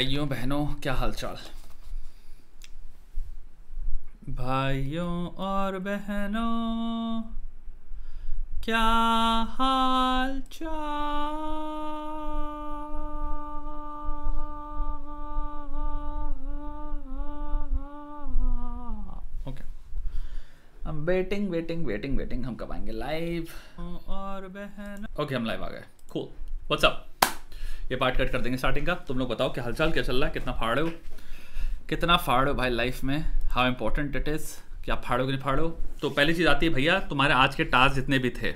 भाइयों बहनों क्या हालचाल भाइयों और बहनों क्या हालचाल okay waiting waiting waiting waiting हम कब आएंगे लाइव और बहन ओके okay, हम लाइव आ गए कूल व्हाट्सअप ये पार्ट कट कर देंगे स्टार्टिंग का तुम लोग बताओ कि हालचाल क्या चल रहा है कितना फाड़ हो कितना फाड़ हो भाई लाइफ में हाउ इम्पोर्टेंट इट इज़ कि आप फाड़ो कि नहीं फाड़ो तो पहली चीज़ आती है भैया तुम्हारे आज के टास्क जितने भी थे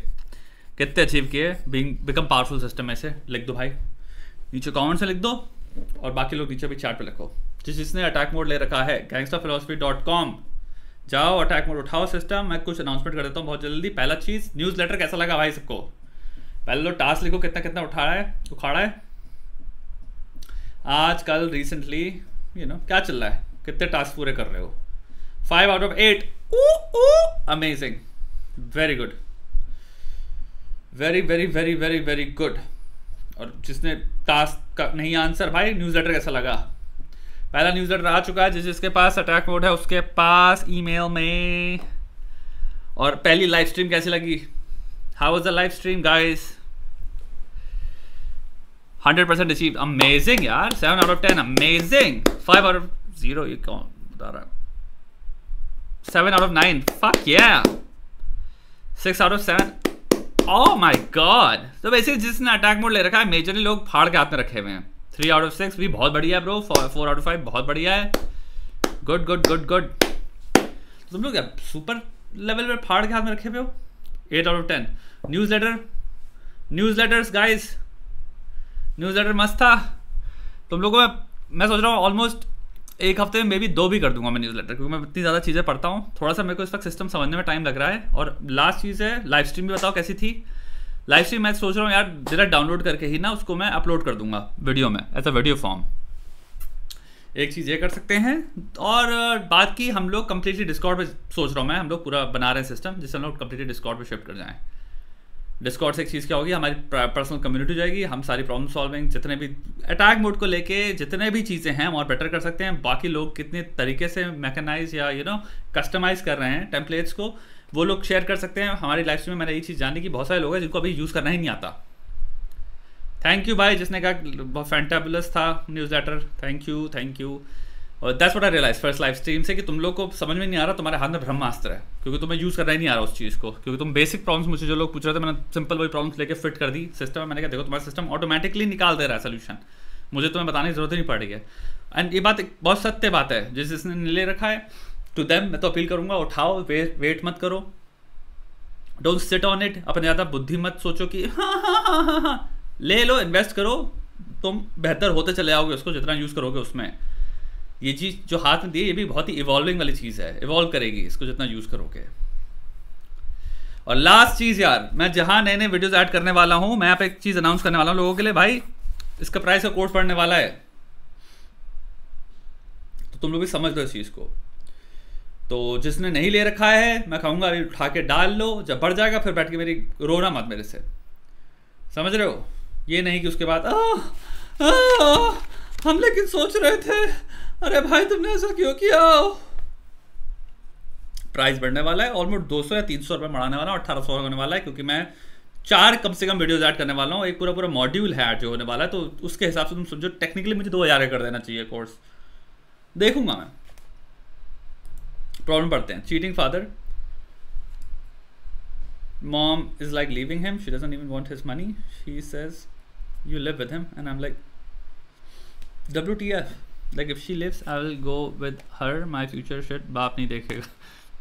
कितने अचीव किए बिंग बिकम पावरफुल सिस्टम ऐसे लिख दो भाई नीचे कॉमेंट से लिख दो और बाकी लोग नीचे भी चार्ट पे लिखो जिस जिसने अटैक मोड ले रखा है गैंगस्टर फिलोसफी डॉट कॉम जाओ अटैक मोड उठाओ सिस्टम मैं कुछ अनाउंसमेंट कर देता हूँ बहुत जल्दी पहला चीज़ न्यूज़ लेटर कैसा लगा भाई सबको पहले लोग टास्क लिखो कितना कितना उठा रहा है उखाड़ा है आज कल रिसेंटली यू नो क्या चल रहा है कितने टास्क पूरे कर रहे हो five out of eight amazing very good very very very very very good और जिसने टास्क का नहीं आंसर भाई न्यूज़ लेटर कैसा लगा पहला न्यूज़ लेटर आ चुका है जिस जिसके पास अटैक मोड है उसके पास ईमेल में और पहली लाइव स्ट्रीम कैसी लगी how was the live stream guys hundred percent receive amazing यार seven out of ten amazing five out of zero ये कौन बता रहा है seven out of nine fuck या six out of seven oh my god तो वैसे जिसने अटैक मोड ले रखा है मेजरली लोग फाड़ के हाथ में रखे हुए हैं थ्री आउट ऑफ सिक्स भी बहुत बढ़िया है bro four out of five बहुत बढ़िया है गुड गुड गुड गुड तुम लोग सुपर लेवल पर फाड़ के हाथ में रखे हुए हो eight out of ten newsletter newsletters guys newsletter मस्त था तुम लोगों में मैं सोच रहा हूँ ऑलमोस्ट एक हफ्ते में मे भी दो भी कर दूंगा मैं न्यूज़ लेटर क्योंकि मैं इतनी ज़्यादा चीज़ें पढ़ता हूँ थोड़ा सा मेरे को इस वक्त सिस्टम समझने में टाइम लग रहा है और लास्ट चीज़ है लाइव स्ट्रीम भी बताओ कैसी थी लाइव स्ट्रीम मैं सोच रहा हूँ यार डायरेक्ट डाउनलोड करके ही ना उसको मैं अपलोड कर दूंगा वीडियो में एज अ वीडियो फॉर्म एक चीज़ ये कर सकते हैं और uh, बात की हम लोग कम्प्लीटली डिस्कॉर्ड पर सोच रहा हूँ मैं हम लोग पूरा बना रहे हैं सिस्टम जिससे हम लोग कम्प्लीटली डिस्कॉर्ड पर शिफ्ट कर जाएँ डिस्कॉर्ड से एक चीज़ क्या होगी हमारी पर्सनल कम्युनिटी जाएगी हम सारी प्रॉब्लम सॉल्विंग जितने भी अटैक मोड को लेके जितने भी चीज़ें हैं हम और बेटर कर सकते हैं बाकी लोग कितने तरीके से मैकेनाइज या यू नो कस्टमाइज कर रहे हैं टेम्पलेट्स को वो लोग शेयर कर सकते हैं हमारी लाइफ में मैंने ये चीज़ जानी कि बहुत सारे लोग हैं जिनको अभी यूज़ करना ही नहीं आता थैंक यू भाई जिसने कहा बहुत फैंटेबुलस था newsletter thank you thank you और that's what I realize first life stream से कि तुम लोग को समझ में नहीं आ रहा तुम्हारे हाथ में ब्रह्मास्त्र है क्योंकि तुम्हें यूज़ करना ही नहीं आ रहा उस चीज़ को क्योंकि तुम बेसिक प्रॉब्लम्स मुझे जो लोग पूछ रहे थे मैंने सिंपल वही प्रॉब्लम्स लेके फिट कर दी सिस्टम मैंने कहा देखो तुम्हारा सिस्टम ऑटोमेटिकली निकाल दे रहा है सोल्यूशन मुझे तुम्हें बताने की जरूरत नहीं पड़ रही है एंड ये बात एक बहुत सत्य बात है जिस जिसने ले रखा है टू दैम मैं तो अपील करूंगा उठाओ वे वेट मत करो डोंट सिट ऑन इट अपने ज़्यादा बुद्धि मत सोचो कि ले लो इन्वेस्ट करो तुम बेहतर होते चले आओगे उसको जितना यूज़ करोगे उसमें ये चीज़ जो हाथ में दी ये भी बहुत ही इवॉल्विंग वाली चीज़ है इवॉल्व करेगी इसको जितना यूज़ करोगे और लास्ट चीज़ यार मैं जहां नए नए वीडियोस ऐड करने वाला हूं मैं आप एक चीज़ अनाउंस करने वाला हूं लोगों के लिए भाई इसका प्राइस का कोर्स पड़ने वाला है तो तुम लोग भी समझ दो इस चीज़ को तो जिसने नहीं ले रखा है मैं कहूंगा अभी उठा के डाल लो जब बढ़ जाएगा फिर बैठ के मेरी रोना मत मेरे से समझ रहे हो ये नहीं कि उसके बाद आ, आ, आ, हम लेकिन सोच रहे थे अरे भाई तुमने ऐसा क्यों किया प्राइस बढ़ने वाला है ऑलमोस्ट दो सौ या तीन सौ रुपये बढ़ाने वाला है अठारह सौ होने वाला है क्योंकि मैं चार कम से कम वीडियोज ऐड करने वाला हूँ एक पूरा पूरा मॉड्यूल है जो होने वाला है तो उसके हिसाब से तुम समझो टेक्निकली मुझे दो हज़ार कर देना चाहिए कोर्स देखूंगा मैं प्रॉब्लम पढ़ते हैं cheating father mom is like living him she doesn't even want his money she says you live with him and I am like W T F like if she lives I will go with her my future shit बाप नहीं देखेगा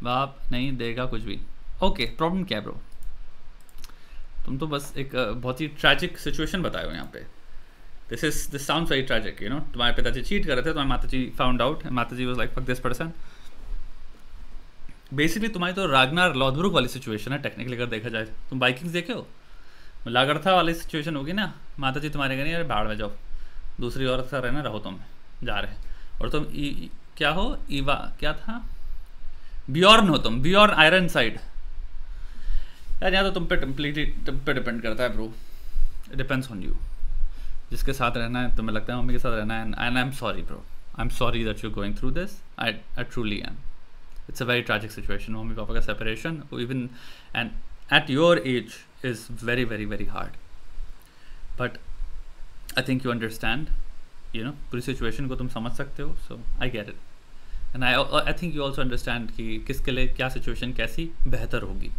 बाप नहीं देगा कुछ भी okay okay, problem क्या है ब्रो तुम तो बस एक बहुत ही ट्रैजिक सिचुएशन बताए हो यहाँ पे this is this sound very tragic you know तुम्हारे पिताजी चीट कर रहे थे तुम्हारे माता जी फाउंड आउट माता जी was like for this person basically तुम्हारी तो रागनार लॉधब्रुक वाली सिचुएशन है टेक्निकली अगर देखा जाए तुम बाइकिंग्स देखे हो लागरथा वाली सिचुएशन होगी ना माता जी तुम्हारे कहने यार भाड़ में जाओ दूसरी औरत का रहना रहो तुम्हें जा रहे और तुम तो क्या हो ईवा क्या था बियॉर्न हो तुम बियॉर्न आयरन साइड यार यहाँ तो तुम पे कम्प्लीटली तुम पे डिपेंड करता है bro it depends on you जिसके साथ रहना है तुम्हें लगता है मम्मी के साथ रहना है and I am sorry bro I am sorry that you going through this I I truly am it's a very tragic situation मम्मी पापा का separation even and at your age is very very very hard but I think you understand you know पूरी situation को तुम समझ सकते हो so I get it and I I think you also understand कि किसके लिए क्या सिचुएशन कैसी बेहतर होगी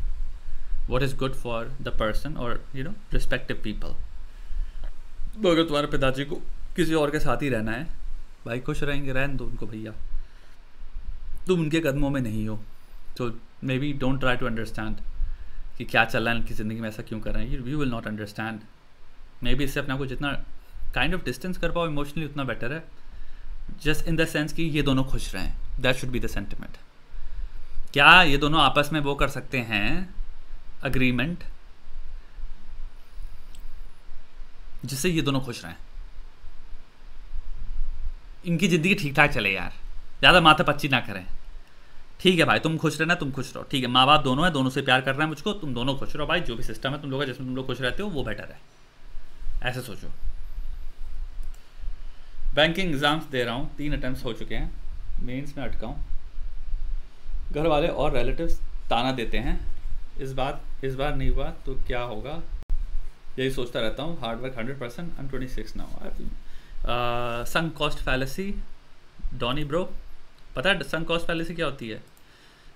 what is good for the person और यू नो रिस्पेक्टिव पीपल अगर तुम्हारे पिताजी को किसी और के साथ ही रहना है भाई खुश रहेंगे रहन दो उनको भैया तुम उनके कदमों में नहीं हो तो maybe don't try to understand कि क्या चल रहा है उनकी ज़िंदगी में ऐसा क्यों कर रहे हैं you will not understand maybe इससे अपने आपको को जितना काइंड ऑफ डिस्टेंस कर पाओ इमोशनली उतना बेटर है जस्ट इन द सेंस कि ये दोनों खुश रहें that should be the sentiment क्या ये दोनों आपस में वो कर सकते हैं अग्रीमेंट जिससे ये दोनों खुश रहें इनकी ज़िंदगी ठीक ठाक चले यार ज़्यादा माथा पच्ची ना करें ठीक है भाई तुम खुश रहना तुम खुश रहो ठीक है माँ बाप दोनों हैं दोनों से प्यार कर रहे हैं मुझको तुम दोनों खुश रहो भाई जो भी सिस्टम है तुम लोग जिसमें तुम लोग खुश रहते हो वो बेटर है ऐसे सोचो बैंकिंग एग्ज़ाम्स दे रहा हूँ तीन अटैम्प्ट हो चुके हैं मेंस में अटका हूँ घर वाले और रिलेटिव्स ताना देते हैं इस बार इस बार नहीं हुआ तो क्या होगा यही सोचता रहता हूँ hard work hundred percent I am twenty six हुआ sunk cost fallacy Donny bro पता है संग कॉस्ट फैलेसी क्या होती है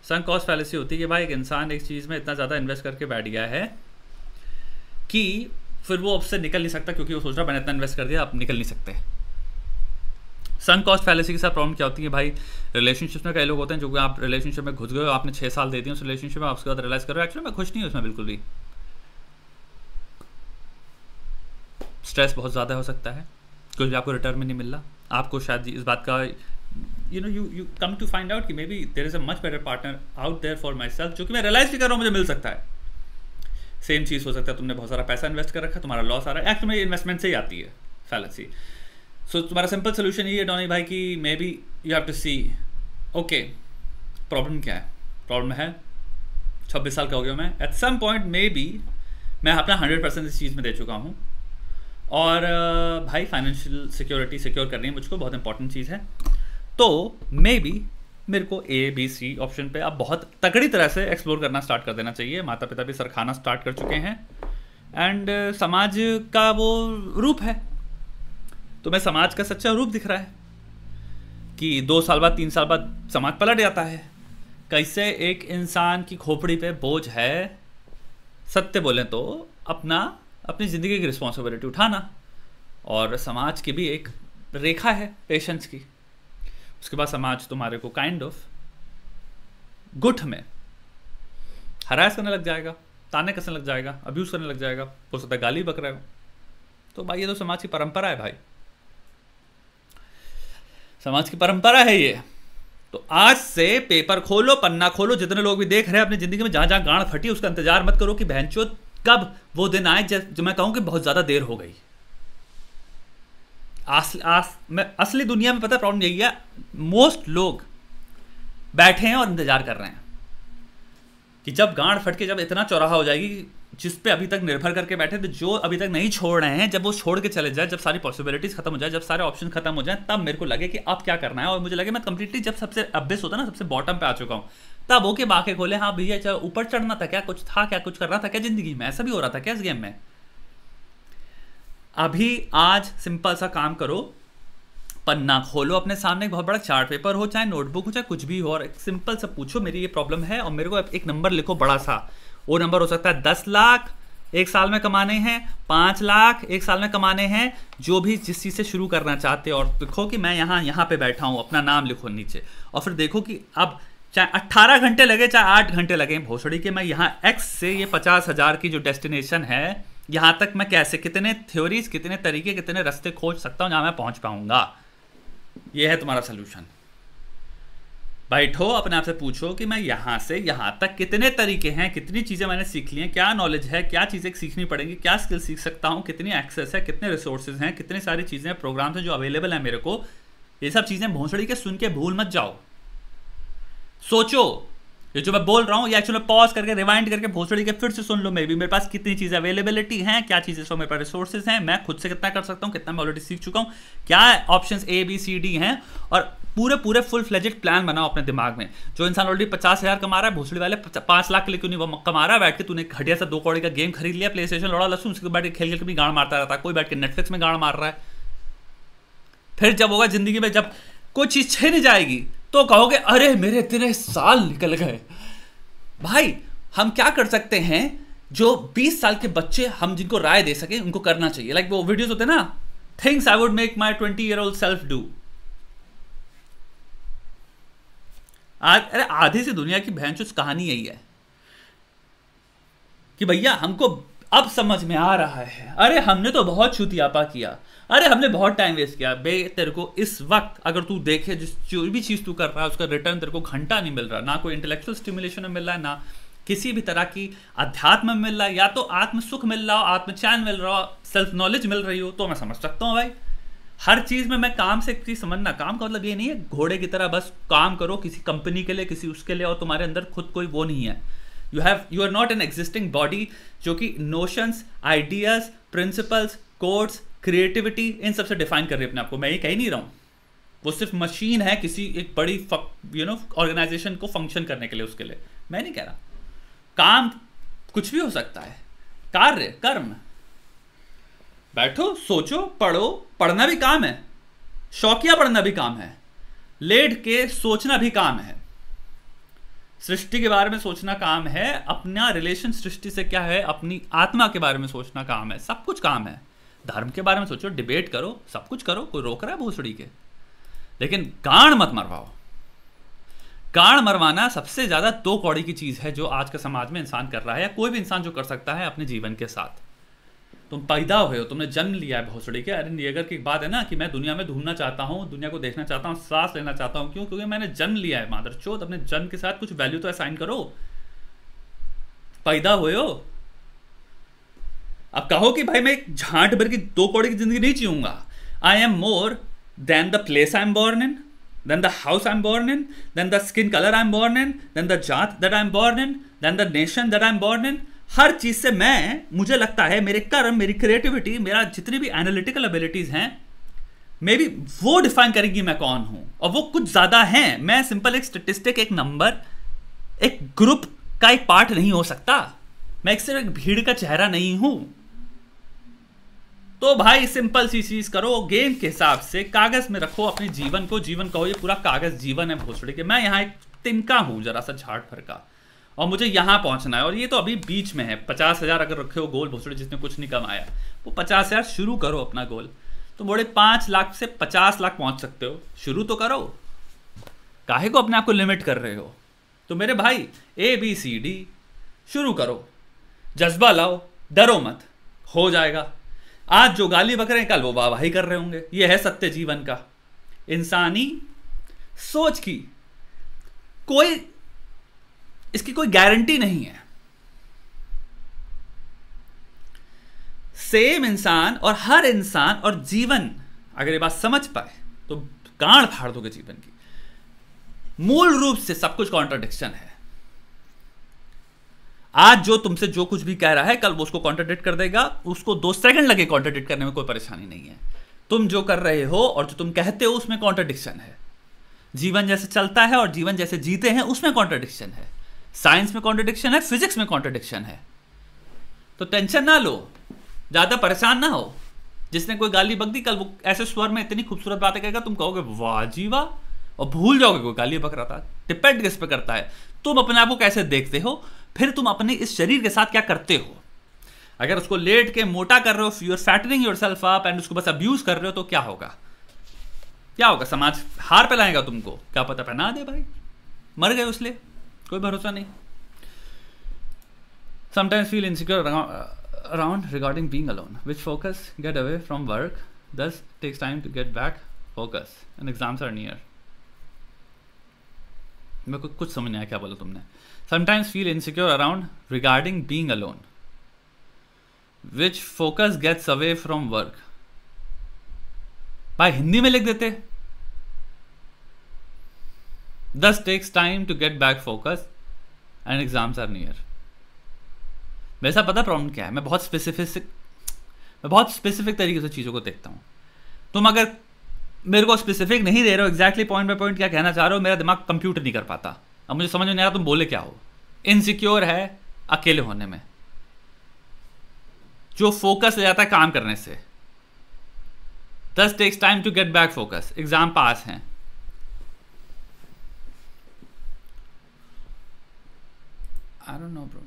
संग कॉस्ट फैलेसी होती है कि भाई एक इंसान एक चीज़ में इतना ज़्यादा इन्वेस्ट करके बैठ गया है कि फिर वो अब से निकल नहीं सकता क्योंकि वो सोच रहा मैंने इतना इन्वेस्ट कर दिया आप निकल नहीं सकते सन कॉस्ट फैलेसी के साथ प्रॉब्लम क्या होती है भाई रिलेशनशिप में कई लोग होते हैं जो कि आप रिलेशनशिप में घुस गए आपने छह साल दे दिए उस रिलेशनशिप में आप उसके बाद रियलाइज करो एक्चुअली मैं खुश नहीं हूँ उसमें बिल्कुल भी स्ट्रेस बहुत ज़्यादा हो सकता है कुछ भी आपको रिटर्न में नहीं मिल रहा आपको शायद इस बात का you know you you come to find out कि maybe there is a much better partner out there for myself जो कि मैं रियलाइज भी कर रहा हूँ मुझे मिल सकता है सेम चीज़ हो सकता है तुमने बहुत सारा पैसा इन्वेस्ट कर रखा तुम्हारा लॉस आ रहा है एक्चुअली इन्वेस्टमेंट से ही आती है फैलेंसी सो so, तुम्हारा सिंपल सोल्यूशन ये है डॉनी भाई कि maybe you have to see okay problem क्या है प्रॉब्लम है छब्बीस साल का हो गया मैं at some point maybe मैं अपना हंड्रेड परसेंट इस चीज़ में दे चुका हूँ और भाई फाइनेंशियल सिक्योरिटी सिक्योर करनी है मुझको बहुत इंपॉर्टेंट चीज़ है तो मे बी मेरे को ए बी सी ऑप्शन पे अब बहुत तगड़ी तरह से एक्सप्लोर करना स्टार्ट कर देना चाहिए माता पिता भी सरखाना स्टार्ट कर चुके हैं एंड समाज का वो रूप है तुम्हें तो समाज का सच्चा रूप दिख रहा है कि दो साल बाद तीन साल बाद समाज पलट जाता है कैसे एक इंसान की खोपड़ी पे बोझ है सत्य बोले तो अपना अपनी ज़िंदगी की रिस्पॉन्सिबिलिटी उठाना और समाज की भी एक रेखा है पेशेंस की उसके बाद समाज तुम्हारे को काइंड ऑफ गुट में हरास करने लग जाएगा ताने कसने लग जाएगा अब्यूज़ करने लग जाएगा हो सकता है गाली बक रहे हो तो भाई ये तो समाज की परंपरा है भाई समाज की परंपरा है ये तो आज से पेपर खोलो पन्ना खोलो जितने लोग भी देख रहे हैं अपनी जिंदगी में जहाँ जहाँ गाड़ फटी उसका इंतजार मत करो कि बहन कब वो दिन आए जो मैं कहूँ कि बहुत ज़्यादा देर हो गई आस, आस, मैं असली दुनिया में पता प्रॉब्लम यही है मोस्ट लोग बैठे हैं और इंतजार कर रहे हैं कि जब गांड फट के जब इतना चौराहा हो जाएगी जिस पे अभी तक निर्भर करके बैठे थे तो जो अभी तक नहीं छोड़ रहे हैं जब वो छोड़ के चले जाए जब सारी पॉसिबिलिटीज खत्म हो जाए जब सारे ऑप्शन खत्म हो जाए तब मेरे को लगे कि अब क्या करना है और मुझे लगे मैं कंप्लीटली जब सबसे अभ्यस होता ना सबसे बॉटम पे आ चुका हूँ तब ओके बाके खोले हाँ भैया अच्छा, ऊपर चढ़ना था क्या कुछ था क्या कुछ करना था क्या जिंदगी में ऐसा भी हो रहा था क्या इस गेम में अभी आज सिंपल सा काम करो पन्ना खोलो अपने सामने एक बहुत बड़ा चार्ट पेपर हो चाहे नोटबुक हो चाहे कुछ भी हो और सिंपल से पूछो मेरी ये प्रॉब्लम है और मेरे को एक नंबर लिखो बड़ा सा वो नंबर हो सकता है दस लाख एक साल में कमाने हैं पाँच लाख एक साल में कमाने हैं जो भी जिस चीज़ से शुरू करना चाहते हो और लिखो कि मैं यहाँ यहाँ पे बैठा हूँ अपना नाम लिखो नीचे और फिर देखो कि अब चाहे अट्ठारह घंटे लगे चाहे आठ घंटे लगे भोसड़ी के मैं यहाँ एक्स से ये पचास हज़ार की जो डेस्टिनेशन है यहाँ तक मैं कैसे कितने थ्योरीज कितने तरीके कितने रास्ते खोज सकता हूँ जहाँ मैं पहुँच पाऊँगा ये है तुम्हारा सोल्यूशन बैठो अपने आप से पूछो कि मैं यहां से यहां तक कितने तरीके हैं कितनी चीज़ें मैंने सीख ली हैं क्या नॉलेज है क्या चीज़ें सीखनी पड़ेंगी क्या स्किल सीख सकता हूं कितनी एक्सेस है कितने रिसोर्सेज हैं कितने सारी चीज़ें प्रोग्राम्स हैं जो अवेलेबल है मेरे को ये सब चीज़ें भोसड़ी के सुन के भूल मत जाओ सोचो ये जो मैं बोल रहा हूँ ये एक्चुअली पॉज करके रिवाइंड करके भोसड़ी के फिर से सुन लो मे भी मेरे पास कितनी चीज़ें अवेलेबिलिटी हैं क्या चीज़ें सो मेरे पास रिसोर्सेज हैं मैं खुद से कितना कर सकता हूँ कितना मैं ऑलरेडी सीख चुका हूँ क्या option A B C D हैं और पूरे पूरे फुल फ्लेजेड प्लान बनाओ अपने दिमाग में जो इंसान ऑलरेडी पचास हज़ार कमा रहा है भोसड़ी वाले पाँच लाख के लिए क्यों नहीं कमा रहा है बैठ के तूने घटिया सा दो कौड़ी का गेम खरीद लिया प्ले स्टेशन लौड़ा लसू उसके बैठ के खेल खेल के भी गाड़ मारता रहता है कोई बैठ के नेटफ्लिक्स में गाड़ मार रहा है फिर जब होगा जिंदगी में जब कोई चीज़ छे नहीं जाएगी तो कहोगे अरे मेरे इतने साल निकल गए भाई हम क्या कर सकते हैं जो 20 साल के बच्चे हम जिनको राय दे सके उनको करना चाहिए लाइक like वो वीडियोस होते ना things I would make my 20 year old self do आज अरे आधी सी दुनिया की बहन कहानी यही है कि भैया हमको अब समझ में आ रहा है अरे हमने तो बहुत छुतियापा किया अरे हमने बहुत टाइम वेस्ट किया बे तेरे को इस वक्त अगर तू देखे जिस जो भी चीज़ तू कर रहा है उसका रिटर्न तेरे को घंटा नहीं मिल रहा ना कोई इंटेलेक्चुअल स्टिमुलेशन में मिल रहा है ना किसी भी तरह की अध्यात्म मिल रहा है या तो आत्म सुख मिल रहा हो आत्मचैन मिल रहा हो सेल्फ नॉलेज मिल रही हो तो मैं समझ सकता हूँ भाई हर चीज़ में मैं काम से चीज़ समझना काम का मतलब ये नहीं है घोड़े की तरह बस काम करो किसी कंपनी के लिए किसी उसके लिए और तुम्हारे अंदर खुद कोई वो नहीं है you have you are not an existing body जो कि notions ideas principles codes creativity इन सबसे डिफाइन कर रही है अपने आप को मैं ये कह ही नहीं रहा हूँ वो सिर्फ मशीन है किसी एक बड़ी यू नो ऑर्गेनाइजेशन को फंक्शन करने के लिए उसके लिए मैं नहीं कह रहा काम कुछ भी हो सकता है कार्य कर्म बैठो सोचो पढ़ो पढ़ना भी काम है शौकिया पढ़ना भी काम है लेट के सोचना भी काम है सृष्टि के बारे में सोचना काम है अपना रिलेशन सृष्टि से क्या है अपनी आत्मा के बारे में सोचना काम है सब कुछ काम है धर्म के बारे में सोचो डिबेट करो सब कुछ करो कोई रोक रहा है भूसड़ी के लेकिन गाण मत मरवाओ गाण मरवाना सबसे ज़्यादा दो कौड़ी की चीज़ है जो आज के समाज में इंसान कर रहा है या कोई भी इंसान जो कर सकता है अपने जीवन के साथ तुम पैदा हुए हो तुमने जन्म लिया है भोसड़ी के अरे नियगर की बात है ना कि मैं दुनिया में ढूंढना चाहता हूँ दुनिया को देखना चाहता हूँ सांस लेना चाहता हूँ क्यों क्योंकि मैंने जन्म लिया है मादर चोत अपने जन्म के साथ कुछ वैल्यू तो असाइन करो पैदा हुए हो अब कहो कि भाई मैं एक झांट भर की दो कौड़ी की जिंदगी नहीं जीऊँगा I am more than the place I am born in house I am I'm in than the skin colour I am born in than the जात am I'm in than the nation that I am born in हर चीज़ से मैं मुझे लगता है मेरे कर्म मेरी क्रिएटिविटी मेरा जितनी भी एनालिटिकल एबिलिटीज़ हैं मे बी वो डिफाइन करेंगी मैं कौन हूँ और वो कुछ ज़्यादा हैं मैं सिंपल एक स्टेटिस्टिक एक नंबर एक ग्रुप का एक पार्ट नहीं हो सकता मैं एक सिर्फ एक भीड़ का चेहरा नहीं हूँ तो भाई सिंपल सी चीज करो गेम के हिसाब से कागज में रखो अपने जीवन को जीवन कहो ये पूरा कागज जीवन है भोसड़े के मैं यहाँ एक तिनका हूं जरा सा झाड़ फर का और मुझे यहां पहुंचना है और ये तो अभी बीच में है पचास हज़ार अगर रखे हो गोल भोसड़े जिसने कुछ नहीं कमाया वो पचास हज़ार शुरू करो अपना गोल तो मोड़े पांच लाख से पचास लाख पहुंच सकते हो शुरू तो करो काहे को अपने आप को लिमिट कर रहे हो तो मेरे भाई ए बी सी डी शुरू करो जज्बा लाओ डरो मत हो जाएगा आज जो गाली बक रहे हैं कल वो वाहवाही कर रहे होंगे ये है सत्य जीवन का इंसानी सोच की कोई इसकी कोई गारंटी नहीं है सेम इंसान और हर इंसान और जीवन अगर ये बात समझ पाए तो गांड फाड़ दोगे जीवन की मूल रूप से सब कुछ कॉन्ट्राडिक्शन है आज जो तुमसे जो कुछ भी कह रहा है कल वो उसको कॉन्ट्रेडिक्ट कर देगा उसको दो सेकंड लगे कॉन्ट्रेडिक्ट करने में कोई परेशानी नहीं है तुम जो कर रहे हो और जो तुम कहते हो उसमें कॉन्ट्रडिक्शन है जीवन जैसे चलता है और जीवन जैसे जीते हैं उसमें कॉन्ट्रडिक्शन है साइंस में कॉन्ट्रडिक्शन है फिजिक्स में कॉन्ट्रडिक्शन है तो टेंशन ना लो ज़्यादा परेशान ना हो जिसने कोई गाली बक दी कल वो ऐसे स्वर में इतनी खूबसूरत बातें कहेगा तुम कहोगे वाह जी वाह और भूल जाओगे कोई गाली बक रहा था डिपेंड किस पे करता है तुम अपने आप को कैसे देखते हो फिर तुम अपने इस शरीर के साथ क्या करते हो अगर उसको लेट के मोटा कर रहे हो you're are fattening yourself up and उसको बस अब्यूज कर रहे हो तो क्या होगा क्या होगा समाज हार पे लाएगा तुमको क्या पता पहना दे भाई मर गए उसले कोई भरोसा नहीं sometimes feel insecure around regarding being alone which focus get away from work this takes time to get back focus and exams are near मेरे को कुछ समझ नहीं आया क्या बोला तुमने sometimes feel insecure around regarding being alone, which focus gets away from work. भाई हिंदी में लिख देते this takes time to get back focus and exams are near वैसा पता प्रॉब्लम क्या है मैं बहुत स्पेसिफिक मैं बहुत स्पेसिफिक तरीके से चीज़ों को देखता हूँ तुम अगर मेरे को स्पेसिफिक नहीं दे रहे हो एग्जैक्टली पॉइंट बाय पॉइंट क्या कहना चाह रहे हो मेरा दिमाग कंप्यूटर नहीं कर पाता अब मुझे समझ में नहीं आ रहा तुम बोले क्या हो इनसिक्योर है अकेले होने में जो फोकस ले जाता है काम करने से this takes time to get back focus exam पास हैं I don't know bro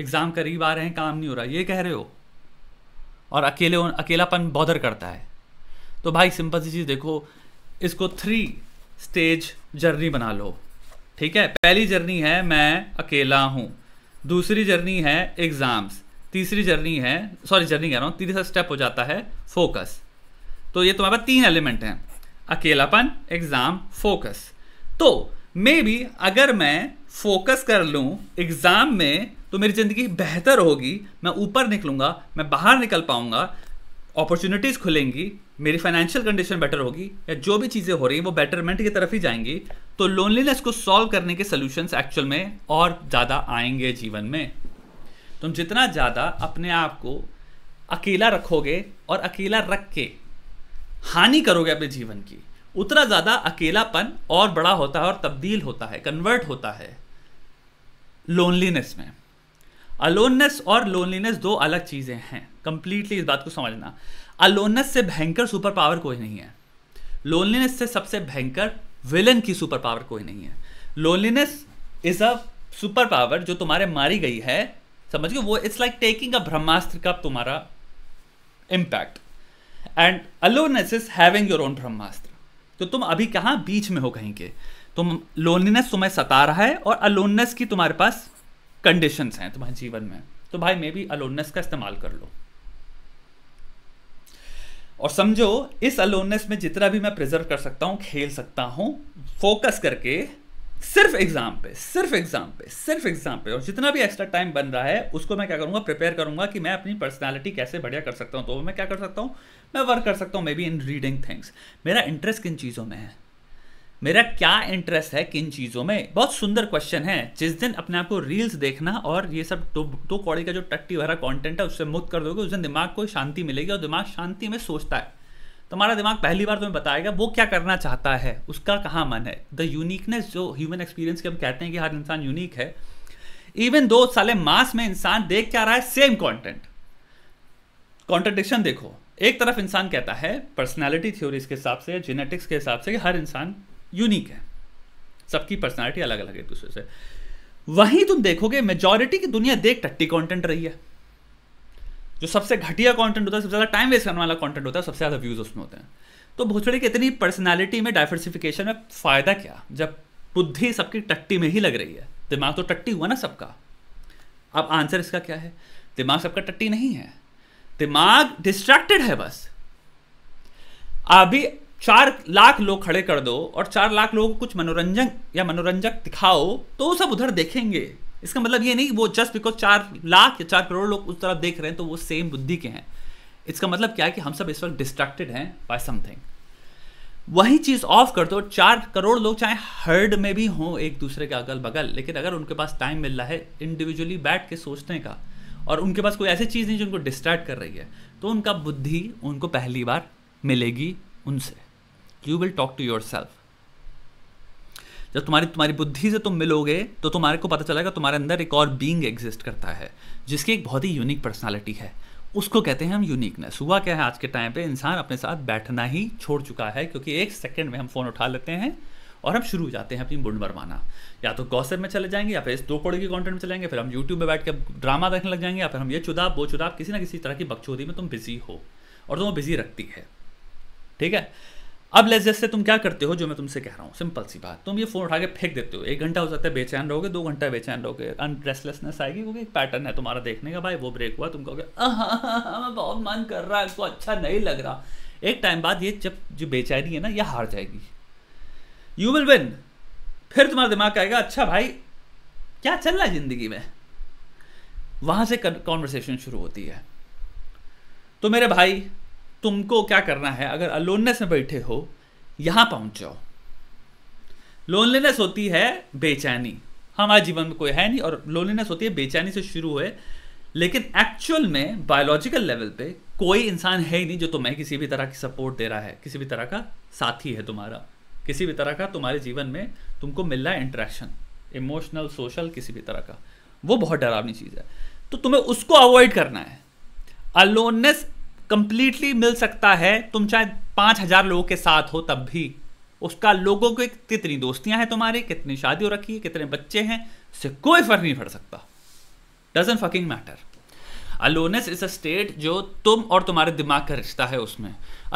exam करीब आ रहे हैं काम नहीं हो रहा ये कह रहे हो और अकेले अकेलापन बॉदर करता है तो भाई सिंपल सी चीज़ देखो इसको थ्री स्टेज जर्नी बना लो ठीक है पहली जर्नी है मैं अकेला हूँ दूसरी जर्नी है एग्ज़ाम्स तीसरी जर्नी है सॉरी जर्नी कह रहा हूँ तीसरा स्टेप हो जाता है फोकस तो ये तुम्हारे पास तीन एलिमेंट हैं अकेलापन एग्ज़ाम फोकस तो मे बी अगर मैं फोकस कर लूँ एग्ज़ाम में तो मेरी ज़िंदगी बेहतर होगी मैं ऊपर निकलूँगा मैं बाहर निकल पाऊँगा अपॉर्चुनिटीज़ खुलेंगी मेरी फाइनेंशियल कंडीशन बेटर होगी या जो भी चीज़ें हो रही हैं वो बेटरमेंट की तरफ ही जाएंगी तो लोनलीनेस को सॉल्व करने के सोल्यूशंस एक्चुअल में और ज़्यादा आएंगे जीवन में तुम जितना ज़्यादा अपने आप को अकेला रखोगे और अकेला रख के हानि करोगे अपने जीवन की उतना ज़्यादा अकेलापन और बड़ा होता है और तब्दील होता है कन्वर्ट होता है लोनलीनेस में अलोननेस और लोनलीनेस दो अलग चीज़ें हैं कंप्लीटली इस बात को समझना अलोनस से भयंकर सुपर पावर कोई नहीं है लोनलीनेस से सबसे भयंकर विलन की सुपर पावर कोई नहीं है loneliness is a super power जो तुम्हारे मारी गई है समझ गए वो it's like taking a Brahmastra का तुम्हारा impact and aloneness is having your own Brahmastra तो तुम अभी कहाँ बीच में हो कहीं के तुम लोनलीनेस तुम्हें सता रहा है और अलोननेस की तुम्हारे पास कंडीशंस हैं तुम्हारे जीवन में तो भाई मे भी अलोननेस का इस्तेमाल कर लो और समझो इस अलोननेस में जितना भी मैं प्रिजर्व कर सकता हूँ खेल सकता हूँ फोकस करके सिर्फ एग्जाम पे सिर्फ एग्जाम पे सिर्फ एग्जाम पे और जितना भी एक्स्ट्रा टाइम बन रहा है उसको मैं क्या करूँगा प्रिपेयर करूँगा कि मैं अपनी पर्सनैलिटी कैसे बढ़िया कर सकता हूँ तो मैं क्या कर सकता हूँ मैं वर्क कर सकता हूँ maybe in reading things मेरा इंटरेस्ट किन चीज़ों में है मेरा क्या इंटरेस्ट है किन चीज़ों में बहुत सुंदर क्वेश्चन है जिस दिन अपने आप को रील्स देखना और ये सब टो कौड़ी का जो टट्टी भरा कंटेंट है उससे मुक्त कर दोगे उस दिन दिमाग को शांति मिलेगी और दिमाग शांति में सोचता है तुम्हारा दिमाग पहली बार तुम्हें बताएगा वो क्या करना चाहता है उसका कहाँ मन है द यूनिकनेस जो ह्यूमन एक्सपीरियंस के हम कहते हैं कि हर इंसान यूनिक है इवन दो साले मास में इंसान देख क्या रहा है सेम कॉन्टेंट कॉन्ट्रडिक्शन देखो एक तरफ इंसान कहता है पर्सनैलिटी थ्योरीज के हिसाब से जेनेटिक्स के हिसाब से कि हर इंसान यूनिक है सबकी पर्सनैलिटी अलग अलग है दूसरे से वहीं तुम देखोगे मेजोरिटी की दुनिया देख टट्टी कॉन्टेंट रही है जो सबसे घटिया कॉन्टेंट होता है सबसे ज़्यादा टाइम वेस्ट करने वाला कॉन्टेंट होता है सबसे ज़्यादा व्यूज़ उसमें होते हैं तो भोसड़े की इतनी पर्सनैलिटी में डाइवर्सिफिकेशन में फ़ायदा क्या जब बुद्धि सबकी टट्टी में ही लग रही है दिमाग तो टट्टी हुआ ना सबका अब आंसर इसका क्या है दिमाग सबका टट्टी नहीं है दिमाग डिस्ट्रैक्टेड है बस अभी चार लाख लोग खड़े कर दो और चार लाख लोगों को कुछ मनोरंजन या मनोरंजक दिखाओ तो वो सब उधर देखेंगे इसका मतलब ये नहीं वो जस्ट बिकॉज चार लाख या चार करोड़ लोग उस तरफ देख रहे हैं तो वो सेम बुद्धि के हैं इसका मतलब क्या है कि हम सब इस वक्त डिस्ट्रैक्टेड हैं बाय समथिंग वही चीज़ ऑफ कर दो चार करोड़ लोग चाहे हर्ड में भी हों एक दूसरे के अगल बगल लेकिन अगर उनके पास टाइम मिल रहा है इंडिविजुअली बैठ के सोचने का और उनके पास कोई ऐसी चीज़ नहीं जो उनको डिस्ट्रैक्ट कर रही है तो उनका बुद्धि उनको पहली बार मिलेगी उनसे you will talk to yourself जब तुम्हारी तुम्हारी बुद्धि से तुम मिलोगे तो तुम्हारे को पता चलेगा तुम्हारे अंदर एक और बींग एग्जिस्ट करता है जिसकी एक बहुत ही यूनिक पर्सनैलिटी है उसको कहते हैं हम यूनिकनेस हुआ क्या है आज के टाइम पे इंसान अपने साथ बैठना ही छोड़ चुका है क्योंकि एक सेकंड में हम फ़ोन उठा लेते हैं और हम शुरू हो जाते हैं अपनी बुंड भरवाना या तो गौसर में चले जाएंगे या फिर इस दो कोड़े के कंटेंट में चले जाएंगे फिर हम यूट्यूब में बैठ के ड्रामा देखने लग जाएंगे या फिर हम ये चुदाप वो चुदा किसी ना किसी तरह की बकचोदी में तुम बिजी हो और तुम बिजी रखती है ठीक है अब लेस जैसे तुम क्या करते हो जो मैं तुमसे कह रहा हूँ सिंपल सी बात तुम ये फ़ोन उठा के फेंक देते हो एक घंटा हो जाता है बेचैन रहोगे दो घंटा बेचैन रहोगे अनरेस्टलेसनेस आएगी क्योंकि एक पैटर्न है तुम्हारा देखने का भाई वो ब्रेक हुआ तुम कहोगे मैं बहुत मन कर रहा है इसको अच्छा नहीं लग रहा एक टाइम बाद ये जब जो बेचैनी है ना ये हार जाएगी यू विल विन फिर तुम्हारा दिमाग आएगा अच्छा भाई क्या चल रहा है ज़िंदगी में वहां से कॉन्वर्सेशन शुरू होती है तो मेरे भाई तुमको क्या करना है अगर अलोननेस में बैठे हो यहां पहुंच जाओ लोनलीनेस होती है बेचैनी हमारे जीवन में कोई है नहीं और लोनलीनेस होती है बेचैनी से शुरू है लेकिन एक्चुअल में बायोलॉजिकल लेवल पे कोई इंसान है ही नहीं जो तुम्हें किसी भी तरह की सपोर्ट दे रहा है किसी भी तरह का साथी है तुम्हारा किसी भी तरह का तुम्हारे जीवन में तुमको मिल रहा है इंट्रैक्शन इमोशनल सोशल किसी भी तरह का वो बहुत डरावनी चीज़ है तो तुम्हें उसको अवॉइड करना है अलोननेस कंप्लीटली मिल सकता है तुम चाहे पाँच हजार लोगों के साथ हो तब भी उसका लोगों को कितनी दोस्तियां हैं तुम्हारी कितनी शादी हो रखी है कितने बच्चे हैं उससे कोई फर्क नहीं पड़ सकता doesn't fucking matter aloneness is a state जो तुम और तुम्हारे दिमाग का रिश्ता है उसमें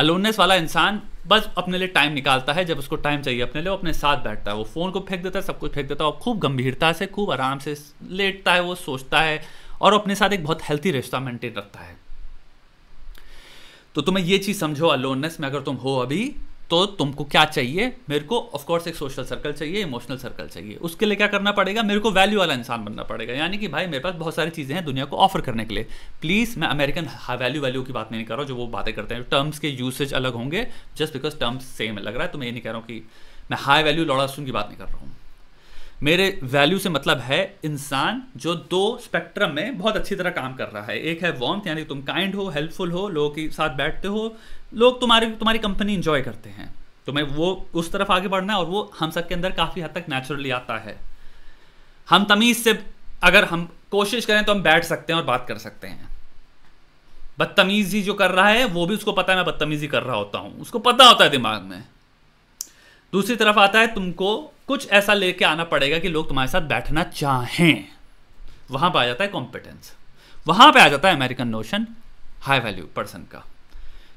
अलोनेस वाला इंसान बस अपने लिए टाइम निकालता है जब उसको टाइम चाहिए अपने लिए अपने साथ बैठता है वो फ़ोन को फेंक देता है सब कुछ फेंक देता है और खूब गंभीरता से खूब आराम से लेटता है वो सोचता है और अपने साथ एक बहुत हेल्थी रिश्ता मेंटेन रखता है तो तुम्हें ये चीज़ समझो अलोननेस में अगर तुम हो अभी तो तुमको क्या चाहिए मेरे को ऑफकोर्स एक सोशल सर्कल चाहिए इमोशनल सर्कल चाहिए उसके लिए क्या करना पड़ेगा मेरे को वैल्यू वाला इंसान बनना पड़ेगा यानी कि भाई मेरे पास बहुत सारी चीज़ें हैं दुनिया को ऑफर करने के लिए प्लीज़ मैं अमेरिकन वैल्यू वैल्यू की बात नहीं कर रहा हूँ जो वो बातें करते हैं टर्म्स के यूसेज अलग होंगे जस्ट बिकॉज टर्म्स सेम लग रहा है तो मैं ये नहीं कह रहा हूँ कि मैं हाई वैल्यू सुन की बात नहीं कर रहा हूँ मेरे वैल्यू से मतलब है इंसान जो दो स्पेक्ट्रम में बहुत अच्छी तरह काम कर रहा है एक है वॉम्थ यानी तुम काइंड हो हेल्पफुल हो लोगों के साथ बैठते हो लोग तुम्हारी तुम्हारी कंपनी इंजॉय करते हैं तो मैं वो उस तरफ आगे बढ़ना है और वो हम सब के अंदर काफ़ी हद तक नेचुरली आता है हम तमीज़ से अगर हम कोशिश करें तो हम बैठ सकते हैं और बात कर सकते हैं बदतमीज़ी जो कर रहा है वो भी उसको पता है मैं बदतमीज़ी कर रहा होता हूँ उसको पता होता है दिमाग में दूसरी तरफ आता है तुमको कुछ ऐसा लेके आना पड़ेगा कि लोग तुम्हारे साथ बैठना चाहें वहां पर आ जाता है कॉम्पिटेंस वहां पर आ जाता है American notion high value person का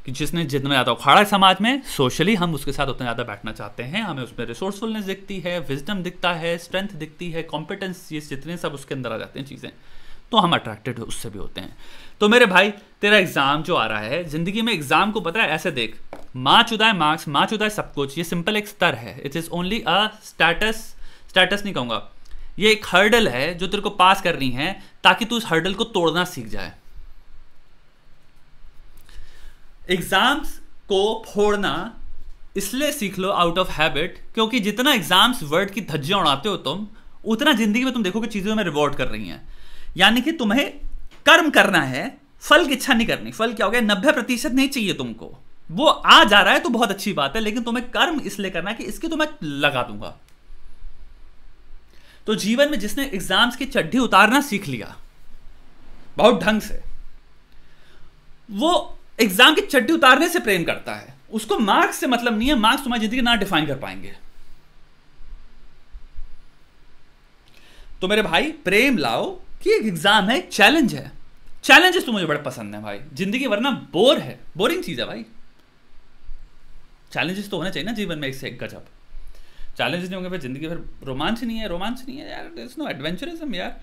कि जिसने जितना ज़्यादा उखाड़ा है समाज में सोशली हम उसके साथ उतना ज़्यादा बैठना चाहते हैं हमें उसमें रिसोर्सफुलनेस दिखती है विजडम दिखता है स्ट्रेंथ दिखती है कॉम्पिटेंस ये जितने सब उसके अंदर आ जाते हैं चीज़ें तो हम अट्रैक्टेड उससे भी होते हैं तो मेरे भाई तेरा एग्जाम जो आ रहा है जिंदगी में एग्जाम को पता है ऐसे देख माँ चुदाए मार्क्स माँ चुदाए सब कुछ ये सिंपल एक स्तर है it is only a status status नहीं कहूंगा ये एक हर्डल है जो तेरे को पास करनी है ताकि तू इस हर्डल को तोड़ना सीख जाए एग्जाम्स को फोड़ना इसलिए सीख लो आउट ऑफ हैबिट क्योंकि जितना एग्जाम्स वर्ड की धज्जियां उड़ाते हो तुम उतना ज़िंदगी में तुम देखो कि चीज़ों में रिवॉर्ड कर रही हैं यानी कि तुम्हें कर्म करना है फल की इच्छा नहीं करनी फल क्या हो गया नब्बे प्रतिशत नहीं चाहिए तुमको वो आ जा रहा है तो बहुत अच्छी बात है लेकिन तुम्हें कर्म इसलिए करना है कि इसकी तो मैं लगा दूंगा तो जीवन में जिसने एग्जाम्स की चड्ढी उतारना सीख लिया बहुत ढंग से वो एग्जाम की चड्डी उतारने से प्रेम करता है उसको मार्क्स से मतलब नहीं है मार्क्स तुम्हारी जिंदगी ना डिफाइन कर पाएंगे तो मेरे भाई प्रेम लाओ कि एक एग्जाम है एक चैलेंज है चैलेंजेस तो मुझे बड़ा पसंद है भाई जिंदगी वरना बोर है बोरिंग चीज़ है भाई चैलेंजेस तो होने चाहिए ना जीवन में एक से एक गजब चैलेंजेस नहीं होंगे फिर जिंदगी भर रोमांच नहीं है रोमांच नहीं है यार इट्स नो एडवेंचरिज्म यार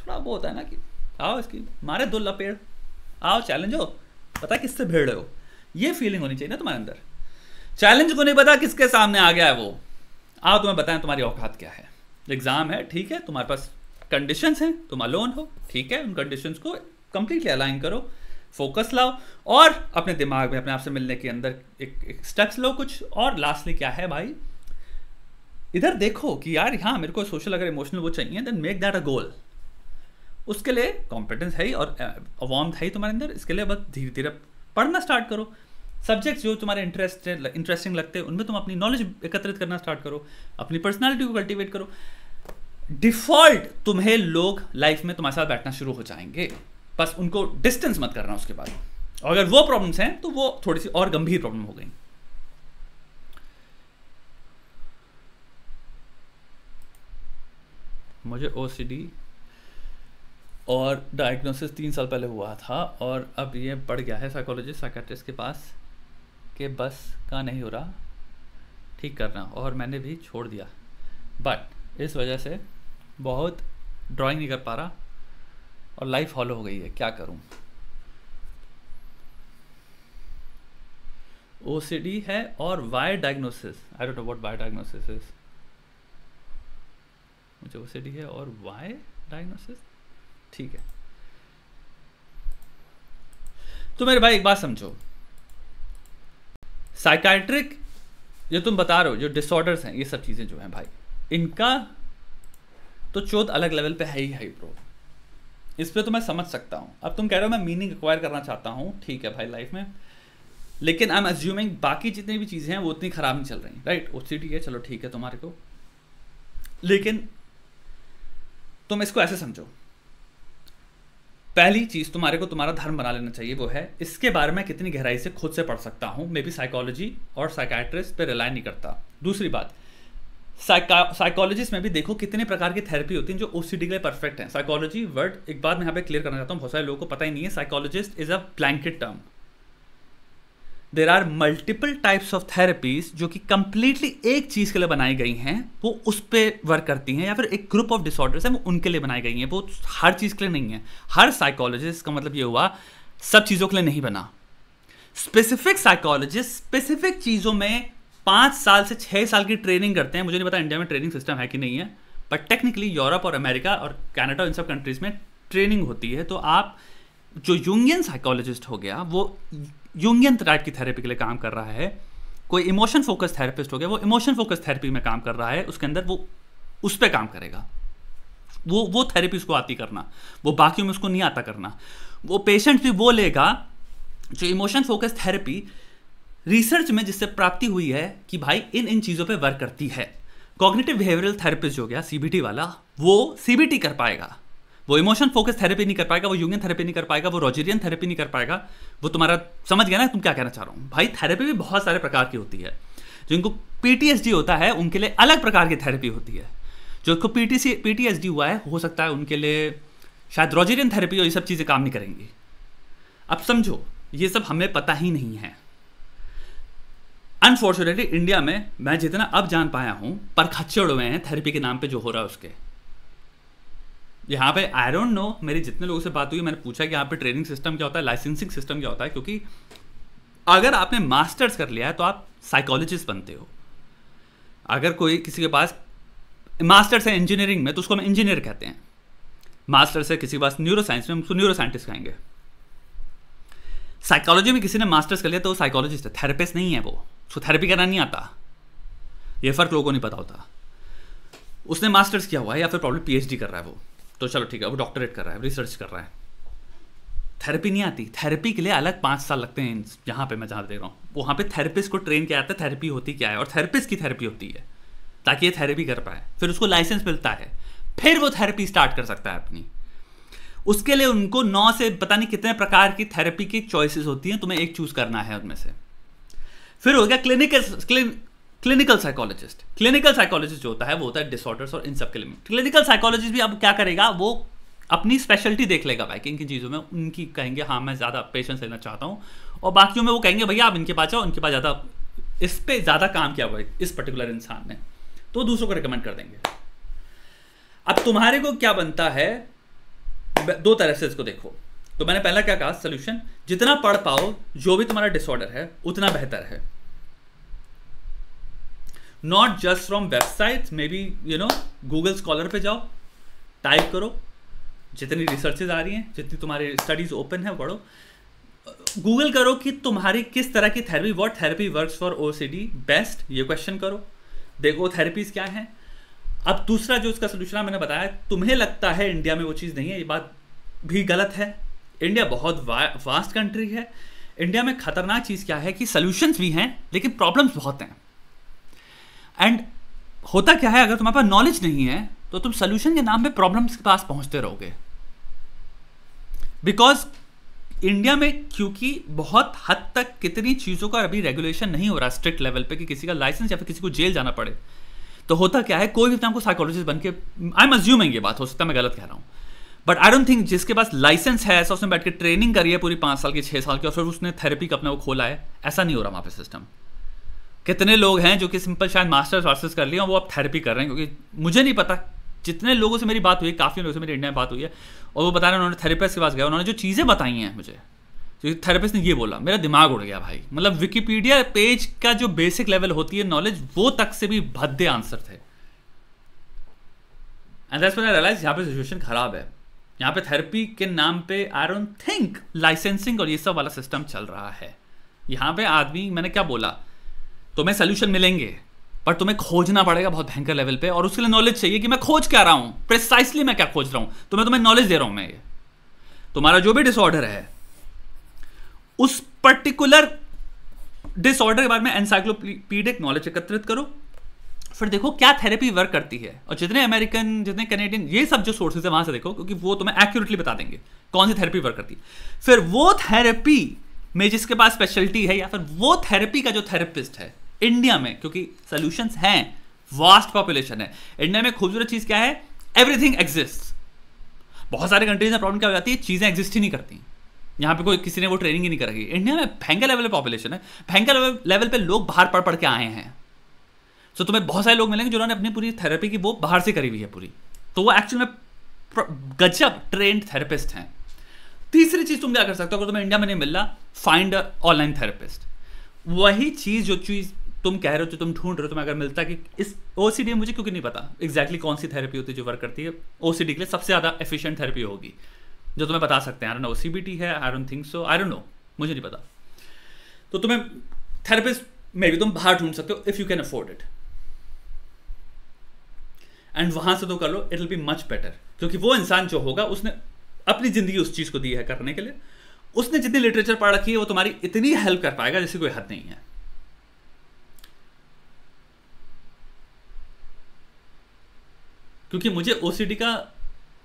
थोड़ा वो होता है ना कि आओ इसकी मारे दो लपेड़ आओ चैलेंज हो पता किससे भेड़ हो ये फीलिंग होनी चाहिए ना तुम्हारे अंदर चैलेंज को नहीं पता किसके सामने आ गया है वो आओ तुम्हें बताएं तुम्हारी औकात क्या है एग्ज़ाम है ठीक है तुम्हारे पास कंडीशन हैं तुम अलोन हो ठीक है उन कंडीशन को कंप्लीटली अलाइन करो फोकस लाओ और अपने दिमाग में अपने आप से मिलने के अंदर एक, एक स्टेप्स लो कुछ और लास्टली क्या है भाई इधर देखो कि यार हाँ मेरे को सोशल अगर इमोशनल वो चाहिए then make that a goal उसके लिए कॉम्पिटेंस है ही और अवॉर्म है ही तुम्हारे अंदर इसके लिए बस धीरे धीरे पढ़ना स्टार्ट करो सब्जेक्ट्स जो तुम्हारे इंटरेस्ट इंटरेस्टिंग लगते हैं उनमें तुम अपनी नॉलेज एकत्रित करना स्टार्ट करो अपनी पर्सनैलिटी को कल्टिवेट करो डिफॉल्ट तुम्हें लोग लाइफ में तुम्हारे साथ बैठना शुरू हो जाएंगे बस उनको डिस्टेंस मत करना उसके बाद और अगर वो प्रॉब्लम्स हैं तो वो थोड़ी सी और गंभीर प्रॉब्लम हो गई मुझे ओ और डायग्नोसिस तीन साल पहले हुआ था और अब ये बढ़ गया है साइकोलॉजिस्ट साइकेट्रिस्ट के पास कि बस का नहीं हो रहा ठीक करना और मैंने भी छोड़ दिया बट इस वजह से बहुत ड्राइंग नहीं कर पा रहा और लाइफ हॉलो हो गई है क्या करूं ओ है और Y diagnosis I don't know what Y diagnosis is मुझे ओ है और वाई डायग्नोसिस ठीक है तो मेरे भाई एक बात समझो साइकाइट्रिक जो तुम बता रहे हो जो डिसऑर्डर्स हैं ये सब चीज़ें जो हैं भाई इनका तो चौथ अलग लेवल पे है ही है ब्रो इस पर तो मैं समझ सकता हूँ अब तुम कह रहे हो मैं मीनिंग एक्वायर करना चाहता हूँ ठीक है भाई लाइफ में लेकिन आई एम एज्यूमिंग बाकी जितनी भी चीज़ें हैं वो उतनी ख़राब नहीं चल रही राइट ओ है चलो ठीक है तुम्हारे को लेकिन तुम इसको ऐसे समझो पहली चीज़ तुम्हारे को तुम्हारा धर्म बना लेना चाहिए वो है इसके बारे में कितनी गहराई से खुद से पढ़ सकता हूँ मे बी साइकोलॉजी और साइकाट्रिस्ट पे रिलाई नहीं करता दूसरी बात साइकोलॉजिस्ट में भी देखो कितने प्रकार की थेरेपी होती है जो ओ के लिए परफेक्ट है साइकोलॉजी वर्ड एक बार मैं यहाँ पे क्लियर करना चाहता हूँ बहुत सारे लोगों को पता ही नहीं है psychologist is a blanket term there are multiple types of therapies जो कि कंप्लीटली एक चीज़ के लिए बनाई गई हैं वो उस पर वर्क करती हैं या फिर एक ग्रुप ऑफ डिसऑर्डर्स है वो उनके लिए बनाई गई हैं वो हर चीज़ के लिए नहीं है हर साइकोलॉजिस्ट का मतलब ये हुआ सब चीज़ों के लिए नहीं बना स्पेसिफिक साइकोलॉजिस्ट स्पेसिफिक चीज़ों में पाँच साल से छः साल की ट्रेनिंग करते हैं मुझे नहीं पता इंडिया में ट्रेनिंग सिस्टम है कि नहीं है बट टेक्निकली यूरोप और अमेरिका और कनाडा इन सब कंट्रीज़ में ट्रेनिंग होती है तो आप जो यूंगियन साइकोलॉजिस्ट हो गया वो यूंगियन टाइप की थेरेपी के लिए काम कर रहा है कोई इमोशन फोकस थेरेपिस्ट हो गया वो इमोशन फोकस थेरेपी में काम कर रहा है उसके अंदर वो उस पर काम करेगा वो वो थेरेपी उसको आती करना वो बाकी में उसको नहीं आता करना वो पेशेंट भी वो लेगा जो इमोशन फोकस थेरेपी रिसर्च में जिससे प्राप्ति हुई है कि भाई इन इन चीज़ों पे वर्क करती है कॉग्निटिव बिहेवियरल थेरेपिस्ट जो गया सीबीटी वाला वो सीबीटी कर पाएगा वो इमोशन फोकस थेरेपी नहीं कर पाएगा वो यूनियन थेरेपी नहीं कर पाएगा वो रोजेरियन थेरेपी नहीं कर पाएगा वो तुम्हारा समझ गया ना तुम क्या कहना चाह रहा हूँ भाई थेरेपी भी बहुत सारे प्रकार की होती है जिनको पीटीएसडी होता है उनके लिए अलग प्रकार की थेरेपी होती है जो को पीटीसी पीटीएसडी हुआ है हो सकता है उनके लिए शायद रोजेरियन थेरेपी और ये सब चीज़ें काम नहीं करेंगी अब समझो ये सब हमें पता ही नहीं है अनफॉर्चुनेटली इंडिया में मैं जितना अब जान पाया हूं पर खच्चड़ हुए हैं थेरेपी के नाम पे जो हो रहा है उसके यहाँ पे आई डोंट नो मेरी जितने लोगों से बात हुई मैंने पूछा कि यहाँ पे ट्रेनिंग सिस्टम क्या होता है लाइसेंसिंग सिस्टम क्या होता है क्योंकि अगर आपने मास्टर्स कर लिया है तो आप साइकोलॉजिस्ट बनते हो अगर कोई किसी के पास मास्टर्स है इंजीनियरिंग में तो उसको हम इंजीनियर कहते हैं मास्टर्स है किसी के पास न्यूरो साइंस में हम उसको न्यूरो साइंटिस्ट कहेंगे साइकोलॉजी में किसी ने मास्टर्स कर लिया तो वो साइकोलॉजिस्ट है थेरेपिस्ट नहीं है वो उसको थेरेपी करना नहीं आता ये फ़र्क लोगों को नहीं पता होता उसने मास्टर्स किया हुआ है या फिर प्रॉब्लम पीएचडी कर रहा है वो तो चलो ठीक है वो डॉक्टरेट कर रहा है रिसर्च कर रहा है थेरेपी नहीं आती थेरेपी के लिए अलग पाँच साल लगते हैं जहाँ पे मैं जहाँ देख रहा हूँ वहाँ पे थेरेपिस्ट को ट्रेन किया जाता है थेरेपी होती क्या है और थेरेपिस्ट की थेरेपी होती है ताकि ये थेरेपी कर पाए फिर उसको लाइसेंस मिलता है फिर वो थेरेपी स्टार्ट कर सकता है अपनी उसके लिए उनको नौ से पता नहीं कितने प्रकार की थेरेपी की चॉइसेस होती हैं तुम्हें एक चूज़ करना है उनमें से फिर हो गया clinical clinical psychologist clinical psychologist जो होता है वो होता है डिसऑर्डर्स और इन सब के लिए क्लिनिकल साइकोलॉजिस्ट भी अब क्या करेगा वो अपनी स्पेशलिटी देख लेगा भाई किन किन चीज़ों में उनकी कहेंगे हाँ मैं ज़्यादा पेशेंस लेना चाहता हूँ और बाकियों में वो कहेंगे भैया आप इनके पास जाओ उनके पास ज़्यादा इस पर ज़्यादा काम किया हुआ इस पर्टिकुलर इंसान ने तो दूसरों को रिकमेंड कर देंगे अब तुम्हारे को क्या बनता है दो तरह से इसको देखो तो मैंने पहला क्या कहा सोल्यूशन जितना पढ़ पाओ जो भी तुम्हारा डिसऑर्डर है उतना बेहतर है not just from website maybe you know Google Scholar पे जाओ टाइप करो जितनी रिसर्चेज आ रही हैं जितनी तुम्हारे स्टडीज ओपन है पढ़ो गूगल करो कि तुम्हारी किस तरह की therapy what therapy work for oh best ये क्वेश्चन करो देखो थेरेपीज क्या हैं अब दूसरा जो उसका सोल्यूशन मैंने बताया तुम्हें लगता है इंडिया में वो चीज़ नहीं है ये बात भी गलत है इंडिया बहुत वा, वास्ट कंट्री है इंडिया में खतरनाक चीज़ क्या है कि सोल्यूशंस भी हैं लेकिन प्रॉब्लम्स बहुत हैं एंड होता क्या है अगर तुम्हारे पास नॉलेज नहीं है तो तुम सोल्यूशन के नाम पे प्रॉब्लम्स के पास पहुंचते रहोगे बिकॉज इंडिया में क्योंकि बहुत हद तक कितनी चीज़ों का अभी रेगुलेशन नहीं हो रहा स्ट्रिक्ट लेवल पे कि किसी का लाइसेंस या फिर किसी को जेल जाना पड़े तो होता क्या है कोई भी अपने साइकोलॉजिस्ट बन के आई एम अज्यूमिंग ये बात हो सकता है मैं गलत कह रहा हूं बट आई डोंट थिंक जिसके पास लाइसेंस है ऐसा उसने बैठ के ट्रेनिंग करी है पूरी पांच साल की छह साल की और फिर उसने थेरेपी का अपना वो खोला है ऐसा नहीं हो रहा वहाँ पे सिस्टम कितने लोग हैं जो कि सिंपल शायद मास्टर्स वास्टर्स कर लिए वो अब थेरेपी कर रहे हैं क्योंकि मुझे नहीं पता जितने लोगों से मेरी बात हुई काफ़ी लोगों से मेरी इंडिया में बात हुई है और वो बता रहे हैं उन्होंने थेरेपिस्ट के पास गया उन्होंने जो चीज़ें बताई हैं मुझे जो तो थेरेपिस्ट ने ये बोला मेरा दिमाग उड़ गया भाई मतलब विकीपीडिया पेज का जो बेसिक लेवल होती है नॉलेज वो तक से भी भद्दे आंसर थे एंड दैट्स आई रियलाइज यहाँ पे सिचुएशन खराब है यहाँ पे थेरेपी के नाम पे आई डोंट थिंक लाइसेंसिंग और ये सब वाला सिस्टम चल रहा है यहाँ पे आदमी मैंने क्या बोला तुम्हें सोल्यूशन मिलेंगे पर तुम्हें खोजना पड़ेगा बहुत भयंकर लेवल पे और उसके लिए नॉलेज चाहिए कि मैं खोज क्या रहा हूं प्रिसाइसली मैं क्या खोज रहा हूं तो मैं तुम्हें नॉलेज दे रहा हूं मैं ये तुम्हारा जो भी डिसऑर्डर है उस पर्टिकुलर डिसऑर्डर के बारे में एनसाइक्लोपीडिक नॉलेज एकत्रित करो फिर देखो क्या थेरेपी वर्क करती है और जितने अमेरिकन जितने कैनेडियन ये सब जो सोर्सेज है वहां से देखो क्योंकि वो तुम्हें एक्यूरेटली बता देंगे कौन सी थेरेपी वर्क करती है फिर वो थेरेपी में जिसके पास स्पेशलिटी है या फिर वो थेरेपी का जो थेरेपिस्ट है इंडिया में क्योंकि सोल्यूशंस हैं वास्ट पॉपुलेशन है इंडिया में खूबसूरत चीज़ क्या है एवरीथिंग एग्जिस्ट बहुत सारे कंट्रीज में प्रॉब्लम क्या हो जाती है चीज़ें एग्जिस्ट ही नहीं करती यहाँ पे कोई किसी ने वो ट्रेनिंग ही नहीं करेगी इंडिया में भयंकर लेवल पे पॉपुलेशन है भयंकर लेवल पे लोग बाहर पढ़ पढ़ के आए हैं सो so, तुम्हें बहुत सारे लोग मिलेंगे जिन्होंने अपनी पूरी थेरेपी की वो बाहर से करी हुई है पूरी तो वो एक्चुअल में गजब ट्रेंड थेरेपिस्ट हैं तीसरी चीज तुम क्या कर सकते हो अगर तुम्हें इंडिया में नहीं मिल रहा फाइंड ऑनलाइन थेरेपिस्ट वही चीज जो चीज तुम कह रहे हो तुम ढूंढ रहे हो तुम्हें अगर मिलता कि इस ओसीडी मुझे क्योंकि नहीं पता एग्जैक्टली कौन सी थेरेपी होती है जो वर्क करती है ओसीडी के लिए सबसे ज़्यादा एफिशिएंट थेरेपी होगी जो तुम्हें बता सकते हैं आई नो ओ है I don't think so I don't know मुझे नहीं पता तो तुम्हें थेरेपिस्ट मे भी तुम बाहर ढूंढ सकते हो if you can afford it and वहां से तो कर लो it will be much better क्योंकि वो इंसान जो होगा उसने अपनी ज़िंदगी उस चीज़ को दी है करने के लिए उसने जितनी लिटरेचर पढ़ रखी है वो तुम्हारी इतनी हेल्प कर पाएगा जैसे कोई हद नहीं है क्योंकि मुझे ओ का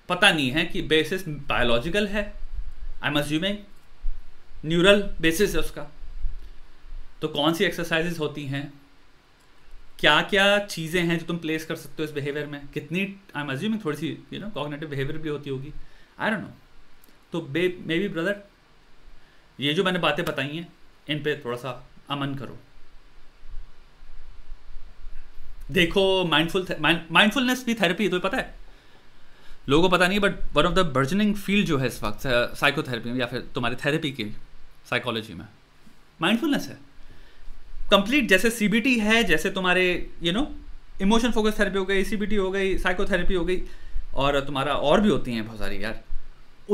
पता नहीं है कि बेसिस बायोलॉजिकल है I am assuming neural basis है उसका तो कौन सी एक्सरसाइजेज होती हैं क्या क्या चीज़ें हैं जो तुम प्लेस कर सकते हो इस बिहेवियर में कितनी आई एम अज्यूमिंग थोड़ी सी यू नो कॉग्नेटिव बिहेवियर भी होती होगी आई डोंट नो तो बे मे बी ब्रदर ये जो मैंने बातें बताई हैं इन पे थोड़ा सा अमन करो देखो माइंडफुल माइंडफुलनेस भी थेरेपी तो पता है लोगों को पता नहीं but one of the burgeoning field जो है इस वक्त साइकोथेरेपी में या फिर तुम्हारे थेरेपी की साइकोलॉजी में माइंडफुलनेस है कंप्लीट जैसे सीबीटी है जैसे तुम्हारे you know emotion focus therapy हो गई सीबीटी हो गई साइकोथेरेपी हो गई और तुम्हारा और भी होती हैं बहुत सारी यार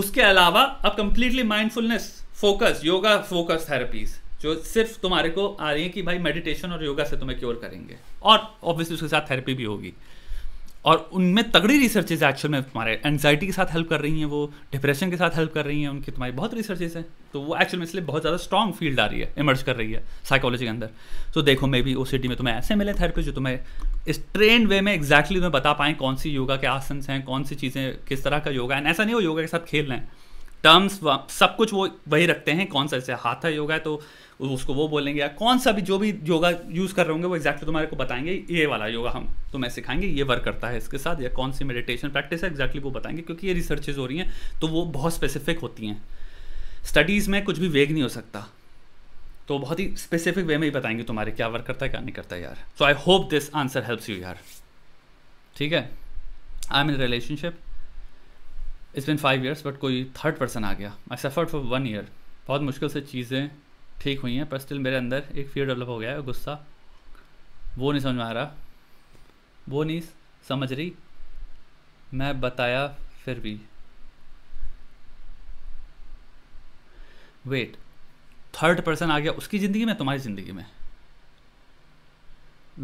उसके अलावा अब completely mindfulness focus yoga focus therapies जो सिर्फ तुम्हारे को आ रही है कि भाई मेडिटेशन और योगा से तुम्हें क्योर करेंगे और ऑब्वियसली उसके साथ थेरेपी भी होगी और उनमें तगड़ी रिसर्चेज है एक्चुअल में तुम्हारे एनजाइटी के साथ हेल्प कर रही हैं वो डिप्रेशन के साथ हेल्प कर रही हैं उनकी तुम्हारी बहुत रिसर्चेज हैं तो वो एक्चुअल में इसलिए बहुत ज़्यादा स्ट्रॉन्ग फील्ड आ रही है इमर्ज कर रही है साइकोलॉजी के अंदर तो देखो मे बी ओ में तुम्हें ऐसे मिले थेरेपी जो तुम्हें इस ट्रेंड वे में एक्जैक्टली exactly तुम्हें बता पाएँ कौन सी योगा के आसन हैं कौन सी चीज़ें किस तरह का योगा है ऐसा नहीं हो योगा के साथ खेल रहे हैं टर्म्स सब कुछ वो वही रखते हैं कौन सा जैसे हाथ है योगा है तो उसको वो बोलेंगे या कौन सा भी जो भी योगा यूज़ कर रहे होंगे वो एग्जैक्टली तुम्हारे को बताएंगे ये वाला योगा हम तुम्हें सिखाएंगे ये वर्क करता है इसके साथ या कौन सी मेडिटेशन प्रैक्टिस है एग्जैक्टली वो बताएंगे क्योंकि ये रिसर्चेज हो रही हैं तो वो बहुत स्पेसिफिक होती हैं स्टडीज़ में कुछ भी वेग नहीं हो सकता तो बहुत ही स्पेसिफिक वे में ही बताएंगे तुम्हारे क्या वर्क करता है क्या नहीं करता यार so I hope this answer helps you यार ठीक है I am in relationship it's been five years but कोई थर्ड पर्सन आ गया I suffer for one year बहुत मुश्किल से चीज़ें ठीक हुई हैं पर स्टिल मेरे अंदर एक फियर डेवलप हो गया है गुस्सा वो नहीं समझ में आ रहा वो नहीं समझ रही मैं बताया फिर भी वेट थर्ड पर्सन आ गया उसकी ज़िंदगी में तुम्हारी ज़िंदगी में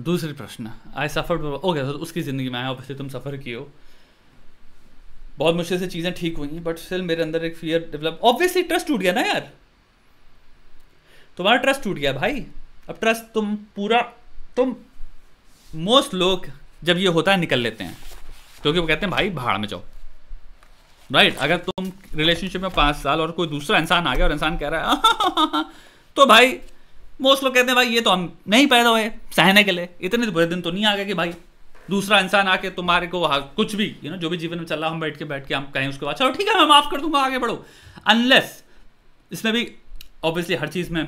दूसरे प्रश्न आई सफ़र ओके सर उसकी ज़िंदगी में आया ऑब्वियसली तुम सफ़र किए हो बहुत मुश्किल से चीज़ें ठीक हुई बट स्टिल मेरे अंदर एक फियर डेवलप ऑब्वियसली ट्रस्ट टूट गया ना यार तुम्हारा ट्रस्ट टूट गया भाई अब ट्रस्ट तुम पूरा तुम मोस्ट लोग जब ये होता है निकल लेते हैं क्योंकि वो कहते हैं भाई भाड़ में जाओ राइट right? अगर तुम रिलेशनशिप में पाँच साल और कोई दूसरा इंसान आ गया और इंसान कह रहा है तो भाई मोस्ट लोग कहते हैं भाई ये तो हम नहीं पैदा हुए सहने के लिए इतने बुरे दिन तो नहीं आ गए कि भाई दूसरा इंसान आके तुम्हारे को कुछ भी यू नो जो भी जीवन में चल रहा हम बैठ के बैठ के हम कहें उसके बाद चलो ठीक है मैं माफ़ कर दूंगा आगे बढ़ो अनलेस इसमें भी ऑब्वियसली हर चीज़ में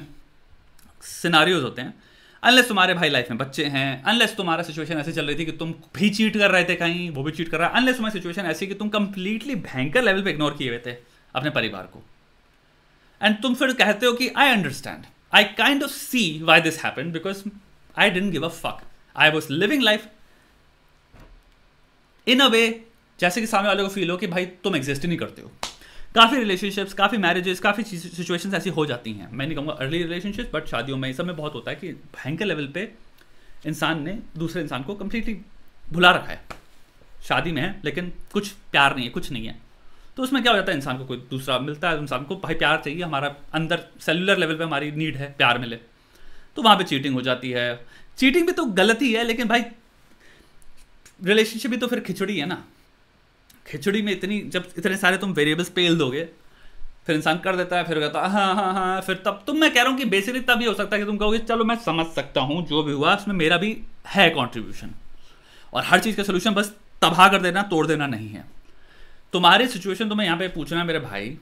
सिनारियोज होते हैं अनलेस तुम्हारे भाई लाइफ में बच्चे हैं अनलेस तुम्हारा सिचुएशन ऐसे चल रही थी कि तुम भी चीट कर रहे थे कहीं वो भी चीट कर रहा है अनलेस तुम्हारी सिचुएशन ऐसी कि तुम कंप्लीटली भयंकर लेवल पे इग्नोर किए हुए थे अपने परिवार को एंड तुम फिर कहते हो कि I understand I kind of see why this happen because I didn't give a fuck I was living life in a way जैसे कि सामने वाले को फील हो कि भाई तुम एग्जिस्ट ही नहीं करते हो काफ़ी रिलेशनशिप्स काफ़ी मैरिजेस काफ़ी सिचुएशंस ऐसी हो जाती हैं मैं नहीं कहूँगा अर्ली रिलेशनशिप बट शादियों में सब में बहुत होता है कि भयंकर लेवल पे इंसान ने दूसरे इंसान को कम्प्लीटली भुला रखा है शादी में है लेकिन कुछ प्यार नहीं है कुछ नहीं है तो उसमें क्या हो जाता है इंसान को कोई दूसरा मिलता है इंसान को भाई प्यार चाहिए हमारा अंदर सेलुलर लेवल पर हमारी नीड है प्यार मिले तो वहाँ पर चीटिंग हो जाती है चीटिंग भी तो गलती है लेकिन भाई रिलेशनशिप भी तो फिर खिचड़ी है ना खिचड़ी में इतनी जब इतने सारे तुम वेरिएबल्स पेल दोगे फिर इंसान कर देता है फिर कहता है हाँ हाँ हाँ फिर तब तुम मैं कह रहा हूँ कि बेसिकली तब ये हो सकता है कि तुम कहोगे चलो मैं समझ सकता हूँ जो भी हुआ उसमें मेरा भी है कॉन्ट्रीब्यूशन और हर चीज़ का सोल्यूशन बस तबाह कर देना तोड़ देना नहीं है तुम्हारी सिचुएशन तुम्हें यहाँ पे पूछना मेरे भाई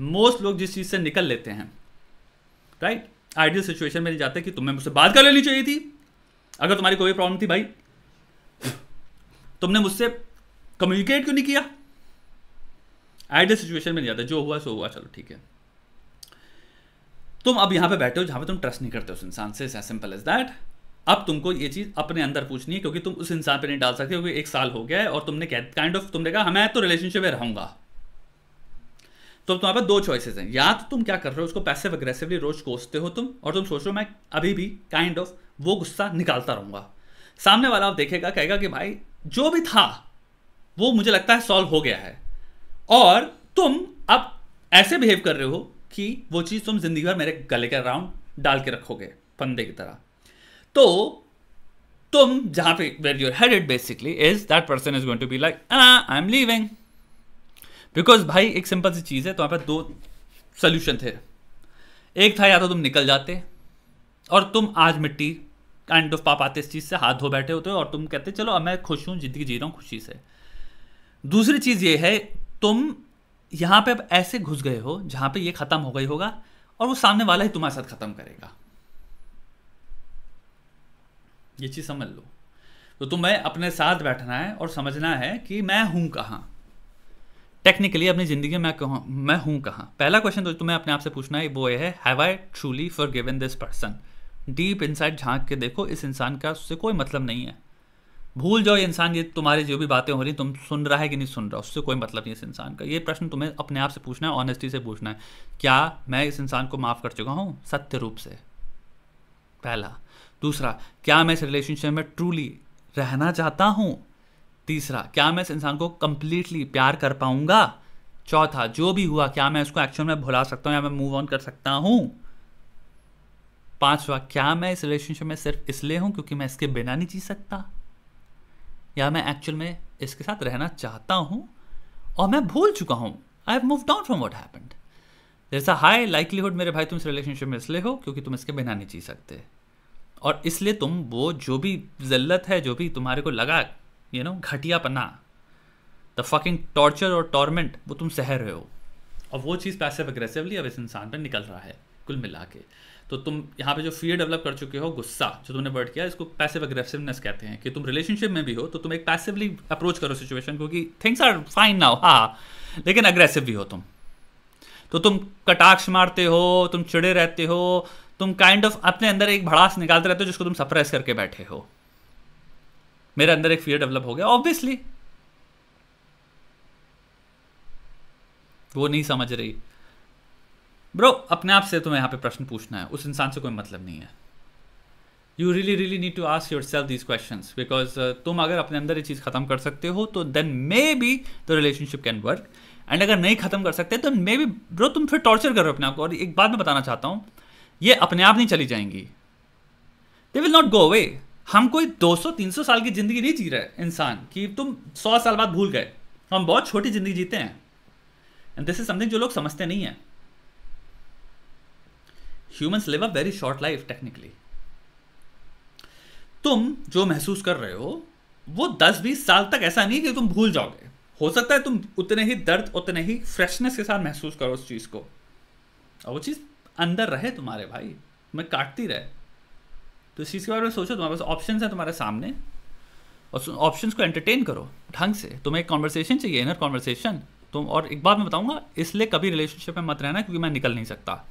मोस्ट लोग जिस चीज़ से निकल लेते हैं राइट आइडियल सिचुएशन में जाते कि तुम्हें मुझसे बात कर लेनी चाहिए थी अगर तुम्हारी कोई प्रॉब्लम थी भाई तुमने मुझसे कम्युनिकेट क्यों नहीं किया एट द सिचुएशन में नहीं जाता जो हुआ सो हुआ चलो ठीक है तुम अब यहां पे बैठे हो जहां पे तुम ट्रस्ट नहीं करते उस इंसान से सिंपल इज दैट अब तुमको ये चीज़ अपने अंदर पूछनी है क्योंकि तुम उस इंसान पे नहीं डाल सकते क्योंकि एक साल हो गया है और तुमने काइंड ऑफ तुमने कहा मैं तो रिलेशनशिप में रहूंगा तो तुम्हारे पास दो चॉइसेस हैं या तो तुम क्या कर रहे हो उसको पैसिव अग्रेसिवली रोज कोसते हो तुम और तुम सोच रहे हो मैं अभी भी काइंड kind ऑफ of, वो गुस्सा निकालता रहूंगा सामने वाला आप देखेगा कहेगा कि भाई जो भी था वो मुझे लगता है सॉल्व हो गया है और तुम अब ऐसे बिहेव कर रहे हो कि वो चीज़ तुम जिंदगी भर मेरे गले के राउंड डाल के रखोगे फंदे की तरह तो तुम जहां पे where you're head it basically is that person is going to be like I am leaving because भाई एक सिंपल सी चीज़ है तुम्हारे पास दो सोल्यूशन थे एक था या तो तुम निकल जाते और तुम आज मिट्टी काइंड ऑफ पाप आते इस चीज़ से हाथ धो बैठे होते हो और तुम कहते चलो अब मैं खुश हूँ जिंदगी जी रहा हूँ खुशी से दूसरी चीज़ ये है तुम यहां पे अब ऐसे घुस गए हो जहां पे ये ख़त्म हो गई होगा और वो सामने वाला ही तुम्हारे साथ ख़त्म करेगा ये चीज़ समझ लो तो तुम्हें अपने साथ बैठना है और समझना है कि मैं हूं कहा टेक्निकली अपनी ज़िंदगी में मैं हूं कहाँ पहला क्वेश्चन तो तुम्हें अपने आप से पूछना है वो ये have I truly forgiven this person deep inside झांक के देखो इस इंसान का उससे कोई मतलब नहीं है भूल जाओ ये इंसान ये तुम्हारी जो भी बातें हो रही तुम सुन रहा है कि नहीं सुन रहा उससे कोई मतलब नहीं इस इंसान का ये प्रश्न तुम्हें अपने आप से पूछना है ऑनेस्टी से पूछना है क्या मैं इस इंसान को माफ़ कर चुका हूँ सत्य रूप से पहला दूसरा क्या मैं इस रिलेशनशिप में ट्रूली रहना चाहता हूँ तीसरा क्या मैं इस इंसान को कंप्लीटली प्यार कर पाऊंगा चौथा जो भी हुआ क्या मैं इसको एक्चुअल में भुला सकता हूँ या मैं मूव ऑन कर सकता हूँ पांचवा क्या मैं इस रिलेशनशिप में सिर्फ इसलिए हूँ क्योंकि मैं इसके बिना नहीं जी सकता या मैं एक्चुअल में इसके साथ रहना चाहता हूँ और मैं भूल चुका हूँ I have move down from what happened जैसा हाई लाइकलीहुड मेरे भाई तुम इस रिलेशनशिप में इसलिए हो क्योंकि तुम इसके बिना नहीं जी सकते और इसलिए तुम वो जो भी जल्लत है जो भी तुम्हारे को लगा यू नो घटियापना द फकिंग टॉर्चर और टॉर्मेंट वो तुम सह रहे हो और वो चीज़ पैसिव अग्रेसिवली अब इस इंसान पर निकल रहा है कुल मिला के तो तुम यहाँ पे जो फियर डेवलप कर चुके हो गुस्सा जो तुमने वर्ड किया इसको पैसिव अग्रेसिवनेस कहते हैं कि तुम रिलेशनशिप में भी हो तो तुम एक पैसिवली अप्रोच करो सिचुएशन को कि थिंग्स आर फाइन नाउ हाँ लेकिन अग्रेसिव भी हो तुम तो तुम कटाक्ष मारते हो तुम चिड़े रहते हो तुम काइंड kind ऑफ of अपने अंदर एक भड़ास निकालते रहते हो जिसको तुम सप्रेस करके बैठे हो मेरे अंदर एक फियर डेवलप हो गया ऑब्वियसली वो नहीं समझ रही ब्रो अपने आप से तुम्हें तो यहाँ पे प्रश्न पूछना है उस इंसान से कोई मतलब नहीं है you really really need to ask yourself these question because तुम अगर अपने अंदर ये चीज़ ख़त्म कर सकते हो तो then maybe the relationship can work and अगर नहीं ख़त्म कर सकते तो मे बी ब्रो तुम फिर टॉर्चर कर रहे हो अपने आप को और एक बात मैं बताना चाहता हूँ ये अपने आप नहीं चली जाएंगी they will not go away हम कोई 200-300 साल की ज़िंदगी नहीं जी रहे इंसान कि तुम 100 साल बाद भूल गए हम बहुत छोटी ज़िंदगी जीते हैं एंड दिस इज समथिंग जो लोग समझते नहीं है humans live a very short life technically तुम जो महसूस कर रहे हो वो दस बीस साल तक ऐसा नहीं कि तुम भूल जाओगे हो सकता है तुम उतने ही दर्द उतने ही फ्रेशनेस के साथ महसूस करो उस चीज़ को और वो चीज़ अंदर रहे तुम्हारे भाई तुम्हें काटती रहे तो इस चीज़ के बारे में सोचो तुम्हारे पास ऑप्शन है तुम्हारे सामने और ऑप्शन को एंटरटेन करो ढंग से तुम्हें एक कॉन्वर्सेशन चाहिए इनर कॉन्वर्सेशन तुम और एक बात मैं बताऊंगा इसलिए कभी रिलेशनशिप में मत रहना क्योंकि मैं निकल नहीं सकता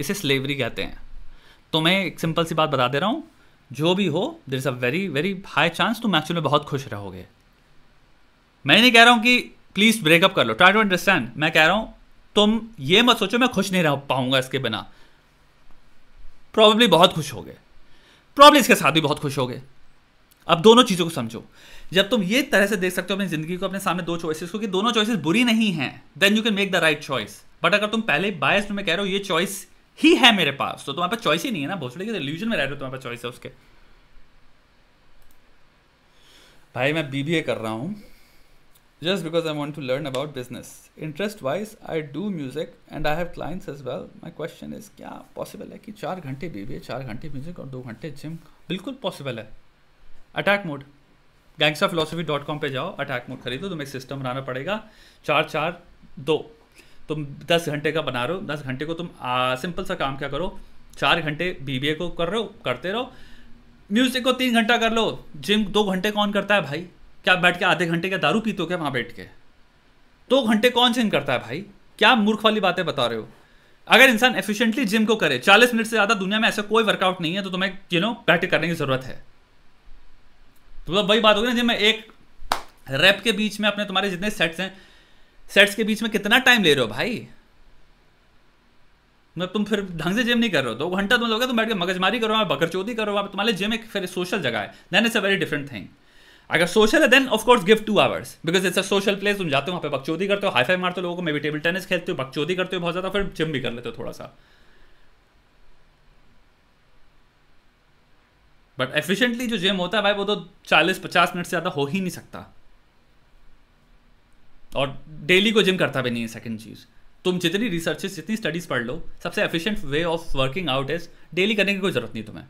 इसे स्लेवरी कहते हैं तो मैं एक सिंपल सी बात बता दे रहा हूँ जो भी हो there is a very very high chance तुम एक्चुअली में बहुत खुश रहोगे मैं नहीं कह रहा हूँ कि प्लीज़ ब्रेकअप कर लो ट्राई टू अंडरस्टैंड मैं कह रहा हूँ तुम ये मत सोचो मैं खुश नहीं रह पाऊंगा इसके बिना प्रॉब्ली बहुत खुश हो गए प्रॉब्ली इसके साथ भी बहुत खुश हो गए अब दोनों चीज़ों को समझो जब तुम ये तरह से देख सकते हो अपनी ज़िंदगी को अपने सामने दो चॉइसेस को कि दोनों चॉइसेस बुरी नहीं हैं then you can make the right choice but अगर तुम पहले बायस में कह रहे हो ये चॉइस ही है मेरे पास तो तुम्हारे पास चॉइस ही नहीं है ना भोसड़ी के रिल्यूजन तो में रह रहे हो तुम्हारे पास चॉइस है उसके भाई मैं बीबीए कर रहा हूँ just because I want to learn about business interest wise I do music and I have clients as well my question is क्या पॉसिबल है कि चार घंटे बी बी चार घंटे म्यूजिक और दो घंटे जिम बिल्कुल पॉसिबल है attack mode gangs of philosophy dot com पर जाओ अटैक मोड खरीदो तुम्हें सिस्टम बनाना पड़ेगा चार चार दो तुम दस घंटे का बना रहे हो दस घंटे को तुम आ, सिंपल सा काम क्या करो चार घंटे बी को कर रहे हो करते रहो म्यूज़िक को तीन घंटा कर लो जिम दो घंटे कौन करता है भाई क्या बैठ के आधे घंटे का दारू पीते हो क्या वहाँ बैठ के दो घंटे कौन जिम करता है भाई क्या मूर्ख वाली बातें बता रहे हो अगर इंसान एफिशिएंटली जिम को करे 40 मिनट से ज़्यादा दुनिया में ऐसा कोई वर्कआउट नहीं है तो तुम्हें यू नो बैठ करने की ज़रूरत है तो वही बात होगी ना जिम में एक रैप के बीच में अपने तुम्हारे जितने सेट्स हैं सेट्स के बीच में कितना टाइम ले रहे हो भाई मैं तुम फिर ढंग से जिम नहीं कर रहे हो दो घंटा तुम लोग तुम तो बैठ के मगजमारी करो बकरचोदी करो आप तुम्हारे जिम एक फिर सोशल जगह है then it's a very different thing अगर सोशल है then of course give two hours because it's a social place तुम जाते हो वहाँ पे बकचोदी करते हो हाई फाई मारते हो लोगों को मे भी टेबल टेनिस खेलते हो बकचोदी करते हो बहुत ज़्यादा फिर जिम भी कर लेते हो थोड़ा सा बट एफिशिएंटली जो जिम होता है भाई वो तो चालीस पचास मिनट से ज़्यादा हो ही नहीं सकता और डेली को जिम करता भी नहीं है सेकेंड चीज़ तुम जितनी रिसर्चेस जितनी स्टडीज़ पढ़ लो सबसे efficient way of working out is daily करने की कोई ज़रूरत नहीं तुम्हें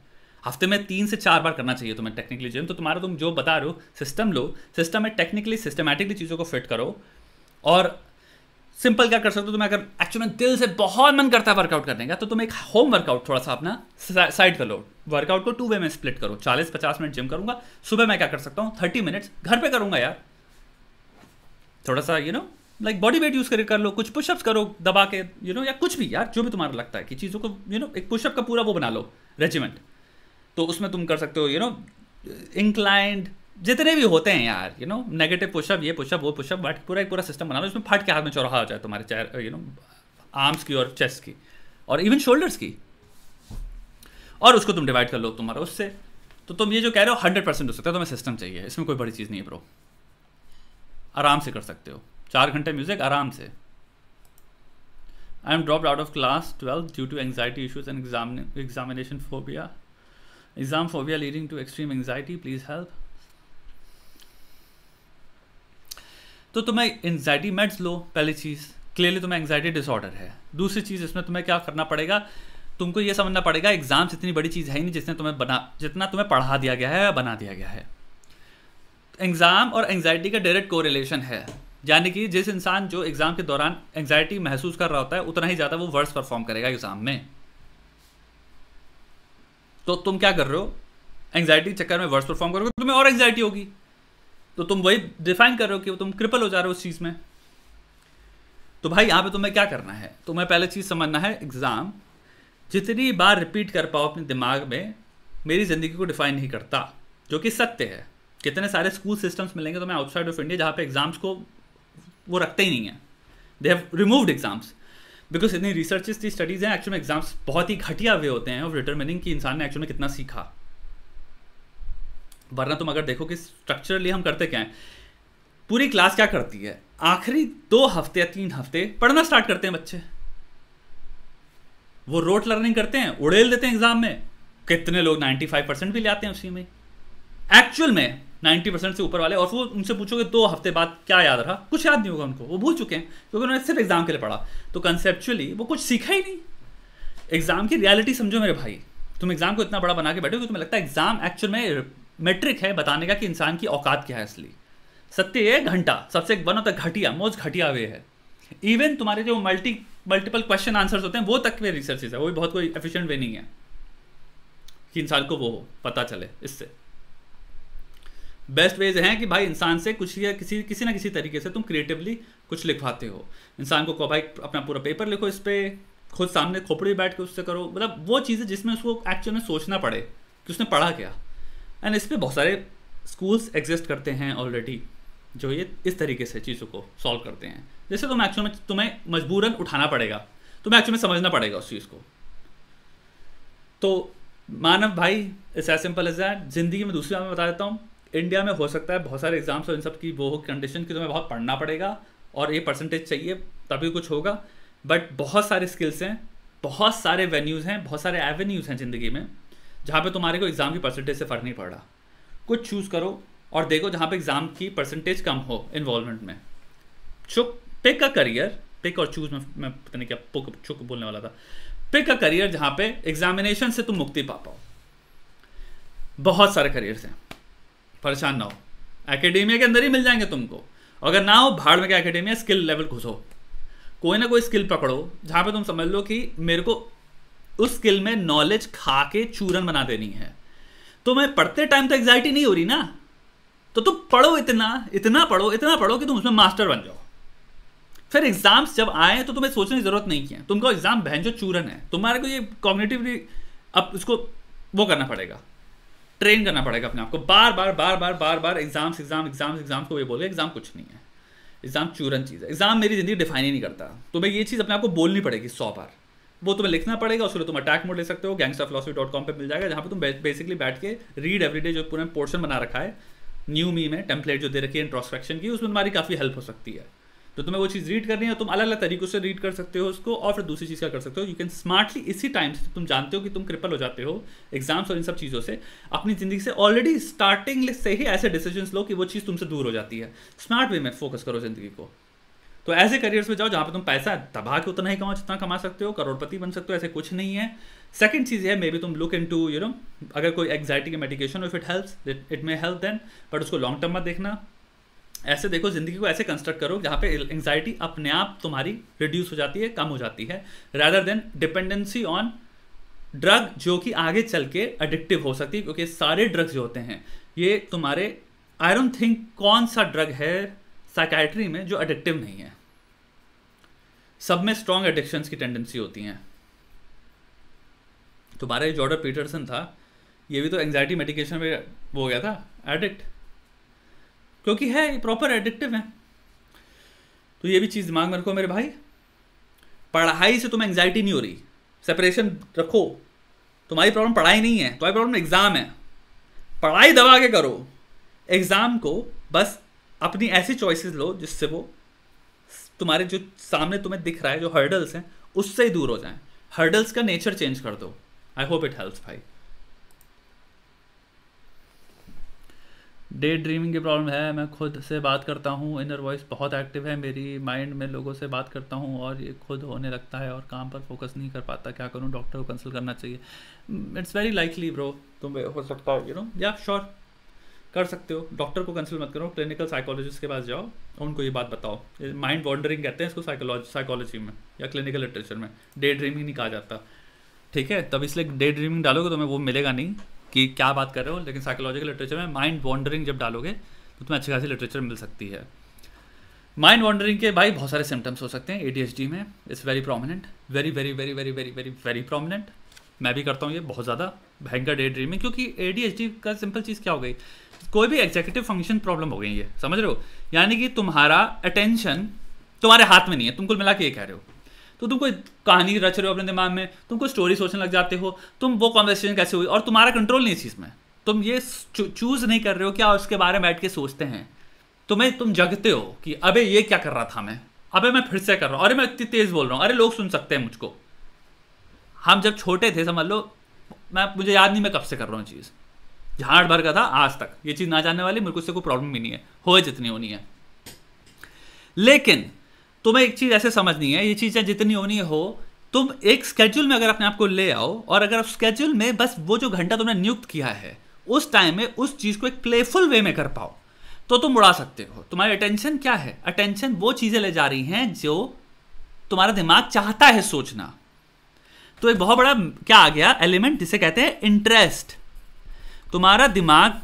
हफ्ते में तीन से चार बार करना चाहिए तुम्हें टेक्निकली जिम तो तुम्हारा तुम जो बता रहे हो सिस्टम लो सिस्टम में टेक्निकली सिस्टमेटिकली चीज़ों को फिट करो और सिंपल क्या कर सकते हो तुम्हें अगर एक्चुअली में दिल से बहुत मन करता है वर्कआउट करने का तो तुम एक होम वर्कआउट थोड़ा सा अपना साइड कर लो वर्कआउट को टू वे में स्प्लिट करो चालीस पचास मिनट जिम करूंगा सुबह मैं क्या कर सकता हूँ थर्टी मिनट्स घर पर करूंगा यार थोड़ा सा you know like body weight use कर लो कुछ पुशअप्स करो दबा के यू you नो know, या कुछ भी यार जो भी तुम्हारा लगता है कि चीज़ों को यू you नो know, एक पुशअप का पूरा वो बना लो रेजिमेंट तो उसमें तुम कर सकते हो यू नो इंक्लाइंड जितने भी होते हैं यार यू नो नेगेटिव पुशअप ये पुशअप वो पुशअप बट पूरा एक पूरा सिस्टम बना लो उसमें फट के हाथ में चौराहा हो जाए तुम्हारे चेहर यू नो आर्म्स की और चेस्ट की और इवन शोल्डर्स की और उसको तुम डिवाइड कर लो तुम्हारा उससे तो तुम ये जो कह रहे हो हंड्रेड परसेंट हो सकता है तुम्हें सिस्टम चाहिए इसमें कोई बड़ी चीज़ नहीं है ब्रो आराम से कर सकते हो चार घंटे म्यूज़िक आराम से I am drop out of class twelfth due to anxiety issues and examination phobia exam phobia leading to extreme anxiety please help तो तुम्हें एंगजाइटी मेड्स लो पहली चीज़ क्लियरली तुम्हें एंगजाइटी डिसऑर्डर है दूसरी चीज़ इसमें तुम्हें क्या करना पड़ेगा तुमको यह समझना पड़ेगा एग्जाम्स इतनी बड़ी चीज़ है ही नहीं जिसने तुम्हें बना जितना तुम्हें पढ़ा दिया गया है या बना दिया गया है एग्ज़ाम और एंगजाइटी का डायरेक्ट कोरिलेशन है यानी कि जिस इंसान जो एग्ज़ाम के दौरान एंगजाइटी महसूस कर रहा होता है उतना ही ज़्यादा वो वर्ड्स परफॉर्म करेगा एग्ज़ाम में तो तुम क्या कर रहे हो एंगजाइटी चक्कर में वर्ड्स परफॉर्म करोगे तुम्हें और एंगजाइटी होगी तो तुम वही डिफाइन कर रहे हो कि तुम क्रिपल हो जा रहे हो उस चीज़ में तो भाई यहाँ पे तुम्हें क्या करना है तुम्हें पहले चीज़ समझना है एग्ज़ाम जितनी बार रिपीट कर पाओ अपने दिमाग में मेरी ज़िंदगी को डिफाइन नहीं करता जो कि सत्य है कितने सारे स्कूल सिस्टम्स मिलेंगे तो मैं आउटसाइड ऑफ इंडिया जहाँ पे एग्जाम्स को वो रखते ही नहीं है they have removed exams because इतनी रिसर्च थी स्टडीज़ हैं एक्चुअली एग्जाम्स बहुत ही घटिया वे होते हैं ऑफ डिटर्मिनिंग कि इंसान ने एक्चुअल में कितना सीखा वरना तुम अगर देखो कि स्ट्रक्चरली हम करते क्या है पूरी क्लास क्या करती है आखिरी दो हफ्ते या तीन हफ्ते पढ़ना स्टार्ट करते हैं बच्चे वो रोट लर्निंग करते हैं उड़ेल देते हैं एग्जाम में कितने लोग 95 परसेंट भी ले आते हैं उसी में एक्चुअल में नाइन्टी परसेंट से ऊपर वाले और वो उनसे पूछोगे दो हफ्ते बाद क्या याद रहा कुछ याद नहीं होगा उनको वो भूल चुके हैं क्योंकि उन्होंने सिर्फ एग्जाम के लिए पढ़ा तो कंसेप्चुअली वो कुछ सीखा ही नहीं एग्जाम की रियलिटी समझो मेरे भाई तुम एग्जाम को इतना बड़ा बना के बैठे हो कि तुम्हें लगता है एग्जाम एक्चुअल में मेट्रिक है बताने का कि इंसान की औकात क्या है असली सत्य है घंटा सबसे वन ऑफ द घटिया मोस्ट घटिया वे है इवन तुम्हारे जो मल्टी मल्टीपल क्वेश्चन आंसर्स होते हैं वो तक के रिसर्चेज है वो भी बहुत कोई एफिशिएंट वे नहीं है कि इंसान को वो हो पता चले इससे बेस्ट वेज हैं कि भाई इंसान से कुछ या किसी किसी ना किसी तरीके से तुम क्रिएटिवली कुछ लिखवाते हो इंसान को कहो भाई अपना पूरा पेपर लिखो इस पर खुद सामने खोपड़ी बैठ के उससे करो मतलब वो चीज़ें जिसमें उसको एक्चुअल में सोचना पड़े कि उसने पढ़ा क्या एंड इस पर बहुत सारे स्कूल्स एग्जिस्ट करते हैं ऑलरेडी जो ये इस तरीके से चीज़ों को सॉल्व करते हैं जैसे तुम एक्चुअल में तुम्हें मजबूरन उठाना पड़ेगा तुम्हें एक्चुअल में समझना पड़ेगा उस चीज़ को तो मानव भाई इस एज सिंपल एज दैट ज़िंदगी में दूसरी बात मैं बता देता हूँ इंडिया में हो सकता है बहुत सारे एग्जाम्स और इन सब की वो कंडीशन की तुम्हें बहुत पढ़ना पड़ेगा और ये परसेंटेज चाहिए तभी कुछ होगा बट बहुत सारे स्किल्स हैं बहुत सारे वेन्यूज़ हैं बहुत सारे एवेन्यूज़ हैं ज़िंदगी में जहाँ पे तुम्हारे को एग्ज़ाम की परसेंटेज से फ़र्क नहीं पड़ रहा कुछ चूज़ करो और देखो जहाँ पे एग्ज़ाम की परसेंटेज कम हो इन्वॉलमेंट में चुप पिक अ करियर पिक और चूज़ में मैं पता नहीं क्या पुक चुक बोलने वाला था पिक अ करियर जहाँ पे एग्जामिनेशन से तुम मुक्ति पा पाओ बहुत सारे करियर्स हैं परेशान ना हो एकेडेमिया के अंदर ही मिल जाएंगे तुमको अगर ना हो भाड़ में क्या एकेडेमिया स्किल लेवल घुसो कोई ना कोई स्किल पकड़ो जहाँ पे तुम समझ लो कि मेरे को उस स्किल में नॉलेज खा के चूरन बना देनी है तो मैं पढ़ते टाइम तो एग्जाइटी नहीं हो रही ना तो तुम पढ़ो इतना इतना पढ़ो इतना पढ़ो कि तुम उसमें मास्टर बन जाओ फिर एग्जाम्स जब आए तो तुम्हें सोचने की जरूरत नहीं है तुमको एग्जाम बहन जो चूरन है तुम्हारे को ये कॉम्युनिटिवली अब इसको वो करना पड़ेगा ट्रेन करना पड़ेगा अपने आप को बार बार बार बार बार बार एग्जाम्स एग्जाम एग्जाम्स एग्जाम को ये बोले एग्जाम कुछ नहीं है एग्जाम चूरन चीज़ है एग्जाम मेरी ज़िंदगी डिफाइन ही नहीं करता तो मैं ये चीज़ अपने आपको बोलनी पड़ेगी सौ बार वो तुम्हें लिखना पड़ेगा उसके लिए तुम अटैक मोड ले सकते हो गैंगस्टर फिलोसफी डॉट कॉम पर मिल जाएगा जहाँ पर तुम बेसिकली बैठ के रीड एवरीडे जो पूरा पोर्शन बना रखा है न्यू मी में टेम्पलेट जो दे रखी है इंट्रोस्पेक्शन की उसमें तुम्हारी काफ़ी हेल्प हो सकती है तो तुम्हें वो चीज़ रीड करनी है तुम अलग अलग तरीक़ों से रीड कर सकते हो उसको और फिर दूसरी चीज़ का कर सकते हो यू कैन स्मार्टली इसी टाइम से तुम जानते हो कि तुम क्रिपल हो जाते हो एग्जाम्स और इन सब चीज़ों से अपनी ज़िंदगी से ऑलरेडी स्टार्टिंग से ही ऐसे डिसीजन लो कि वो चीज़ तुमसे दूर हो जाती है स्मार्ट वे में फोकस करो ज़िंदगी को तो ऐसे करियर्स में जाओ जहाँ पे तुम पैसा दबा के उतना ही कमाओ जितना कमा सकते हो करोड़पति बन सकते हो ऐसे कुछ नहीं है सेकंड चीज़ है मे बी तुम look into you know अगर कोई एग्जाइटी के medication if it helps it may help then but उसको लॉन्ग टर्म में देखना ऐसे देखो ज़िंदगी को ऐसे कंस्ट्रक्ट करो जहाँ पे एंगजाइटी अपने आप तुम्हारी रिड्यूस हो जाती है कम हो जाती है rather than dependency on drug जो कि आगे चल के एडिक्टिव हो सकती है क्योंकि सारे ड्रग्स जो होते हैं ये तुम्हारे आई डोंट थिंक कौन सा ड्रग है साइकैट्री में जो एडिक्टिव नहीं है सब में स्ट्रॉन्ग एडिक्शंस की टेंडेंसी होती हैं तुम्हारे जॉर्डर पीटरसन था ये भी तो एंगजाइटी मेडिकेशन में वो हो गया था एडिक्ट क्योंकि है प्रॉपर एडिक्टिव है तो ये भी चीज़ दिमाग में रखो मेरे भाई पढ़ाई से तुम्हें एंग्जाइटी नहीं हो रही सेपरेशन रखो तुम्हारी प्रॉब्लम पढ़ाई नहीं है तुम्हारी प्रॉब्लम एग्ज़ाम है पढ़ाई दबा के करो एग्ज़ाम को बस अपनी ऐसी चॉइसेस लो जिससे वो तुम्हारे जो सामने तुम्हें दिख रहा है जो हर्डल्स हैं उससे ही दूर हो जाएं हर्डल्स का नेचर चेंज कर दो आई होप इट हेल्प्स भाई डे ड्रीमिंग की प्रॉब्लम है मैं खुद से बात करता हूँ इनर वॉइस बहुत एक्टिव है मेरी माइंड में लोगों से बात करता हूँ और ये खुद होने लगता है और काम पर फोकस नहीं कर पाता क्या करूँ डॉक्टर को कंसल्ट करना चाहिए इट्स वेरी लाइकली ब्रो तुम हो सकता हो यू नो या श्योर कर सकते हो डॉक्टर को कंसल्ट मत करो क्लिनिकल साइकोलॉजिस्ट के पास जाओ उनको ये बात बताओ माइंड वॉन्डरिंग कहते हैं इसको साइकोलॉजी साइकोलॉजी में या क्लिनिकल लिटरेचर में डे ड्रीमिंग नहीं कहा जाता ठीक है तब इसलिए डे ड्रीमिंग डालोगे तो मैं वो मिलेगा नहीं कि क्या बात कर रहे हो लेकिन साइकोलॉजिकल लिटरेचर में माइंड वॉन्डरिंग जब डालोगे तो तुम्हें अच्छी खासी लिटरेचर मिल सकती है माइंड वॉन्डरिंग के भाई बहुत सारे सिम्टम्स हो सकते हैं ए में it's very prominent very very very very very very very prominent मैं भी करता हूँ ये बहुत ज़्यादा भयंकर डे ड्रीमिंग क्योंकि ए का सिंपल चीज़ क्या हो गई कोई भी एग्जीक्यूटिव फंक्शन प्रॉब्लम हो गई है समझ रहे हो यानी कि तुम्हारा अटेंशन तुम्हारे हाथ में नहीं है तुम कुल मिला के ये कह रहे हो तो तुम कोई कहानी रच रहे हो अपने दिमाग में तुम कोई स्टोरी सोचने लग जाते हो तुम वो कॉन्वर्सेशन कैसे हुई और तुम्हारा कंट्रोल नहीं इस चीज़ में तुम ये चूज़ नहीं कर रहे हो क्या उसके बारे में बैठ के सोचते हैं तुम्हें तुम जगते हो कि अबे ये क्या कर रहा था मैं अबे मैं फिर से कर रहा हूँ अरे मैं इतनी तेज़ बोल रहा हूँ अरे लोग सुन सकते हैं मुझको हम जब छोटे थे समझ लो मैं मुझे याद नहीं मैं कब से कर रहा हूँ चीज़ झाड़ भर का था आज तक ये चीज़ ना जानने वाली मेरे को इससे कोई प्रॉब्लम भी नहीं है हो जितनी होनी है लेकिन तुम्हें एक चीज़ ऐसे समझनी है ये चीज़ें जितनी होनी हो तुम एक स्केड्यूल में अगर अपने आप को ले आओ और अगर आप स्केड्यूल में बस वो जो घंटा तुमने नियुक्त किया है उस टाइम में उस चीज़ को एक प्लेफुल वे में कर पाओ तो तुम उड़ा सकते हो तुम्हारी अटेंशन क्या है अटेंशन वो चीज़ें ले जा रही हैं जो तुम्हारा दिमाग चाहता है सोचना तो एक बहुत बड़ा क्या आ गया एलिमेंट जिसे कहते हैं इंटरेस्ट तुम्हारा दिमाग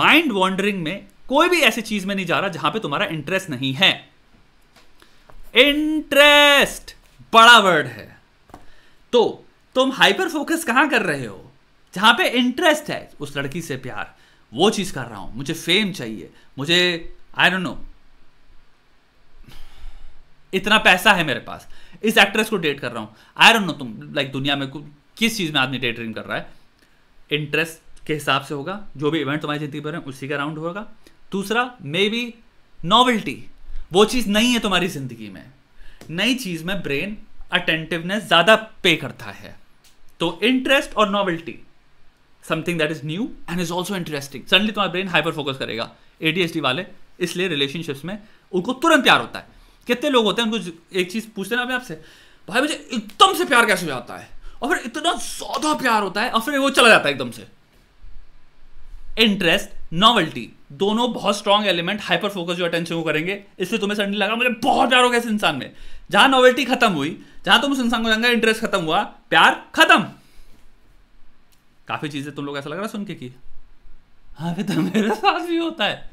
माइंड वॉन्डरिंग में कोई भी ऐसी चीज़ में नहीं जा रहा जहां पे तुम्हारा इंटरेस्ट नहीं है इंटरेस्ट बड़ा वर्ड है तो तुम हाइपर फोकस कहां कर रहे हो जहां पे इंटरेस्ट है उस लड़की से प्यार वो चीज कर रहा हूं मुझे फेम चाहिए मुझे आई डोंट नो इतना पैसा है मेरे पास इस एक्ट्रेस को डेट कर रहा हूं आई डोंट नो तुम लाइक like, दुनिया में किस चीज में आदमी डेट ड्रीम कर रहा है इंटरेस्ट के हिसाब से होगा जो भी इवेंट तुम्हारी जिंदगी पर है उसी का राउंड होगा दूसरा मे बी नॉवल्टी वो चीज़ नहीं है तुम्हारी ज़िंदगी में नई चीज़ में ब्रेन अटेंटिवनेस ज़्यादा पे करता है तो इंटरेस्ट और novelty something that is new and is also interesting suddenly तुम्हारा ब्रेन हाइपर फोकस करेगा ए वाले इसलिए रिलेशनशिप्स में उनको तुरंत प्यार होता है कितने लोग होते हैं उनको एक चीज़ पूछते ना आपसे भाई मुझे एकदम से प्यार कैसे हो जाता है और फिर इतना ज़्यादा प्यार होता है और फिर वो चला जाता है एकदम से इंटरेस्ट नॉवल्टी दोनों बहुत स्ट्रॉन्ग एलिमेंट हाइपर फोकस जो अटेंशन को करेंगे इससे तुम्हें सडनली लगा मुझे बहुत प्यार हो गया इस इंसान में जहां नॉवेल्टी खत्म हुई जहां तुम उस इंसान को जानकर इंटरेस्ट खत्म हुआ प्यार खत्म काफी चीजें तुम लोग ऐसा लग रहा सुन के कि हाँ तो मेरे साथ भी होता है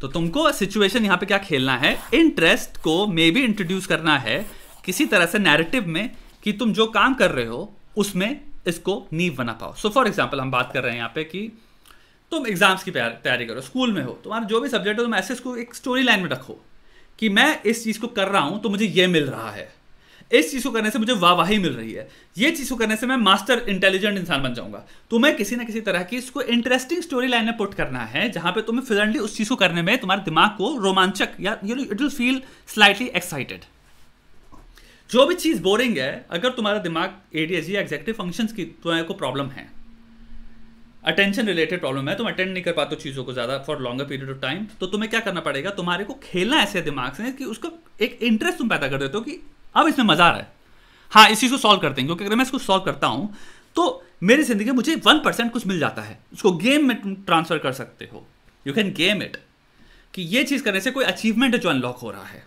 तो तुमको सिचुएशन यहां पे क्या खेलना है इंटरेस्ट को मे बी इंट्रोड्यूस करना है किसी तरह से नैरेटिव में कि तुम जो काम कर रहे हो उसमें इसको नींव बना पाओ सो फॉर एग्जाम्पल हम बात कर रहे हैं यहाँ पे कि तुम एग्जाम्स की तैयारी करो स्कूल में हो तुम्हारा जो भी सब्जेक्ट हो तुम ऐसे इसको एक स्टोरी लाइन में रखो कि मैं इस चीज़ को कर रहा हूँ तो मुझे ये मिल रहा है इस चीज़ को करने से मुझे वाहवाही मिल रही है ये चीज़ को करने से मैं मास्टर इंटेलिजेंट इंसान बन जाऊंगा तुम्हें किसी ना किसी तरह की इसको इंटरेस्टिंग स्टोरी लाइन में पुट करना है जहाँ पे तुम्हें फिजेंटली उस चीज़ को करने में तुम्हारे दिमाग को रोमांचक या you it will feel slightly excited जो भी चीज़ बोरिंग है अगर तुम्हारा दिमाग एडीएसजी e या एग्जेक्टिव फंक्शंस की तुम्हारे तो को प्रॉब्लम है अटेंशन रिलेटेड प्रॉब्लम है तुम अटेंड नहीं कर पाते चीज़ों को ज़्यादा for longer period of time तो तुम्हें क्या करना पड़ेगा तुम्हारे को खेलना ऐसे दिमाग से कि उसको एक इंटरेस्ट तुम पैदा कर देते हो कि अब इसमें मज़ा आ रहा है हाँ इस चीज़ को सॉल्व करते हैं क्योंकि अगर मैं इसको सॉल्व करता हूँ तो मेरी ज़िंदगी में मुझे वन परसेंट कुछ मिल जाता है उसको गेम में तुम ट्रांसफ़र कर सकते हो यू कैन गेम इट कि ये चीज़ करने से कोई अचीवमेंट है जो अनलॉक हो रहा है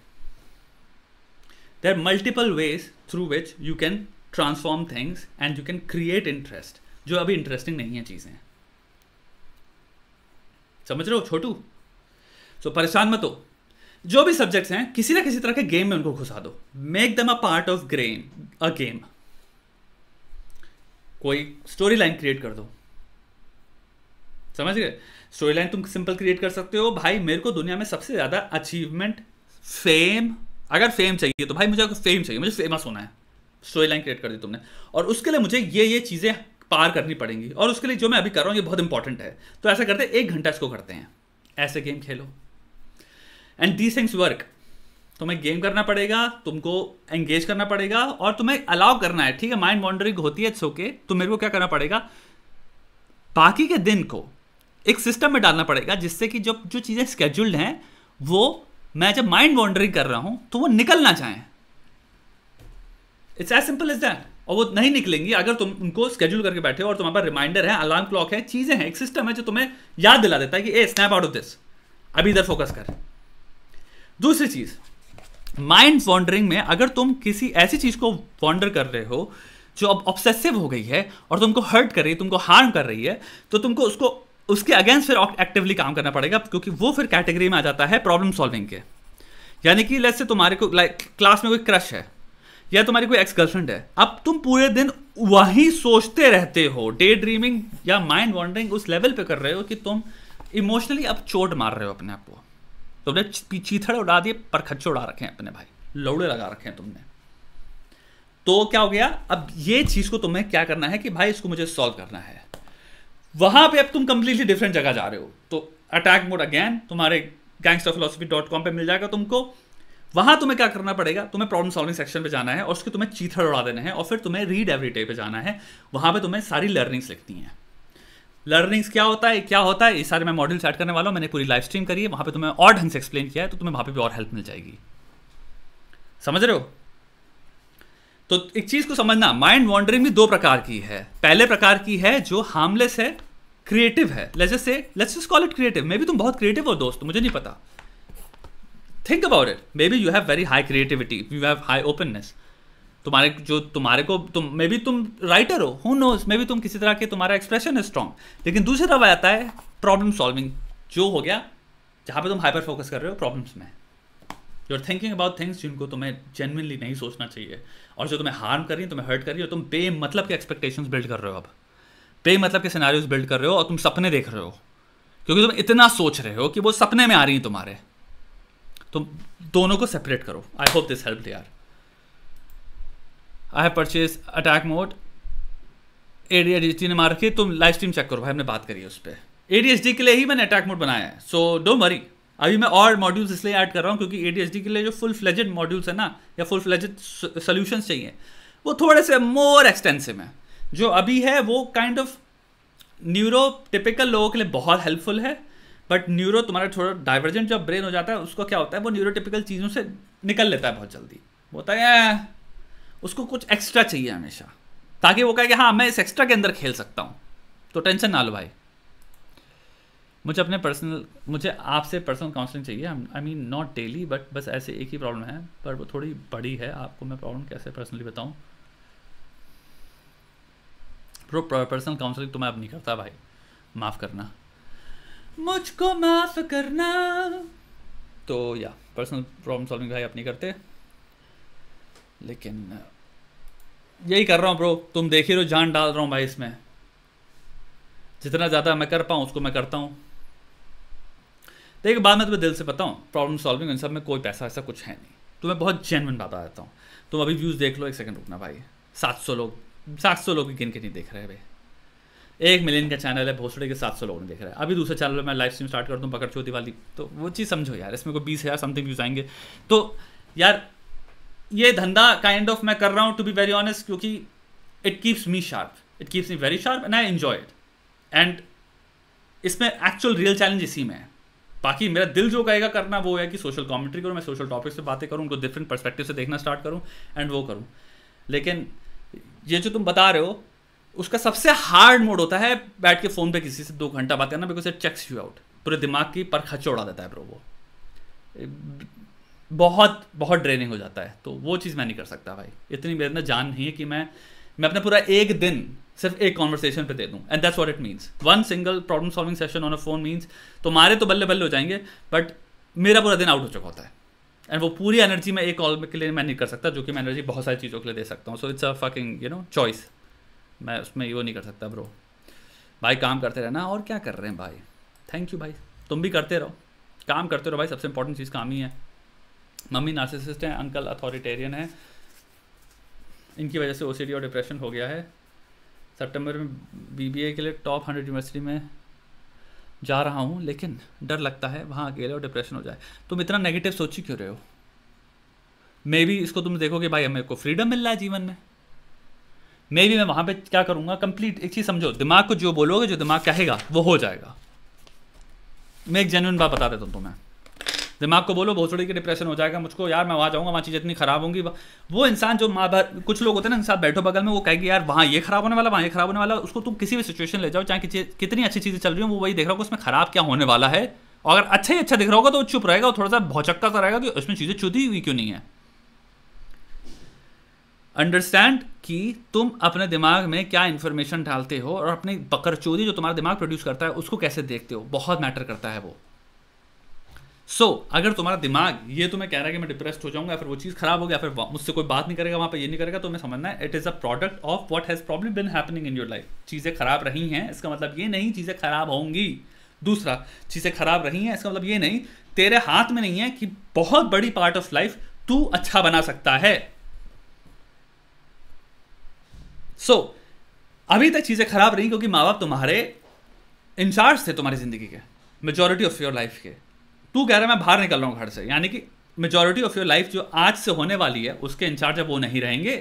There are multiple ways through which you can transform things and you can create interest जो अभी इंटरेस्टिंग नहीं है चीज़ें समझ रहे हो छोटू सो so, परेशान मत हो जो भी सब्जेक्ट्स हैं किसी ना किसी तरह के गेम में उनको घुसा दो make them a part of game a game कोई स्टोरी लाइन क्रिएट कर दो समझ गए स्टोरी लाइन तुम सिंपल क्रिएट कर सकते हो भाई मेरे को दुनिया में सबसे ज़्यादा अचीवमेंट फेम अगर फेम चाहिए तो भाई मुझे फेम चाहिए मुझे फेमस होना है स्टोरी लाइन क्रिएट कर दी तुमने और उसके लिए मुझे ये ये चीज़ें पार करनी पड़ेंगी और उसके लिए जो मैं अभी कर रहा हूँ ये बहुत इंपॉर्टेंट है तो ऐसा करते हैं एक घंटा इसको करते हैं ऐसे गेम खेलो एंड दी थिंग्स वर्क तुम्हें गेम करना पड़ेगा तुमको एंगेज करना पड़ेगा और तुम्हें अलाउ करना है ठीक है माइंड वॉन्डरिंग होती है इट्स ओके तो मेरे को क्या करना पड़ेगा बाकी के दिन को एक सिस्टम में डालना पड़ेगा जिससे कि जो जो चीज़ें स्केड्यूल्ड हैं वो मैं जब माइंड वॉन्डरिंग कर रहा हूं तो वो निकलना चाहे it's as simple is that और वो नहीं निकलेंगी अगर तुम उनको स्केड्यूल करके बैठे हो और तुम्हारे पास रिमाइंडर है अलार्म क्लॉक है चीज़ें हैं एक सिस्टम है जो तुम्हें याद दिला देता है कि ए स्नैप आउट ऑफ दिस अभी इधर फोकस कर दूसरी चीज़ माइंड वॉन्डरिंग में अगर तुम किसी ऐसी चीज़ को वॉन्डर कर रहे हो जो अब ऑब्सेसिव हो गई है और तुमको हर्ट कर रही है तुमको हार्म कर रही है तो तुमको उसको उसके अगेंस्ट फिर एक्टिवली काम करना पड़ेगा क्योंकि वो फिर कैटेगरी में आ जाता है प्रॉब्लम सॉल्विंग के यानी कि लेट्स से तुम्हारे को लाइक क्लास में कोई क्रश है या तुम्हारी कोई एक्स गर्लफ्रेंड है अब तुम पूरे दिन वही सोचते रहते हो डे ड्रीमिंग या माइंड वॉन्डरिंग उस लेवल पे कर रहे हो कि तुम इमोशनली अब चोट मार रहे हो अपने आप को तुमने चीथड़ उड़ा दिए पर खच्चे उड़ा रखे हैं अपने भाई लौड़े लगा रखे हैं तुमने तो क्या हो गया अब ये चीज़ को तुम्हें क्या करना है कि भाई इसको मुझे सॉल्व करना है वहां पे अब तुम कंप्लीटली डिफरेंट जगह जा रहे हो तो अटैक मोड अगैन तुम्हारे गैंगस्टर फिलोसफी डॉट कॉम पर मिल जाएगा तुमको वहां तुम्हें क्या करना पड़ेगा तुम्हें प्रॉब्लम सॉल्विंग सेक्शन पे जाना है और उसके तुम्हें चीथड़ उड़ा देने हैं और फिर तुम्हें रीड एवरी डे पे जाना है वहां पे तुम्हें सारी लर्निंग्स लिखती हैं लर्निंग्स क्या होता है क्या होता है ये सारे मैं मॉडल सेट करने वाला हूँ मैंने पूरी लाइव स्ट्रीम करी है वहां पे तुम्हें और ढंग से एक्सप्लेन किया है तो तुम्हें वहां पे भी और हेल्प मिल जाएगी समझ रहे हो तो एक चीज को समझना माइंड वॉन्डरिंग भी दो प्रकार की है पहले प्रकार की है जो हार्मलेस है क्रिएटिव है let's let's just call it creative maybe तुम बहुत क्रिएटिव हो दोस्त मुझे नहीं पता think about it maybe you have very high creativity you have high openness तुम्हारे जो तुम्हारे को तुम मे बी तुम राइटर हो हु नोज मे बी तुम किसी तरह के तुम्हारा एक्सप्रेशन है स्ट्रॉन्ग लेकिन दूसरी तरफ आता है प्रॉब्लम सॉल्विंग जो हो गया जहां पे तुम हाइपर फोकस कर रहे हो प्रॉब्लम्स में you are thinking about things जिनको तुम्हें जेनविनली नहीं सोचना चाहिए और जो तुम्हें हार्म कर रही है तुम्हें हर्ट कर रही हो तुम बे मतलब के एक्सपेक्टेशंस बिल्ड कर रहे हो अब बे मतलब के सिनारियोज बिल्ड कर रहे हो और तुम सपने देख रहे हो क्योंकि तुम इतना सोच रहे हो कि वो सपने में आ रही है तुम्हारे तुम दोनों को सेपरेट करो I hope this help they are I have purchase attack mode A D H D ने मार रखी तुम लाइव स्ट्रीम चेक करो भाई हमने बात करी है उस पर ए डी डी एच के लिए ही मैंने अटैक मोड बनाया है सो डोंट वरी अभी मैं और मॉड्यूल्स इसलिए ऐड कर रहा हूँ क्योंकि ए के लिए जो फुल फ्लेजेड मॉड्यूल्स है ना या फुल फ्लेजेड सोल्यूशन चाहिए वो थोड़े से मोर एक्सटेंसिव हैं जो अभी है वो काइंड ऑफ न्यूरो टिपिकल लोगों के लिए बहुत हेल्पफुल है बट न्यूरो तुम्हारा थोड़ा डाइवर्जेंट जब ब्रेन हो जाता है उसको क्या होता है वो न्यूरोटिपिकल चीज़ों से निकल लेता है बहुत जल्दी होता है उसको कुछ एक्स्ट्रा चाहिए हमेशा ताकि वो कहे कि हाँ मैं इस एक्स्ट्रा के अंदर खेल सकता हूँ तो टेंशन ना लो भाई मुझे अपने पर्सनल मुझे आपसे पर्सनल काउंसलिंग चाहिए I mean not daily but बस ऐसे एक ही प्रॉब्लम है पर वो थोड़ी बड़ी है आपको मैं प्रॉब्लम कैसे पर्सनली बताऊँ प्रो पर्सनल काउंसलिंग तो मैं अब नहीं करता भाई माफ़ करना मुझको माफ़ करना तो या पर्सनल प्रॉब्लम सॉल्विंग भाई आप नहीं करते लेकिन यही कर रहा हूँ ब्रो तुम देख ही रहो जान डाल रहा हूँ भाई इसमें जितना ज़्यादा मैं कर पाऊँ उसको मैं करता हूँ तो एक बात मैं तुम्हें दिल से बताऊँ प्रॉब्लम सॉल्विंग इन सब में कोई पैसा ऐसा कुछ है नहीं तो मैं बहुत जेनवन बात देता हूँ तुम अभी व्यूज़ देख लो एक सेकंड रुकना भाई सात सौ लोग सात सौ लोग गिन के नहीं देख रहे भाई एक मिलियन का चैनल है भोसड़े के सात सौ लोग नहीं देख रहे हैं अभी दूसरे चैनल पर मैं लाइव स्ट्रीम स्टार्ट करता हूँ पकड़ चौथी वाली तो वो चीज़ समझो यार इसमें कोई बीस हज़ार समथिंग व्यूज़ आएंगे तो यार ये धंधा काइंड ऑफ मैं कर रहा हूँ टू बी वेरी ऑनेस्ट क्योंकि it keeps me sharp it keeps me very sharp and I enjoy it and इसमें एक्चुअल रियल चैलेंज इसी में है बाकी मेरा दिल जो कहेगा करना वो है कि सोशल कॉमेंट्री करूँ मैं सोशल टॉपिक्स पे बातें करूँ उनको डिफरेंट परस्पेक्टिव से देखना स्टार्ट करूँ एंड वो करूँ लेकिन ये जो तुम बता रहे हो उसका सबसे हार्ड मोड होता है बैठ के फ़ोन पे किसी से दो घंटा बात करना because it checks you out पूरे दिमाग की पर उड़ा देता है ब्रो वो बहुत बहुत ड्रेनिंग हो जाता है तो वो चीज़ मैं नहीं कर सकता भाई इतनी मेरे अंदर जान नहीं है कि मैं मैं अपना पूरा एक दिन सिर्फ एक कॉन्वर्सेशन पे दे दूँ and that's what it means one single problem solving session on a phone means मारे तो बल्ले बल्ले हो जाएंगे बट मेरा पूरा दिन आउट हो चुका होता है एंड वो पूरी एनर्जी मैं एक कॉल के लिए मैं नहीं कर सकता जो कि मैं एनर्जी बहुत सारी चीज़ों के लिए दे सकता हूँ so it's a fucking you know choice मैं उसमें वो नहीं कर सकता ब्रो भाई काम करते रहना और क्या कर रहे हैं भाई थैंक यू भाई तुम भी करते रहो काम करते रहो भाई सबसे इंपॉर्टेंट चीज़ काम ही है मम्मी नार्सिसिस्ट हैं अंकल अथॉरिटेरियन है इनकी वजह से ओ और डिप्रेशन हो गया है सितंबर में बीबीए के लिए टॉप हंड्रेड यूनिवर्सिटी में जा रहा हूँ लेकिन डर लगता है वहाँ अकेले और डिप्रेशन हो जाए तुम इतना नेगेटिव सोच ही क्यों रहे हो मे भी इसको तुम देखोगे भाई हमें को फ्रीडम मिल रहा है जीवन में मे भी मैं वहाँ पे क्या करूँगा कंप्लीट एक चीज़ समझो दिमाग को जो बोलोगे जो दिमाग कहेगा वो हो जाएगा मैं एक जेन्यून बात बता देता हूँ तुम्हें दिमाग को बोलो बहुत थोड़ी के डिप्रेशन हो जाएगा मुझको यार मैं वहाँ जाऊँगा वहाँ चीज़ इतनी खराब होंगी वो इंसान जो माँ बाप कुछ लोग होते हैं ना साथ बैठो बगल में वो कहेगी यार वहाँ ये खराब होने वाला वहाँ ये खराब होने वाला उसको तुम किसी भी सिचुएशन ले जाओ चाहे कितनी अच्छी चीज़ें चल रही हो वो वही देख रहा हो उसमें खराब क्या होने वाला है और अगर अच्छा ही अच्छा दिख रहा होगा तो वो चुप रहेगा और थोड़ा सा भौचक्का सा रहेगा कि उसमें चीज़ें छुती हुई क्यों नहीं है अंडरस्टैंड कि तुम अपने दिमाग में क्या इन्फॉर्मेशन डालते हो और अपनी बकरचोदी जो तुम्हारा दिमाग प्रोड्यूस करता है उसको कैसे देखते हो बहुत मैटर करता है वो सो so, अगर तुम्हारा दिमाग ये तुम्हें तो कह रहा है कि मैं डिप्रेस्ड हो जाऊंगा फिर वो चीज़ खराब हो गया फिर मुझसे कोई बात नहीं करेगा वहाँ पे ये नहीं करेगा तो मैं समझना है it is a product of what has problem been happening in your life चीज़ें खराब रही हैं इसका मतलब ये नहीं चीज़ें खराब होंगी दूसरा चीज़ें खराब रही हैं इसका मतलब ये नहीं तेरे हाथ में नहीं है कि बहुत बड़ी पार्ट ऑफ लाइफ तू अच्छा बना सकता है सो so, अभी तक चीज़ें खराब रही क्योंकि माँ बाप तुम्हारे इंचार्ज थे तुम्हारी ज़िंदगी के मेजोरिटी ऑफ योर लाइफ के तू कह रहा है मैं बाहर निकल रहा हूँ घर से यानी कि मेजोरिटी ऑफ योर लाइफ जो आज से होने वाली है उसके इंचार्ज अब वो नहीं रहेंगे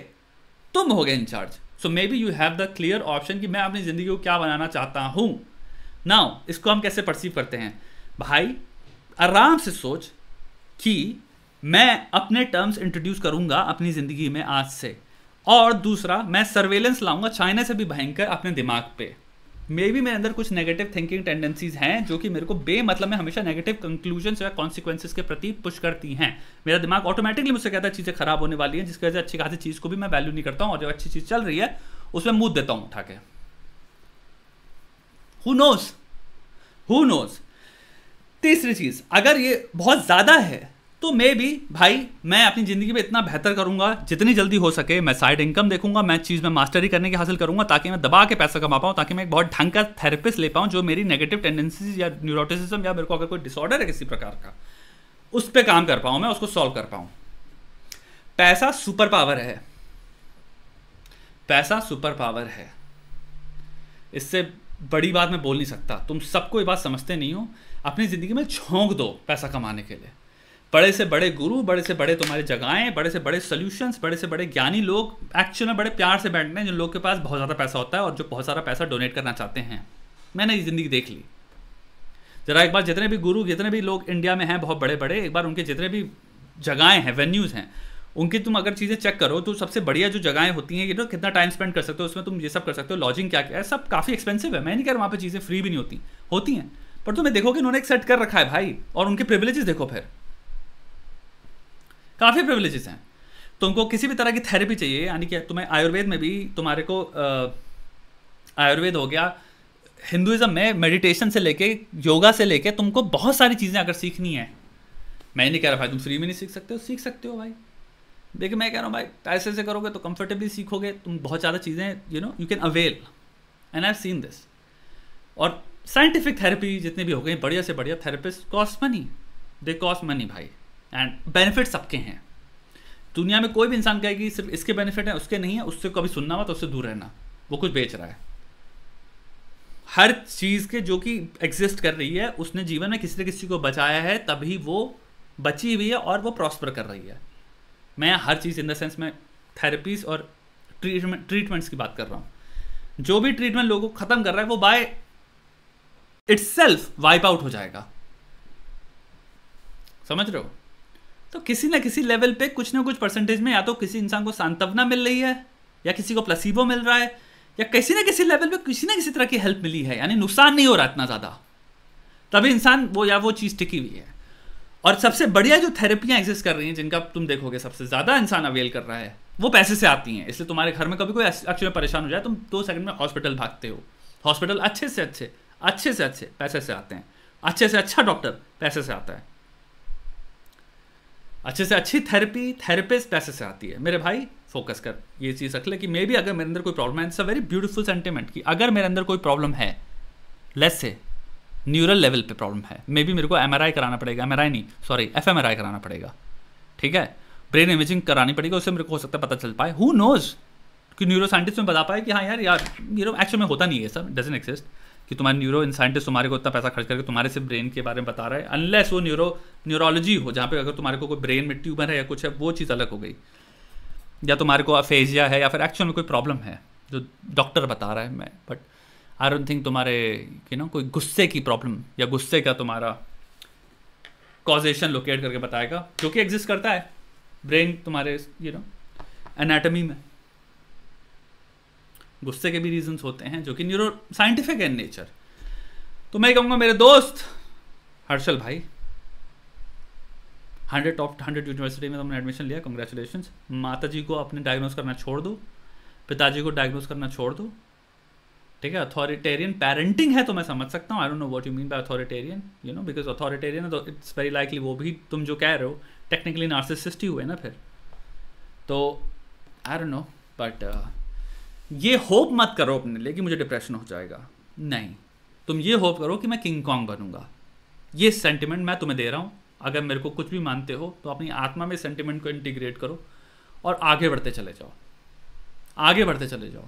तुम हो गए incharge so maybe you have the clear option कि मैं अपनी ज़िंदगी को क्या बनाना चाहता हूँ नाउ इसको हम कैसे परसीव करते हैं भाई आराम से सोच कि मैं अपने टर्म्स इंट्रोड्यूस करूंगा अपनी ज़िंदगी में आज से और दूसरा मैं सर्वेलेंस लाऊंगा चाइना से भी भयंकर अपने दिमाग पे मे बी मेरे अंदर कुछ नेगेटिव थिंकिंग टेंडेंसीज हैं जो कि मेरे को बे मतलब में हमेशा नेगेटिव कंक्लूजन या कॉन्सिक्वेंसेज के प्रति पुश करती हैं मेरा दिमाग ऑटोमेटिकली मुझसे कहता है चीज़ें खराब होने वाली हैं जिसकी वजह से अच्छी खासी चीज़ को भी मैं वैल्यू नहीं करता हूँ और जो अच्छी चीज़ चल रही है उसमें मुद देता हूँ उठा के हु नोज हु नोज तीसरी चीज़ अगर ये बहुत ज़्यादा है तो मे भी भाई मैं अपनी ज़िंदगी में इतना बेहतर करूंगा जितनी जल्दी हो सके मैं साइड इनकम देखूंगा मैं चीज़ में मास्टरी करने की हासिल करूंगा ताकि मैं दबा के पैसा कमा पाऊँ ताकि मैं एक बहुत ढंग का थेरेपिस्ट ले पाऊँ जो मेरी नेगेटिव टेंडेंसीज या न्यूरोटिसिज्म या मेरे को अगर कोई डिसऑर्डर है किसी प्रकार का उस पर काम कर पाऊँ मैं उसको सॉल्व कर पाऊं पैसा सुपर पावर है पैसा सुपर पावर है इससे बड़ी बात मैं बोल नहीं सकता तुम सबको ये बात समझते नहीं हो अपनी ज़िंदगी में झोंक दो पैसा कमाने के लिए बड़े से बड़े गुरु बड़े से बड़े तुम्हारी जगहें बड़े से बड़े सोल्यूशंस बड़े से बड़े ज्ञानी लोग एक्चुअल में बड़े प्यार से बैठते हैं जिन लोग के पास बहुत ज़्यादा पैसा होता है और जो बहुत सारा पैसा डोनेट करना चाहते हैं मैंने ये ज़िंदगी देख ली ज़रा एक बार जितने भी गुरु जितने भी लोग इंडिया में हैं बहुत बड़े बड़े एक बार उनके जितने भी जगहें हैं वेन्यूज़ हैं उनकी तुम अगर चीज़ें चेक करो तो सबसे बढ़िया जो जगहें होती हैं ये तो कितना टाइम स्पेंड कर सकते हो उसमें तुम ये सब कर सकते हो लॉजिंग क्या क्या है सब काफ़ी एक्सपेंसिव है मैं नहीं कह रहा वहाँ पर चीज़ें फ्री भी नहीं होती होती हैं पर तुम्हें देखो कि उन्होंने एक सेट कर रखा है भाई और उनके प्रिविलेजेस देखो फिर काफ़ी प्रिवलेजेस हैं तुमको तो किसी भी तरह की थेरेपी चाहिए यानी कि तुम्हें आयुर्वेद में भी तुम्हारे को आयुर्वेद हो गया हिंदुज़म में मेडिटेशन से लेके योगा से लेके तुमको बहुत सारी चीज़ें अगर सीखनी है मैं नहीं कह रहा भाई तुम फ्री में नहीं सीख सकते हो सीख सकते हो भाई देखिए मैं कह रहा हूँ भाई ऐसे ऐसे करोगे तो कंफर्टेबली सीखोगे तुम बहुत ज़्यादा चीज़ें you know you can avail and I seen this और साइंटिफिक थेरेपी जितने भी हो गए बढ़िया से बढ़िया therapist cost money they cost money भाई एंड बेनिफिट सबके हैं दुनिया में कोई भी इंसान कहे कि सिर्फ इसके बेनिफिट हैं उसके नहीं है उससे कभी सुनना मत उससे दूर रहना वो कुछ बेच रहा है हर चीज़ के जो कि एग्जिस्ट कर रही है उसने जीवन में किसी न किसी को बचाया है तभी वो बची हुई है और वो प्रॉस्पर कर रही है मैं हर चीज़ इन द सेंस में थेरेपीज और ट्रीटमेंट ट्रीटमेंट्स की बात कर रहा हूँ जो भी ट्रीटमेंट लोगों को ख़त्म कर रहा है वो बाय इट्स वाइप आउट हो जाएगा समझ रहे हो तो किसी ना किसी लेवल पे कुछ ना कुछ परसेंटेज में या तो किसी इंसान को सांत्वना मिल रही है या किसी को प्लसीबो मिल रहा है या किसी ना किसी लेवल पे किसी ना किसी तरह की हेल्प मिली है यानी नुकसान नहीं हो रहा इतना ज़्यादा तभी इंसान वो या वो चीज़ टिकी हुई है और सबसे बढ़िया जो थेरेपियाँ एग्जिस्ट कर रही हैं जिनका तुम देखोगे सबसे ज़्यादा इंसान अवेल कर रहा है वो पैसे से आती हैं इसलिए तुम्हारे घर में कभी कोई अक्षर में परेशान हो जाए तुम दो सेकंड में हॉस्पिटल भागते हो हॉस्पिटल अच्छे से अच्छे अच्छे से अच्छे पैसे से आते हैं अच्छे से अच्छा डॉक्टर पैसे से आता है अच्छे से अच्छी थेरेपी थेरेपिस्ट पैसे से आती है मेरे भाई फोकस कर ये चीज़ रख ले कि मे भी अगर मेरे अंदर कोई प्रॉब्लम है it's a very beautiful sentiment कि अगर मेरे अंदर कोई प्रॉब्लम है लेस से न्यूरल लेवल पे प्रॉब्लम है मे बी मेरे को एम कराना पड़ेगा एम नहीं सॉरी एफ कराना पड़ेगा ठीक है ब्रेन इमेजिंग करानी पड़ेगी उससे मेरे को हो सकता है पता चल पाए हु नोज कि न्यूरो साइंटिस्ट में बता पाए कि हाँ यार यार न्यूरो एक्चुअल में होता नहीं है सर डजेंट एक्सिस्ट कि तुम्हारे न्यूरो साइंटिस्ट तुम्हारे को इतना पैसा खर्च करके तुम्हारे से ब्रेन के बारे में बता रहा है अनलेस वो न्यूरो न्यूरोलॉजी हो जहाँ पे अगर तुम्हारे को कोई ब्रेन में ट्यूमर है या कुछ है वो चीज़ अलग हो गई या तुम्हारे को अफेजिया है या फिर एक्चुअल में कोई प्रॉब्लम है जो डॉक्टर बता रहा है मैं बट आई डोंट थिंक तुम्हारे यू नो कोई गुस्से की प्रॉब्लम या गुस्से का तुम्हारा कॉजेशन लोकेट करके बताएगा जो कि एग्जिस्ट करता है ब्रेन तुम्हारे यू नो एनाटमी में गुस्से के भी रीजंस होते हैं जो कि न्यूरो साइंटिफिक इन नेचर तो मैं कहूँगा मेरे दोस्त हर्षल भाई हंड्रेड टॉप हंड्रेड यूनिवर्सिटी में तुमने एडमिशन लिया कंग्रेचुलेशन माता जी को अपने डायग्नोज करना छोड़ दो पिताजी को डायग्नोज करना छोड़ दो ठीक है अथॉरिटेरियन पेरेंटिंग है तो मैं समझ सकता हूँ I don't know what you mean by authoritarian you know because authoritarian है तो इट्स वेरी लाइकली वो भी तुम जो कह रहे हो टेक्निकली नार्सिसिस्ट ही हुए ना फिर तो आई डोंट नो बट ये होप मत करो अपने लिए कि मुझे डिप्रेशन हो जाएगा नहीं तुम ये होप करो कि मैं किंग कॉन्ग बनूंगा ये सेंटिमेंट मैं तुम्हें दे रहा हूं अगर मेरे को कुछ भी मानते हो तो अपनी आत्मा में सेंटिमेंट को इंटीग्रेट करो और आगे बढ़ते चले जाओ आगे बढ़ते चले जाओ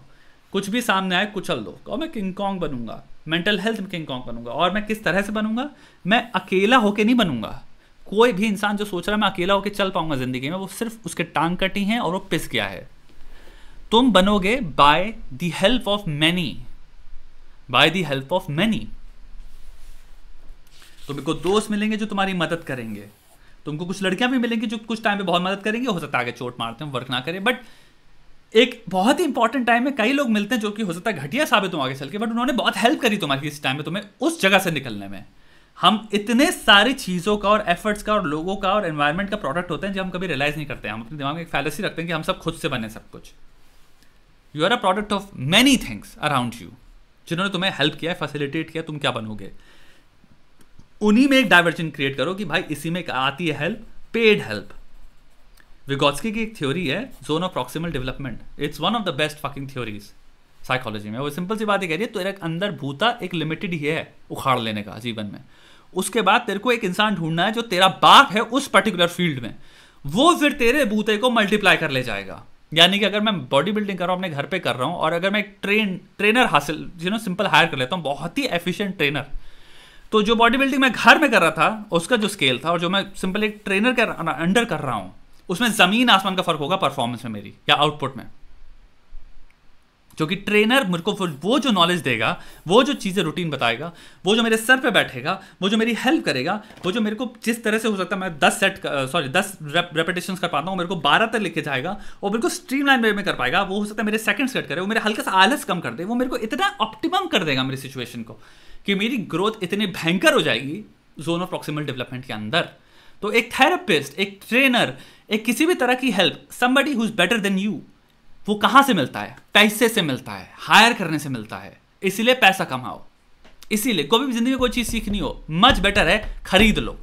कुछ भी सामने आए कुचल दो कहो मैं किंग कॉन्ग बनूंगा मेंटल हेल्थ में किंग कॉन्ग बनूंगा और मैं किस तरह से बनूंगा मैं अकेला होके नहीं बनूंगा कोई भी इंसान जो सोच रहा है मैं अकेला होकर चल पाऊंगा ज़िंदगी में वो सिर्फ उसके टांग कटी हैं और वो पिस गया है तुम बनोगे by the help of many by the help of many तुमको दोस्त मिलेंगे जो तुम्हारी मदद करेंगे तुमको कुछ लड़कियां भी मिलेंगी जो कुछ टाइम पे बहुत मदद करेंगी हो सकता है आगे चोट मारते हैं वर्क ना करें बट एक बहुत ही इंपॉर्टेंट टाइम में कई लोग मिलते हैं जो कि हो सकता है घटिया साबित हो आगे चल के बट उन्होंने बहुत हेल्प करी तुम्हारी इस टाइम में तुम्हें उस जगह से निकलने में हम इतने सारी चीज़ों का और एफर्ट्स का और लोगों का और एनवायरनमेंट का प्रोडक्ट होते हैं जो हम कभी रियलाइज़ नहीं करते हैं हम अपने दिमाग में एक फैलसी रखते हैं कि हम सब खुद से बने सब कुछ you are a product of many things around you जिन्होंने तुम्हें हेल्प किया फैसिलिटेट किया तुम क्या बनोगे उन्हीं में एक डायवर्जन क्रिएट करो कि भाई इसी में आती है हेल्प पेड हेल्प विगोत्सकी की एक थ्योरी है zone of proximal development it's one of the best fucking theories psychology में वो सिंपल सी बात ही कह रही है तेरे अंदर भूता एक लिमिटेड ही है उखाड़ लेने का जीवन में उसके बाद तेरे को एक इंसान ढूंढना है जो तेरा बाप है उस पर्टिकुलर फील्ड में वो फिर तेरे बूते को मल्टीप्लाई कर ले जाएगा यानी कि अगर मैं बॉडी बिल्डिंग कर रहा हूँ अपने घर पे कर रहा हूँ और अगर मैं एक ट्रेन ट्रेनर हासिल यू नो सिंपल हायर कर लेता हूँ बहुत ही एफिशिएंट ट्रेनर तो जो बॉडी बिल्डिंग मैं घर में कर रहा था उसका जो स्केल था और जो मैं सिंपल एक ट्रेनर के अंडर कर रहा हूँ उसमें ज़मीन आसमान का फ़र्क होगा परफॉर्मेंस में मेरी या आउटपुट में जो कि ट्रेनर मेरे को वो जो नॉलेज देगा वो जो चीज़ें रूटीन बताएगा वो जो मेरे सर पे बैठेगा वो जो मेरी हेल्प करेगा वो जो मेरे को जिस तरह से हो सकता है मैं दस सेट सॉरी uh, दस रेपिटेशन कर पाता हूँ मेरे को बारह तक लेके जाएगा और बिल्कुल स्ट्रीम लाइन वे में कर पाएगा वो हो सकता है मेरे सेकंड सेट करे वो मेरे हल्का सा आलस कम कर दे वो मेरे को इतना ऑप्टिमम कर देगा मेरी सिचुएशन को कि मेरी ग्रोथ इतनी भयंकर हो जाएगी जोन ऑफ प्रॉक्सिमल डेवलपमेंट के अंदर तो एक थेरेपिस्ट एक ट्रेनर एक किसी भी तरह की help somebody who is better than you वो कहां से मिलता है पैसे से मिलता है हायर करने से मिलता है इसीलिए पैसा कमाओ इसीलिए कोई भी जिंदगी में कोई चीज़ सीखनी हो मच बेटर है खरीद लो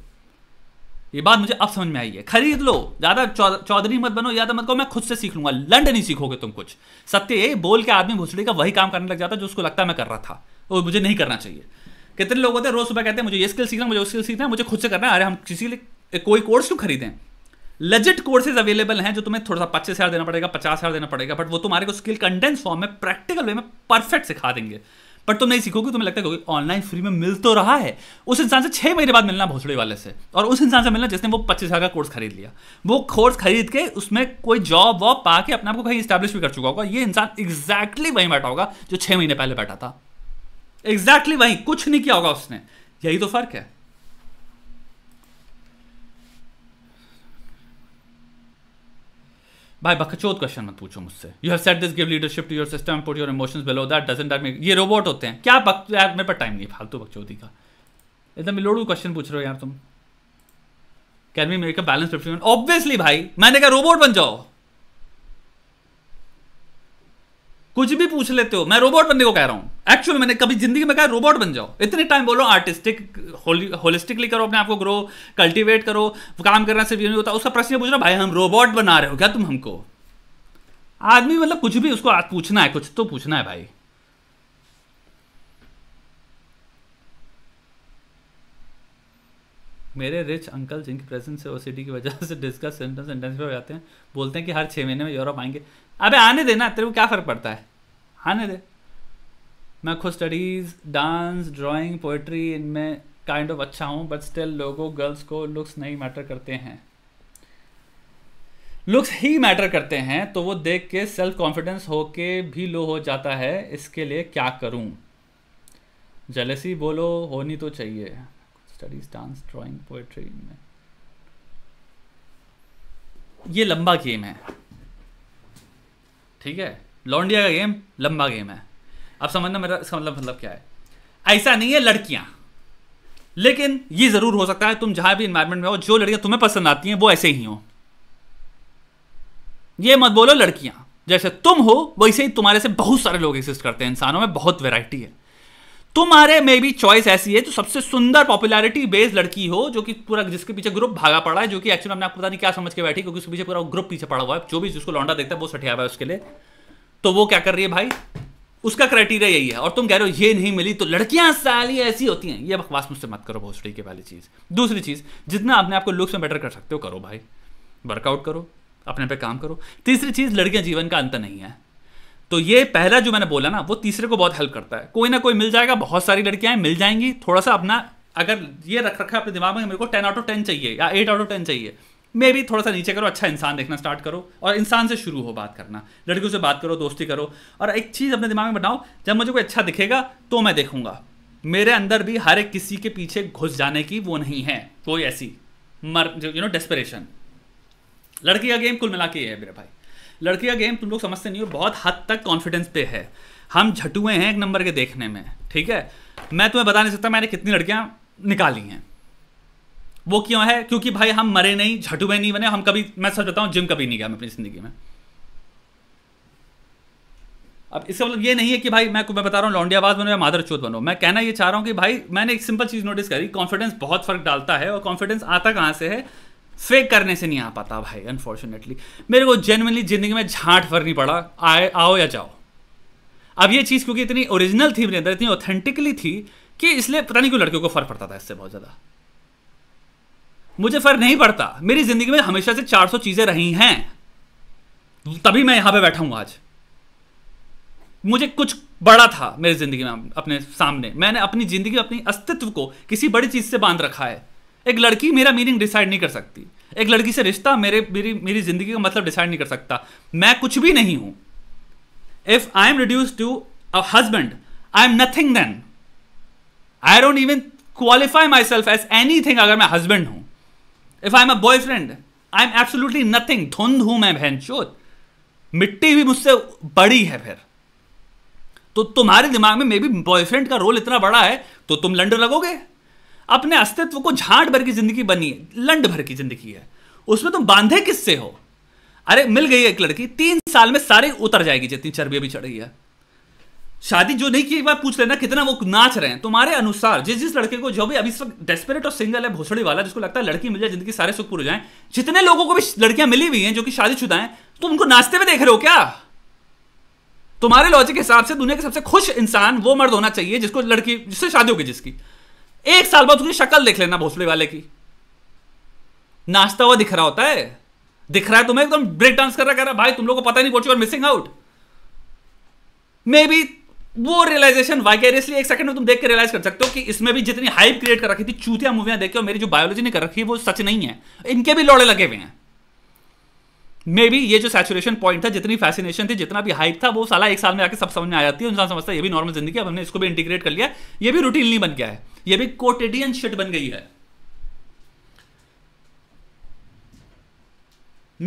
ये बात मुझे अब समझ में आई है खरीद लो ज़्यादा चौधरी मत बनो ज़्यादा मत कहो मैं खुद से सीख लूंगा लंड नहीं सीखोगे तुम कुछ सत्य ये बोल के आदमी भूसड़ी का वही काम करने लग जाता है जो उसको लगता मैं कर रहा था वो मुझे नहीं करना चाहिए कितने लोग होते हैं रोज़ सुबह कहते हैं मुझे ये स्किल सीखना मुझे वो स्किल सीखना मुझे खुद से करना है अरे हम किसी लिए कोई कोर्स क्यों खरीदें लजिट कोर्सेज अवेलेबल हैं जो तुम्हें थोड़ा सा पच्चीस हज़ार देना पड़ेगा पचास हज़ार देना पड़ेगा बट वो तुम्हारे को स्किल कंडेंस फॉर्म में प्रैक्टिकल वे में परफेक्ट सिखा देंगे बट तुम नहीं सीखोगे तुम्हें लगता है ऑनलाइन फ्री में मिल तो रहा है उस इंसान से छह महीने बाद मिलना भोसड़े वाले से और उस इंसान से मिलना जिसने वो पच्चीस हज़ार का कोर्स खरीद लिया वो कोर्स खरीद के उसमें कोई जॉब वॉब पा के अपने आप को कहीं स्टैब्लिश भी कर चुका होगा ये इंसान एग्जैक्टली वहीं बैठा होगा जो छह महीने पहले बैठा था एग्जैक्टली वहीं कुछ नहीं किया होगा उसने यही तो फर्क है भाई बकचोद क्वेश्चन मत पूछो मुझसे you have set this give leadership to your system put your emotions below that doesn't that make ये रोबोट होते हैं क्या बक यार मेरे पर टाइम नहीं फालतू बकचोदी का एकदम लोड़ू क्वेश्चन पूछ रहे हो यार तुम can we make a balance obviously भाई मैंने कहा रोबोट बन जाओ कुछ भी पूछ लेते हो मैं रोबोट बनने को कह रहा हूं एक्चुअल मैंने कभी जिंदगी में कहा रोबोट बन जाओ इतने टाइम बोलो आर्टिस्टिक होलिस्टिकली करो अपने आप को ग्रो कल्टीवेट करो काम करना सिर्फ ये नहीं होता उसका प्रश्न पूछ रहा भाई हम रोबोट बना रहे हो क्या तुम हमको आदमी मतलब कुछ भी उसको पूछना है कुछ तो पूछना है भाई मेरे रिच अंकल जिनकी प्रेजेंस से ओसीडी की वजह से डिस्कस सेंटेंस इंटेंसिव हो जाते हैं बोलते हैं कि हर छः महीने में यूरोप आएंगे अबे आने दे ना तेरे को क्या फ़र्क पड़ता है आने दे मैं खुद स्टडीज़ डांस ड्राइंग पोइट्री इनमें काइंड ऑफ अच्छा हूँ बट स्टिल लोगों गर्ल्स को लुक्स नहीं मैटर करते हैं लुक्स ही मैटर करते हैं तो वो देख के सेल्फ कॉन्फिडेंस होके भी लो हो जाता है इसके लिए क्या करूँ जलसी बोलो होनी तो चाहिए स्टडीज डांस ड्राइंग पोइट्री में ये लंबा गेम है ठीक है लॉन्डिया का गेम लंबा गेम है अब समझना मेरा इसका मतलब मतलब क्या है ऐसा नहीं है लड़कियां लेकिन ये जरूर हो सकता है तुम जहां भी इन्वायरमेंट में हो जो लड़कियां तुम्हें पसंद आती हैं वो ऐसे ही हो ये मत बोलो लड़कियां जैसे तुम हो वैसे ही तुम्हारे से बहुत सारे लोग एग्जिस्ट करते हैं इंसानों में बहुत वेराइटी है तुम्हारे में भी चॉइस ऐसी है जो सबसे सुंदर पॉपुलैरिटी बेस्ड लड़की हो जो कि पूरा जिसके पीछे ग्रुप भागा पड़ा है जो कि एक्चुअली हमने आपको पता नहीं क्या समझ के बैठी क्योंकि उसके पीछे पूरा ग्रुप पीछे पड़ा हुआ है जो भी जिसको लौंडा देखता है वो सठिया हुआ है उसके लिए तो वो क्या कर रही है भाई उसका क्राइटेरिया यही है और तुम कह रहे हो ये नहीं मिली तो लड़कियां साली ऐसी होती हैं ये बकवास मुझसे मत करो भोसड़ी के वाली चीज़ दूसरी चीज़ जितना अपने आपको लुक्स में बेटर कर सकते हो करो भाई वर्कआउट करो अपने पे काम करो तीसरी चीज़ लड़कियां जीवन का अंत नहीं है तो ये पहला जो मैंने बोला ना वो तीसरे को बहुत हेल्प करता है कोई ना कोई मिल जाएगा बहुत सारी लड़कियां मिल जाएंगी थोड़ा सा अपना अगर ये रख रखा है अपने दिमाग में मेरे को टेन आउट ऑफ टेन चाहिए या एट आउट ऑफ टेन चाहिए मे भी थोड़ा सा नीचे करो अच्छा इंसान देखना स्टार्ट करो और इंसान से शुरू हो बात करना लड़कियों से बात करो दोस्ती करो और एक चीज़ अपने दिमाग में बनाओ जब मुझे कोई अच्छा दिखेगा तो मैं देखूंगा मेरे अंदर भी हर एक किसी के पीछे घुस जाने की वो नहीं है कोई ऐसी मर यू नो डेस्परेशन लड़की का गेम कुल मिला के है मेरे भाई लड़की का गेम तुम लोग समझते नहीं हो बहुत हद तक कॉन्फिडेंस पे है हम झटुए हैं एक नंबर के देखने में ठीक है मैं तुम्हें बता नहीं सकता मैंने कितनी लड़कियां निकाली हैं वो क्यों है क्योंकि भाई हम मरे नहीं झटुए नहीं बने हम कभी मैं सच बताऊं जिम कभी नहीं गया मैं अपनी ज़िंदगी में अब इसका मतलब ये नहीं है कि भाई मैं मैं बता रहा हूँ लौंडियाबाज बनो या मादर चोत बनो मैं कहना ये चाह रहा हूँ कि भाई मैंने एक सिंपल चीज़ नोटिस करी कॉन्फिडेंस बहुत फर्क डालता है और कॉन्फिडेंस आता कहाँ से है फेक करने से नहीं आ पाता भाई अनफॉर्चुनेटली मेरे को जेनवनली ज़िंदगी में झांट फरनी पड़ा आए आओ या जाओ अब ये चीज़ क्योंकि इतनी ओरिजिनल थी मेरे अंदर इतनी ऑथेंटिकली थी कि इसलिए पता नहीं क्यों लड़कियों को फ़र्क पड़ता था इससे बहुत ज़्यादा मुझे फ़र्क नहीं पड़ता मेरी ज़िंदगी में हमेशा से 400 चीज़ें रही हैं तभी मैं यहां पे बैठा हूं आज मुझे कुछ बड़ा था मेरी ज़िंदगी में अपने सामने मैंने अपनी ज़िंदगी अपनी अस्तित्व को किसी बड़ी चीज़ से बांध रखा है एक लड़की मेरा मीनिंग डिसाइड नहीं कर सकती एक लड़की से रिश्ता मेरे मेरी मेरी जिंदगी का मतलब डिसाइड नहीं कर सकता मैं कुछ भी नहीं हूं if I am reduce to a husband I am nothing then I don't even qualify myself as anything अगर मैं हस्बैंड हूं if I am a boyfriend I am absolutely nothing धुंध हूं मैं बहन चोत मिट्टी भी मुझसे बड़ी है फिर तो तुम्हारे दिमाग में मे बी बॉयफ्रेंड का रोल इतना बड़ा है तो तुम लंडर लगोगे अपने अस्तित्व को झाड़ भर की जिंदगी बनी है लंड भर की जिंदगी है उसमें तुम बांधे किससे हो अरे मिल गई एक लड़की तीन साल में सारी उतर जाएगी जितनी चर्बी अभी चढ़ गई है शादी जो नहीं की बात पूछ लेना कितना वो नाच रहे हैं तुम्हारे अनुसार जिस जिस लड़के को जो भी अभी इस वक्त डेस्परेट और सिंगल है भोसड़ी वाला जिसको लगता है लड़की मिल जाए जिंदगी सारे सुख पूरे जाए जितने लोगों को भी लड़कियां मिली हुई हैं जो कि शादीशुदा हैं तुम तो उनको नाचते हुए देख रहे हो क्या तुम्हारे लॉजिक के हिसाब से दुनिया के सबसे खुश इंसान वो मर्द होना चाहिए जिसको लड़की जिससे शादी होगी जिसकी एक साल बाद उसकी शक्ल देख लेना भोसले वाले की नाश्ता हुआ दिख रहा होता है दिख रहा है तुम्हें एकदम ब्रेक डांस कर रहा कह रहा भाई तुम लोग को पता नहीं वॉट और मिसिंग आउट मे बी वो रियलाइजेशन वाइकेरियसली एक सेकंड में तुम देख के रियलाइज कर सकते हो कि इसमें भी जितनी हाइप क्रिएट कर रखी थी चूतिया मूवियां देखे और मेरी जो बायोलॉजी ने कर रखी है वो सच नहीं है इनके भी लौड़े लगे हुए हैं मे बी ये जो सैचुरेशन पॉइंट था जितनी फैसिनेशन थी जितना भी हाइप था वो साला एक साल में आके सब समझ में आ जाती है इंसान समझता है ये भी नॉर्मल जिंदगी अब हमने इसको भी इंटीग्रेट कर लिया ये भी रूटीनली बन गया है ये भी कोटेडियन शिट बन गई है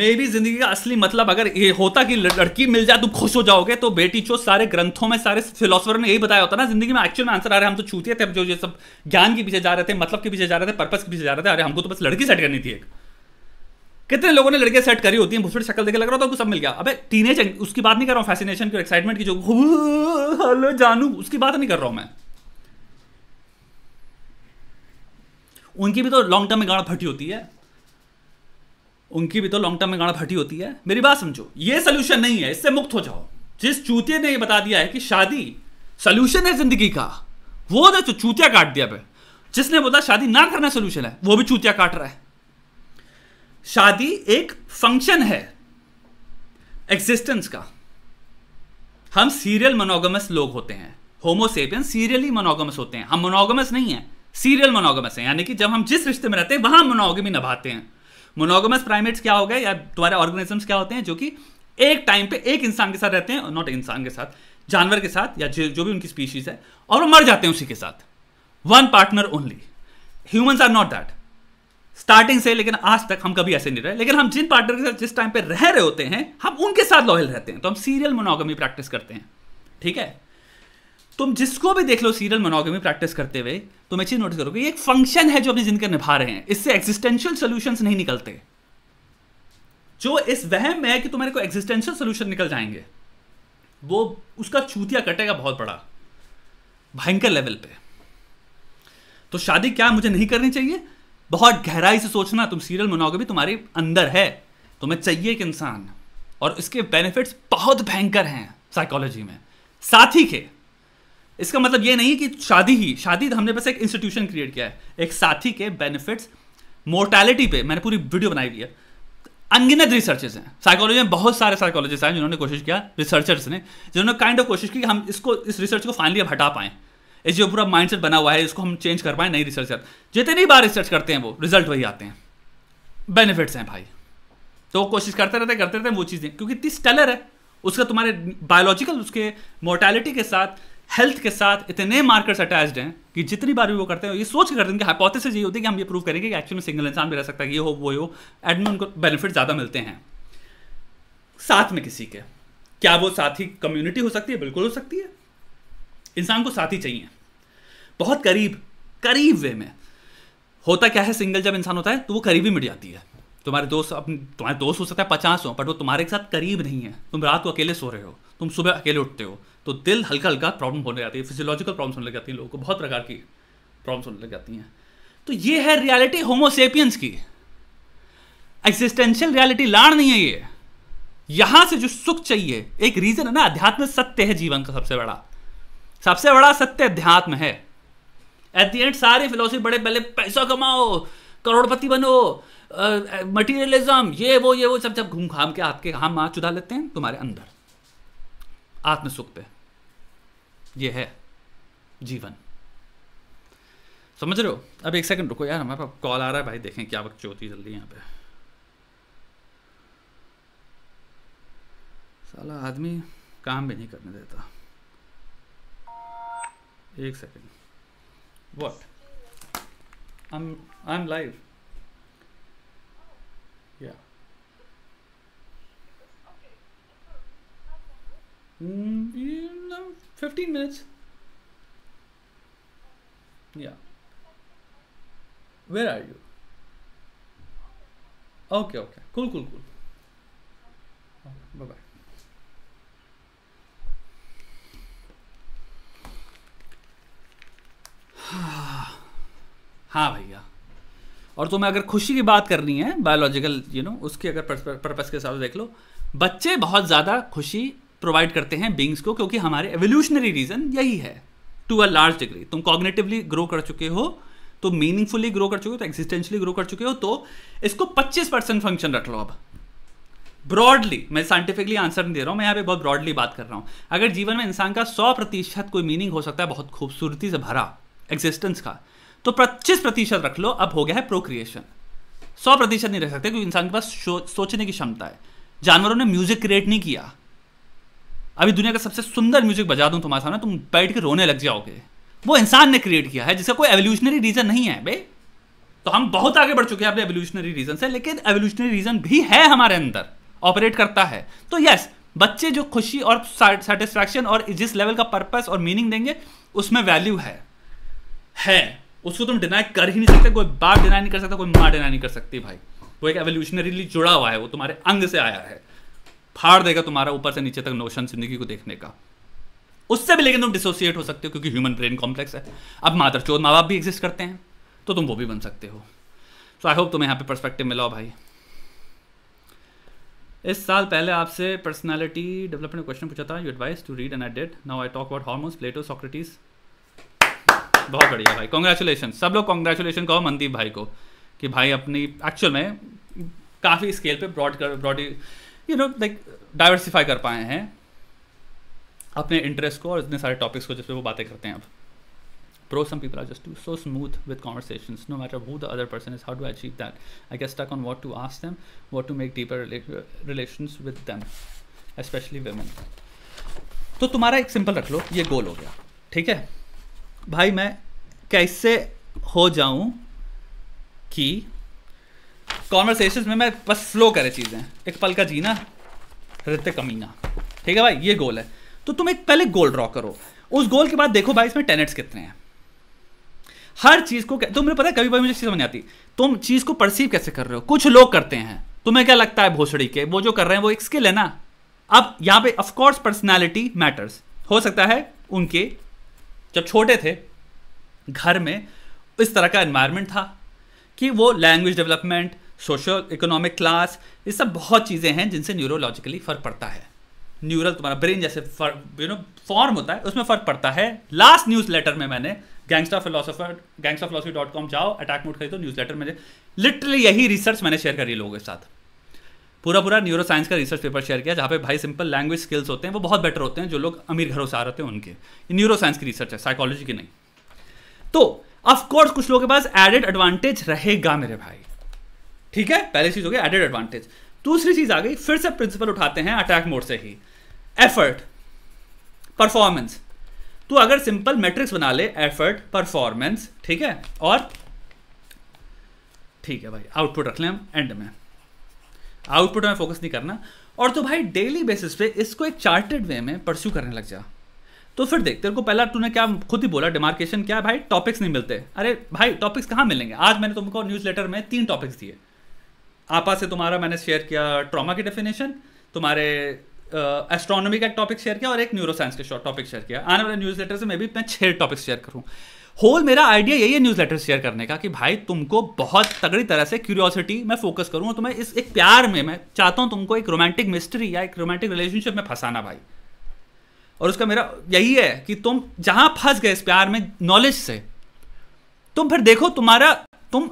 मे भी जिंदगी का असली मतलब अगर ये होता कि लड़की मिल जाए तुम खुश हो जाओगे तो बेटी चो सारे ग्रंथों में सारे फिलोसफर ने यही बताया होता ना जिंदगी में एक्चुअल में आंसर आ रहे हम तो छूते थे जो ये सब ज्ञान के पीछे जा रहे थे मतलब के पीछे जा रहे थे पर्पज के पीछे जा रहे थे अरे हमको तो बस लड़की सेट करनी थी एक कितने लोगों ने लड़कियां सेट करी होती है भूसड़ी शक्ल देखे लग रहा था उनको सब मिल गया अब टीनेज उसकी बात नहीं कर रहा हूँ फैसिनेशन की एक्साइटमेंट की जो हेलो जानू उसकी बात नहीं कर रहा हूँ मैं उनकी भी तो लॉन्ग टर्म में गाड़ फटी होती है उनकी भी तो लॉन्ग टर्म में गाड़ फटी होती है मेरी बात समझो ये सोल्यूशन नहीं है इससे मुक्त हो जाओ जिस चूतिया ने ये बता दिया है कि शादी सोल्यूशन है जिंदगी का वो जो चूतिया काट दिया पे जिसने बोला शादी ना करना सोल्यूशन है वो भी चूतिया काट रहा है शादी एक फंक्शन है एग्जिस्टेंस का हम सीरियल मोनोगमस लोग होते हैं होमोसेपियन सीरियली मोनोगमस होते हैं हम मोनोगमस नहीं है सीरियल मोनोगमस है यानी कि जब हम जिस रिश्ते में रहते हैं वहां मोनोगमी निभाते हैं मोनोगमस प्राइमेट्स क्या हो गए या तुम्हारे ऑर्गेनिजम्स क्या होते हैं जो कि एक टाइम पे एक इंसान के साथ रहते हैं नॉट इंसान के साथ जानवर के साथ या जो भी उनकी स्पीशीज है और वो मर जाते हैं उसी के साथ one partner only humans are not that starting से लेकिन आज तक हम कभी ऐसे नहीं रहे लेकिन हम जिन पार्टनर के साथ जिस टाइम पे रह रहे होते हैं हम उनके साथ लॉयल रहते हैं तो हम सीरियल मोनोगमी प्रैक्टिस करते हैं ठीक है तुम जिसको भी देख लो सीरियल मोनोगमी प्रैक्टिस करते हुए तुम एक चीज नोटिस करोगे कि एक फंक्शन है जो अपनी जिंदगी निभा रहे हैं इससे एग्जिस्टेंशियल सोल्यूशन नहीं निकलते जो इस वहम में है कि तुम्हारे को एग्जिस्टेंशियल सोल्यूशन निकल जाएंगे वो उसका चूतिया कटेगा बहुत बड़ा भयंकर लेवल पे तो शादी क्या मुझे नहीं करनी चाहिए बहुत गहराई से सोचना तुम सीरियल भी तुम्हारे अंदर है तुम्हें चाहिए एक इंसान और इसके बेनिफिट्स बहुत भयंकर हैं साइकोलॉजी में साथ ही के इसका मतलब ये नहीं कि शादी ही शादी हमने बस एक इंस्टीट्यूशन क्रिएट किया है एक साथी के बेनिफिट्स मोर्टैलिटी पे मैंने पूरी वीडियो बनाई हुई है अनगिनत रिसर्चेस हैं साइकोलॉजी में बहुत सारे साइकोलॉजिस्ट आए जिन्होंने कोशिश किया रिसर्चर्स ने जिन्होंने काइंड ऑफ कोशिश की कि हम इसको इस रिसर्च को फाइनली अब हटा पाए इस जो पूरा माइंड बना हुआ है इसको हम चेंज कर पाए नई रिसर्च जितने जितनी बार रिसर्च करते हैं वो रिजल्ट वही आते हैं बेनिफिट्स हैं भाई तो वो कोशिश करते रहते करते रहते हैं वो चीज़ें क्योंकि इतनी स्टेलर है उसका तुम्हारे बायोलॉजिकल उसके मोर्टैलिटी के साथ हेल्थ के साथ इतने मार्कर्स अटैच्ड हैं कि जितनी बार भी वो करते हैं ये सोच के करते हैं कि हाइपोथेसिस ये होती है कि हम ये प्रूव करेंगे कि एक्चुअली में सिंगल इंसान भी रह सकता है ये हो वो हो एडमिन में उनको बेनिफिट ज़्यादा मिलते हैं साथ में किसी के क्या वो साथी कम्युनिटी हो सकती है बिल्कुल हो सकती है इंसान को साथी चाहिए बहुत करीब करीब वे में होता क्या है सिंगल जब इंसान होता है तो वो करीबी मिट जाती है तुम्हारे दोस्त अपने तुम्हारे दोस्त हो सकता है पचास हो बट वो तुम्हारे साथ करीब नहीं है तुम रात को अकेले सो रहे हो तुम सुबह अकेले उठते हो तो दिल हल्का हल्का प्रॉब्लम होने जाती है फिजियोलॉजिकल प्रॉब्लम्स होने लग जाती हैं लोगों को बहुत प्रकार की प्रॉब्लम्स होने लग जाती हैं तो ये है रियलिटी होमोसेपियंस की एग्जिस्टेंशियल रियलिटी लाड़ नहीं है ये यहां से जो सुख चाहिए एक रीजन है ना अध्यात्म सत्य है जीवन का सबसे बड़ा सबसे बड़ा सत्य अध्यात्म है एट दी एंड सारे फिलोसफी बड़े पहले पैसा कमाओ करोड़पति बनो मटीरियलिज्म ये वो ये वो सब जब घूम घाम के आपके हम माँ चुदा लेते हैं तुम्हारे अंदर आत्म सुख पे ये है जीवन समझ रहे हो अब एक सेकंड रुको यार हमारे पास कॉल आ रहा है भाई देखें क्या वक्त होती जल्दी यहाँ पे साला आदमी काम भी नहीं करने देता एक second what I am live या Mm, you know, 15 minutes. Yeah. Where are you? Okay, okay. Cool, cool, cool. bye bye. हाँ भैया और तुम्हें तो अगर खुशी की बात करनी है बायोलॉजिकल यू नो उसके अगर पर्पस के हिसाब से देख लो बच्चे बहुत ज़्यादा खुशी प्रोवाइड करते हैं बींग्स को क्योंकि हमारे एवोल्यूशनरी रीज़न यही है टू अ लार्ज डिग्री तुम कॉग्नेटिवली ग्रो कर चुके हो तो मीनिंगफुली ग्रो कर चुके हो तो एक्सिस्टेंशियली ग्रो कर चुके हो तो इसको 25 परसेंट फंक्शन रख लो अब ब्रॉडली मैं साइंटिफिकली आंसर नहीं दे रहा हूं मैं यहां पे बहुत ब्रॉडली बात कर रहा हूं अगर जीवन में इंसान का सौ प्रतिशत कोई मीनिंग हो सकता है बहुत खूबसूरती से भरा एग्जिस्टेंस का तो पच्चीस प्रतिशत रख लो अब हो गया है प्रोक्रिएशन सौ प्रतिशत नहीं रख सकते क्योंकि इंसान के पास सोचने की क्षमता है जानवरों ने म्यूजिक क्रिएट नहीं किया अभी दुनिया का सबसे सुंदर म्यूजिक बजा दूं तुम्हारे सामने तुम बैठ के रोने लग जाओगे वो इंसान ने क्रिएट किया है जिसका कोई एवोल्यूशनरी रीजन नहीं है भाई तो हम बहुत आगे बढ़ चुके हैं अपने एवोल्यूशनरी रीजन से लेकिन एवोल्यूशनरी रीजन भी है हमारे अंदर ऑपरेट करता है तो यस बच्चे जो खुशी और सेटिस्फैक्शन और जिस लेवल का पर्पस और मीनिंग देंगे उसमें वैल्यू है है उसको तुम डिनाई कर ही नहीं सकते कोई बाप डिनाई नहीं कर सकता कोई माँ डिनाई नहीं कर सकती भाई वो एक एवोल्यूशनरीली जुड़ा हुआ है वो तुम्हारे अंग से आया है फाड़ देगा तुम्हारा ऊपर से नीचे तक नोशन जिंदगी को देखने का उससे भी लेकिन तुम डिसोसिएट हो सकते हो क्योंकि ह्यूमन ब्रेन कॉम्प्लेक्स है अब मादर चोर माँ बाप भी एग्जिस्ट करते हैं तो तुम वो भी बन सकते हो सो आई होप तुम्हें यहाँ पे परस्पेक्टिव मिला भाई इस साल पहले आपसे पर्सनैलिटी डेवलपमेंट क्वेश्चन पूछा था you advise to read and I did now I talk about hormones Plato Socrates बहुत बढ़िया भाई कॉन्ग्रेचुलेशन सब लोग कॉन्ग्रेचुलेशन कहो मनदीप भाई को कि भाई अपनी एक्चुअल में काफ़ी स्केल पे ब्रॉड कर broadly you know like diversify कर पाए हैं अपने इंटरेस्ट को और इतने सारे टॉपिक्स को जिसपे वो बातें करते हैं अब pro some people are just so smooth with conversation no matter who the other person is how to achieve that I guess tuck on what to ask them what to make deeper relation with them especially women तो तुम्हारा एक simple रख लो ये गोल हो गया ठीक है भाई मैं कैसे हो जाऊं कि कॉन्वर्सेशन में मैं बस फ्लो करे चीज़ें एक पल का जीना रित कमीना ठीक है भाई ये गोल है तो तुम एक पहले गोल ड्रॉ करो उस गोल के बाद देखो भाई इसमें टेनेट्स कितने हैं हर चीज़ को तुम्हें तो पता है कभी भाई मुझे चीज़ समझ आती तुम चीज़ को परसीव कैसे कर रहे हो कुछ लोग करते हैं तुम्हें क्या लगता है भोसड़ी के वो जो कर रहे हैं वो एक स्किल है ना अब यहां पे ऑफकोर्स पर्सनैलिटी मैटर्स हो सकता है उनके जब छोटे थे घर में इस तरह का एनवायरमेंट था कि वो language development social economic class ये सब बहुत चीज़ें हैं जिनसे न्यूरोलॉजिकली फ़र्क पड़ता है न्यूरल तुम्हारा ब्रेन जैसे यू नो फॉर्म होता है उसमें फ़र्क पड़ता है लास्ट न्यूज़ लेटर में मैंने gangster philosopher gangster philosophy dot com जाओ अटैक मोड खरीदो न्यूज़ लेटर में लिटरली यही रिसर्च मैंने शेयर करी लोगों के साथ पूरा पूरा न्यूरो साइंस का रिसर्च पेपर शेयर किया जहाँ पे भाई सिंपल लैंग्वेज स्किल्स होते हैं वो बहुत बेटर होते हैं जो लोग अमीर घरों से आ रहे हैं उनके न्यूरो साइंस की रिसर्च है साइकोलॉजी की नहीं तो ऑफकोर्स कुछ लोगों के पास एडेड एडवांटेज रहेगा मेरे भाई ठीक है पहली चीज़ हो गई एडेड एडवांटेज दूसरी चीज़ आ गई फिर से प्रिंसिपल उठाते हैं अटैक मोड से ही एफर्ट परफॉर्मेंस तू अगर सिंपल मैट्रिक्स बना ले एफर्ट परफॉर्मेंस ठीक है और ठीक है भाई आउटपुट रख लें हम एंड में आउटपुट में फोकस नहीं करना और तो भाई डेली बेसिस पे इसको एक चार्टेड वे में परस्यू करने लग जा तो फिर देख तेरे को पहला तूने क्या खुद ही बोला डिमार्केशन क्या भाई टॉपिक्स नहीं मिलते अरे भाई टॉपिक्स कहाँ मिलेंगे आज मैंने तुमको न्यूज़ लेटर में तीन टॉपिक्स दिए आपा से तुम्हारा मैंने शेयर किया ट्रॉमा की डेफिनेशन तुम्हारे एस्ट्रोनॉमी का एक टॉपिक शेयर किया और एक न्यूरो साइंस टॉपिक शेयर किया आने वाले न्यूज़ लेटर से मैं भी मैं छह टॉपिक शेयर करूँ होल मेरा आइडिया यही है न्यूज़ लेटर शेयर करने का कि भाई तुमको बहुत तगड़ी तरह से क्यूरियोसिटी में फोकस करूँ और तुम्हें इस एक प्यार में मैं चाहता हूँ तुमको एक रोमांटिक मिस्ट्री या एक रोमांटिक रिलेशनशिप में फंसाना भाई और उसका मेरा यही है कि तुम जहाँ फंस गए इस प्यार में नॉलेज से तुम फिर देखो तुम्हारा तुम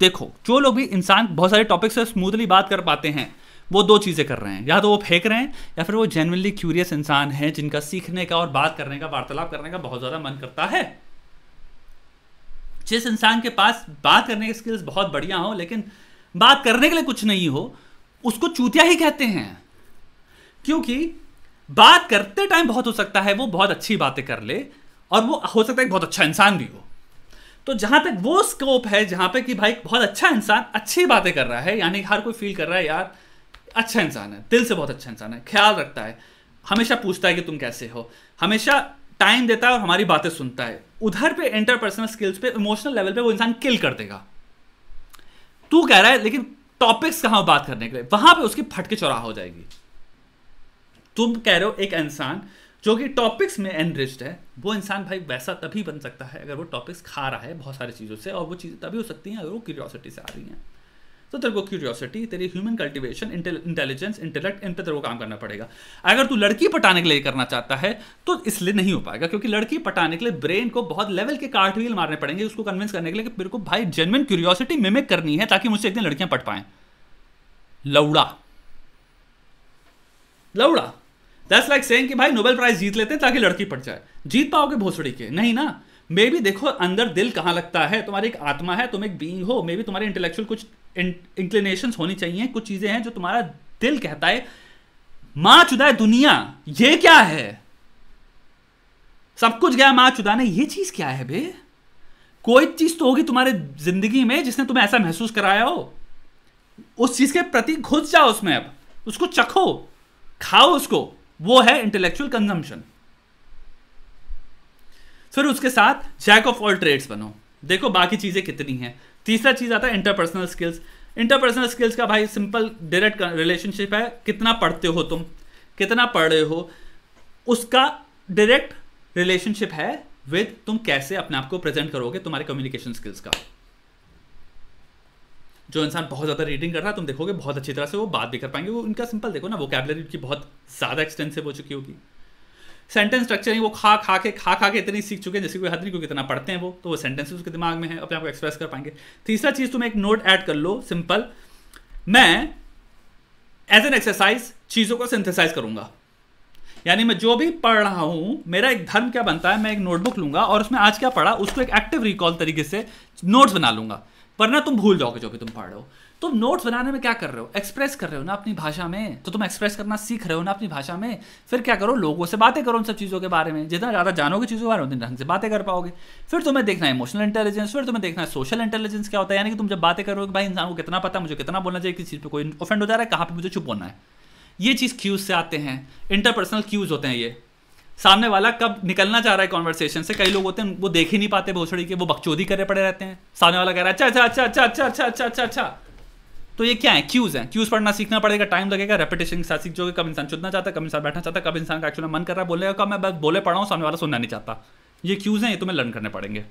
देखो जो लोग भी इंसान बहुत सारे टॉपिक से स्मूथली बात कर पाते हैं वो दो चीज़ें कर रहे हैं या तो वो फेंक रहे हैं या फिर वो जेनवनली क्यूरियस इंसान हैं जिनका सीखने का और बात करने का वार्तालाप करने का बहुत ज़्यादा मन करता है जिस इंसान के पास बात करने की स्किल्स बहुत बढ़िया हो लेकिन बात करने के लिए कुछ नहीं हो उसको चूतिया ही कहते हैं क्योंकि बात करते टाइम बहुत हो सकता है वो बहुत अच्छी बातें कर ले और वो हो सकता है बहुत अच्छा इंसान भी हो तो जहां तक वो स्कोप है जहां पे कि भाई बहुत अच्छा इंसान अच्छी बातें कर रहा है यानी हर कोई फील कर रहा है यार अच्छा इंसान है दिल से बहुत अच्छा इंसान है ख्याल रखता है हमेशा पूछता है कि तुम कैसे हो हमेशा टाइम देता है और हमारी बातें सुनता है उधर पे इंटरपर्सनल स्किल्स पे इमोशनल लेवल पे वो इंसान किल कर देगा तू कह रहा है लेकिन टॉपिक्स कहां बात करने के लिए वहां पे उसकी फटके चौराह हो जाएगी तुम कह रहे हो एक इंसान जो कि टॉपिक्स में एनरिस्ड है वो इंसान भाई वैसा तभी बन सकता है अगर वो टॉपिक्स खा रहा है बहुत सारी चीज़ों से और वो चीज़ें तभी हो सकती हैं अगर वो क्यूरियोसिटी से आ रही हैं तो तेरे को क्यूरियोसिटी तेरी ह्यूमन कल्टिवेशन इंटेलिजेंस इंटेलेक्ट इन पर तेरे को काम करना पड़ेगा अगर तू लड़की पटाने के लिए करना चाहता है तो इसलिए नहीं हो पाएगा क्योंकि लड़की पटाने के लिए ब्रेन को बहुत लेवल के कार्टवील मारने पड़ेंगे उसको कन्विंस करने के लिए कि मेरे को भाई जेनविन क्यूरियोसिटी मिमिक करनी है ताकि मुझसे एक दिन लड़कियां पट पाएं लौड़ा लौड़ा दैट्स लाइक सेइंग कि भाई नोबेल प्राइज जीत लेते हैं ताकि लड़की पट जाए जीत पाओगे भोसड़ी के नहीं ना मे बी देखो अंदर दिल कहाँ लगता है तुम्हारी एक आत्मा है तुम एक बींग हो मे बी तुम्हारे इंटेलेक्चुअल कुछ इंक्लिनेशन होनी चाहिए कुछ चीज़ें हैं जो तुम्हारा दिल कहता है माँ चुदा दुनिया ये क्या है सब कुछ गया माँ चुदा ने ये चीज़ क्या है बे कोई चीज़ तो होगी तुम्हारे जिंदगी में जिसने तुम्हें ऐसा महसूस कराया हो उस चीज़ के प्रति घुस जाओ उसमें अब उसको चखो खाओ उसको वो है इंटेलेक्चुअल कंजम्पशन फिर उसके साथ जैक ऑफ ऑल ट्रेड्स बनो देखो बाकी चीज़ें कितनी हैं तीसरा चीज़ आता है इंटरपर्सनल स्किल्स इंटरपर्सनल स्किल्स का भाई सिंपल डायरेक्ट रिलेशनशिप है कितना पढ़ते हो तुम कितना पढ़ रहे हो उसका डायरेक्ट रिलेशनशिप है विद तुम कैसे अपने आप को प्रेजेंट करोगे तुम्हारे कम्युनिकेशन स्किल्स का जो इंसान बहुत ज़्यादा रीडिंग कर रहा है तुम देखोगे बहुत अच्छी तरह से वो बात भी कर पाएंगे वो उनका सिंपल देखो ना वो कैबलरी उनकी बहुत ज़्यादा एक्सटेंसिव हो चुकी होगी सेंटेंस स्ट्रक्चर वो खा खा के खा खा के इतनी सीख चुके हैं जैसे कोई हद नहीं क्योंकि इतना पढ़ते हैं वो तो वो सेंटेंस उसके दिमाग में है अपने आप को एक्सप्रेस कर पाएंगे तीसरा चीज़ तुम एक नोट ऐड कर लो सिंपल मैं एज एन एक्सरसाइज चीज़ों को सिंथेसाइज करूंगा यानी मैं जो भी पढ़ रहा हूँ मेरा एक धर्म क्या बनता है मैं एक नोटबुक लूंगा और उसमें आज क्या पढ़ा उसको एक एक्टिव रिकॉल तरीके से नोट्स बना लूंगा वरना तुम भूल जाओगे जो भी तुम पढ़ रहे हो तुम नोट्स बनाने में क्या कर रहे हो एक्सप्रेस कर रहे हो ना अपनी भाषा में तो तुम एक्सप्रेस करना सीख रहे हो ना अपनी भाषा में फिर क्या करो लोगों से बातें करो उन सब चीज़ों के बारे में जितना ज़्यादा जानोगे चीज़ों के बारे में उतनी ढंग से बातें कर पाओगे फिर तुम्हें देखना है इमोशनल इंटेलिजेंस फिर तुम्हें देखना है सोशल इंटेलिजेंस क्या होता है यानी कि तुम जब बातें करोगे भाई इंसान को कितना पता मुझे कितना बोलना चाहिए किस चीज़ पर कोई ऑफेंड हो जा रहा है कहाँ पर मुझे चुप होना है ये चीज़ क्यूज़ से आते हैं इंटरपर्सनल क्यूज़ होते हैं ये सामने वाला कब निकलना चाह रहा है कॉन्वर्सेशन से कई लोग होते हैं वो देख ही नहीं पाते भोसड़ी के वो बकचोदी करे पड़े रहते हैं सामने वाला कह रहा है अच्छा अच्छा अच्छा अच्छा अच्छा अच्छा अच्छा अच्छा तो ये क्या है क्यूज है क्यूज पढ़ना सीखना पड़ेगा टाइम लगेगा रेपिटेशन के साथ सीख जाओगे कब इंसान चुनना चाहता है कब इंसान बैठना चाहता है कब इंसान का एक्चुअली मन कर रहा है बोलेगा कब मैं बस बोले पढ़ा हूँ सामने वाला सुनना नहीं चाहता ये क्यूज है ये तुम्हें लर्न करने पड़ेंगे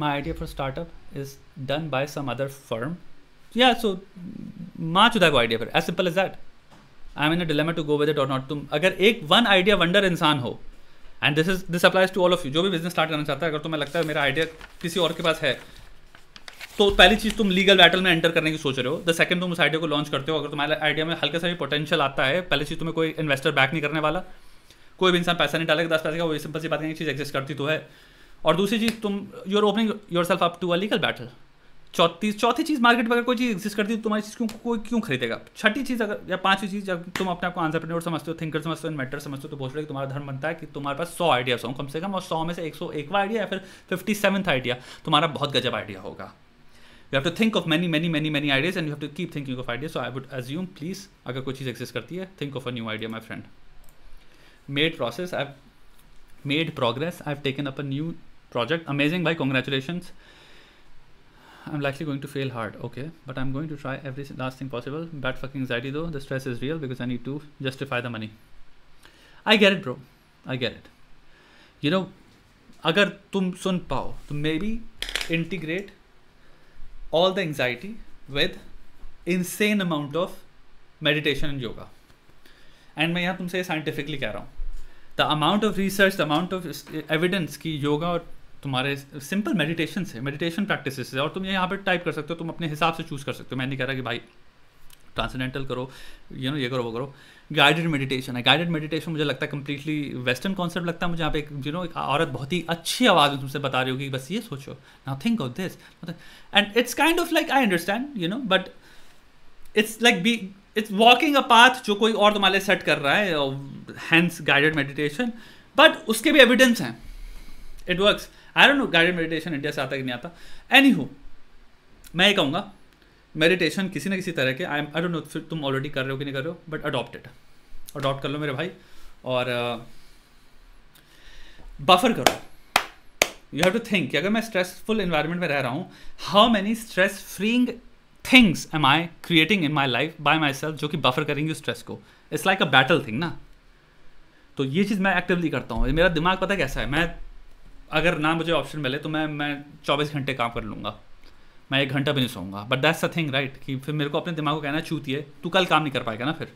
my idea for startup is done by some other firm या सो माँ चुदा को आइडिया फिर as simple is that I am in dilemma to go with it और नॉट तुम अगर एक वन आइडिया वंडर इंसान हो and this is this applies to all of you जो भी बिजनेस स्टार्ट करना चाहता है अगर तुम्हें लगता है मेरा आइडिया किसी और के पास है तो पहली चीज़ तुम लीगल बैटल में एंटर करने की सोच रहे हो द सेकंड तुम उस आइडिया को लॉन्च करते हो अगर तुम्हारे आइडिया में हल्का सा भी पोटेंशियल आता है पहली चीज़ तुम्हें कोई इन्वेस्टर बैक नहीं करने वाला कोई भी इंसान पैसा नहीं डालेगा दस पैसे का वो सिंपल सी बात नहीं चीज़ एग्जिस्ट करती तो है और दूसरी चीज़ तुम you are opening yourself up to a legal battle चौथी चौथी चीज़ मार्केट में अगर कोई चीज़ एग्जिस्ट करती है तो तुम्हारी चीज़ क्यों कोई क्यों खरीदेगा छठी चीज़ अगर या पांचवी चीज़ जब तुम अपने आपको आंसरप्रेन्योर समझते हो थिंकर समझते हो मैटर समझते हो तो बोल रहे तुम्हारा धर्म बनता है कि तुम्हारे पास सौ आइडिया हो कम से कम और सौ में से एक सौ एक आइडिया या फिर फिफ्टी सेवन्थ आइडिया तुम्हारा बहुत गजब आइडिया होगा you have to think of many many many many ideas and you have to keep thinking of idea so I would assume please अगर कोई चीज़ एग्जिस्ट करती है think of a new idea my friend made process I made progress I have taken up a new project amazing bye congratulations I'm likely going to fail hard, okay, but I'm going to try every last thing possible. Bad fucking anxiety though, the stress is real because I need to justify the money. I get it, bro. I get it. You know, agar tum sun pao, to maybe integrate all the anxiety with insane amount of meditation and yoga. And I'm saying scientifically, the amount of research, the amount of evidence that yoga or तुम्हारे simple meditation से meditation practice से और तुम ये यहाँ पर type कर सकते हो तुम अपने हिसाब से चूज़ कर सकते हो मैं नहीं कह रहा कि भाई ट्रांसडेंटल करो यू नो ये करो वो करो गाइडेड मेडिटेशन है गाइडेड मेडिटेशन मुझे लगता है कंप्लीटली वेस्टर्न कॉन्सेप्ट लगता है मुझे यहाँ पे यू नो एक औरत बहुत ही अच्छी आवाज़ में तुमसे बता रही होगी बस ये सोचो ना think of this and it's kind of like I understand you know but it's like be it's walking a path जो कोई और तुम्हारे सेट कर रहा है हैंड्स गाइडेड मेडिटेशन बट उसके भी एविडेंस हैं it works I don't know guided meditation India से आता कि नहीं आता एनी हो मैं ये कहूँगा मेडिटेशन किसी ना किसी तरह के I am I don't know फिर तुम ऑलरेडी कर रहे हो कि नहीं कर रहे हो बट अडॉप्टेड अडॉप्ट कर लो मेरे भाई और बफर uh, करो यू हैव टू थिंक कि अगर मैं स्ट्रेसफुल इन्वायरमेंट में रह रहा हूँ how many stress freeing things am I creating in my life by myself जो कि बफर करेंगी उस स्ट्रेस को it's like a battle thing ना तो ये चीज़ मैं एक्टिवली करता हूँ मेरा दिमाग पता कैसा है मैं अगर ना मुझे ऑप्शन मिले तो मैं मैं चौबीस घंटे काम कर लूँगा मैं एक घंटा भी नहीं सोऊंगा but that's a thing right कि फिर मेरे को अपने दिमाग को कहना है तू कल काम नहीं कर पाएगा ना फिर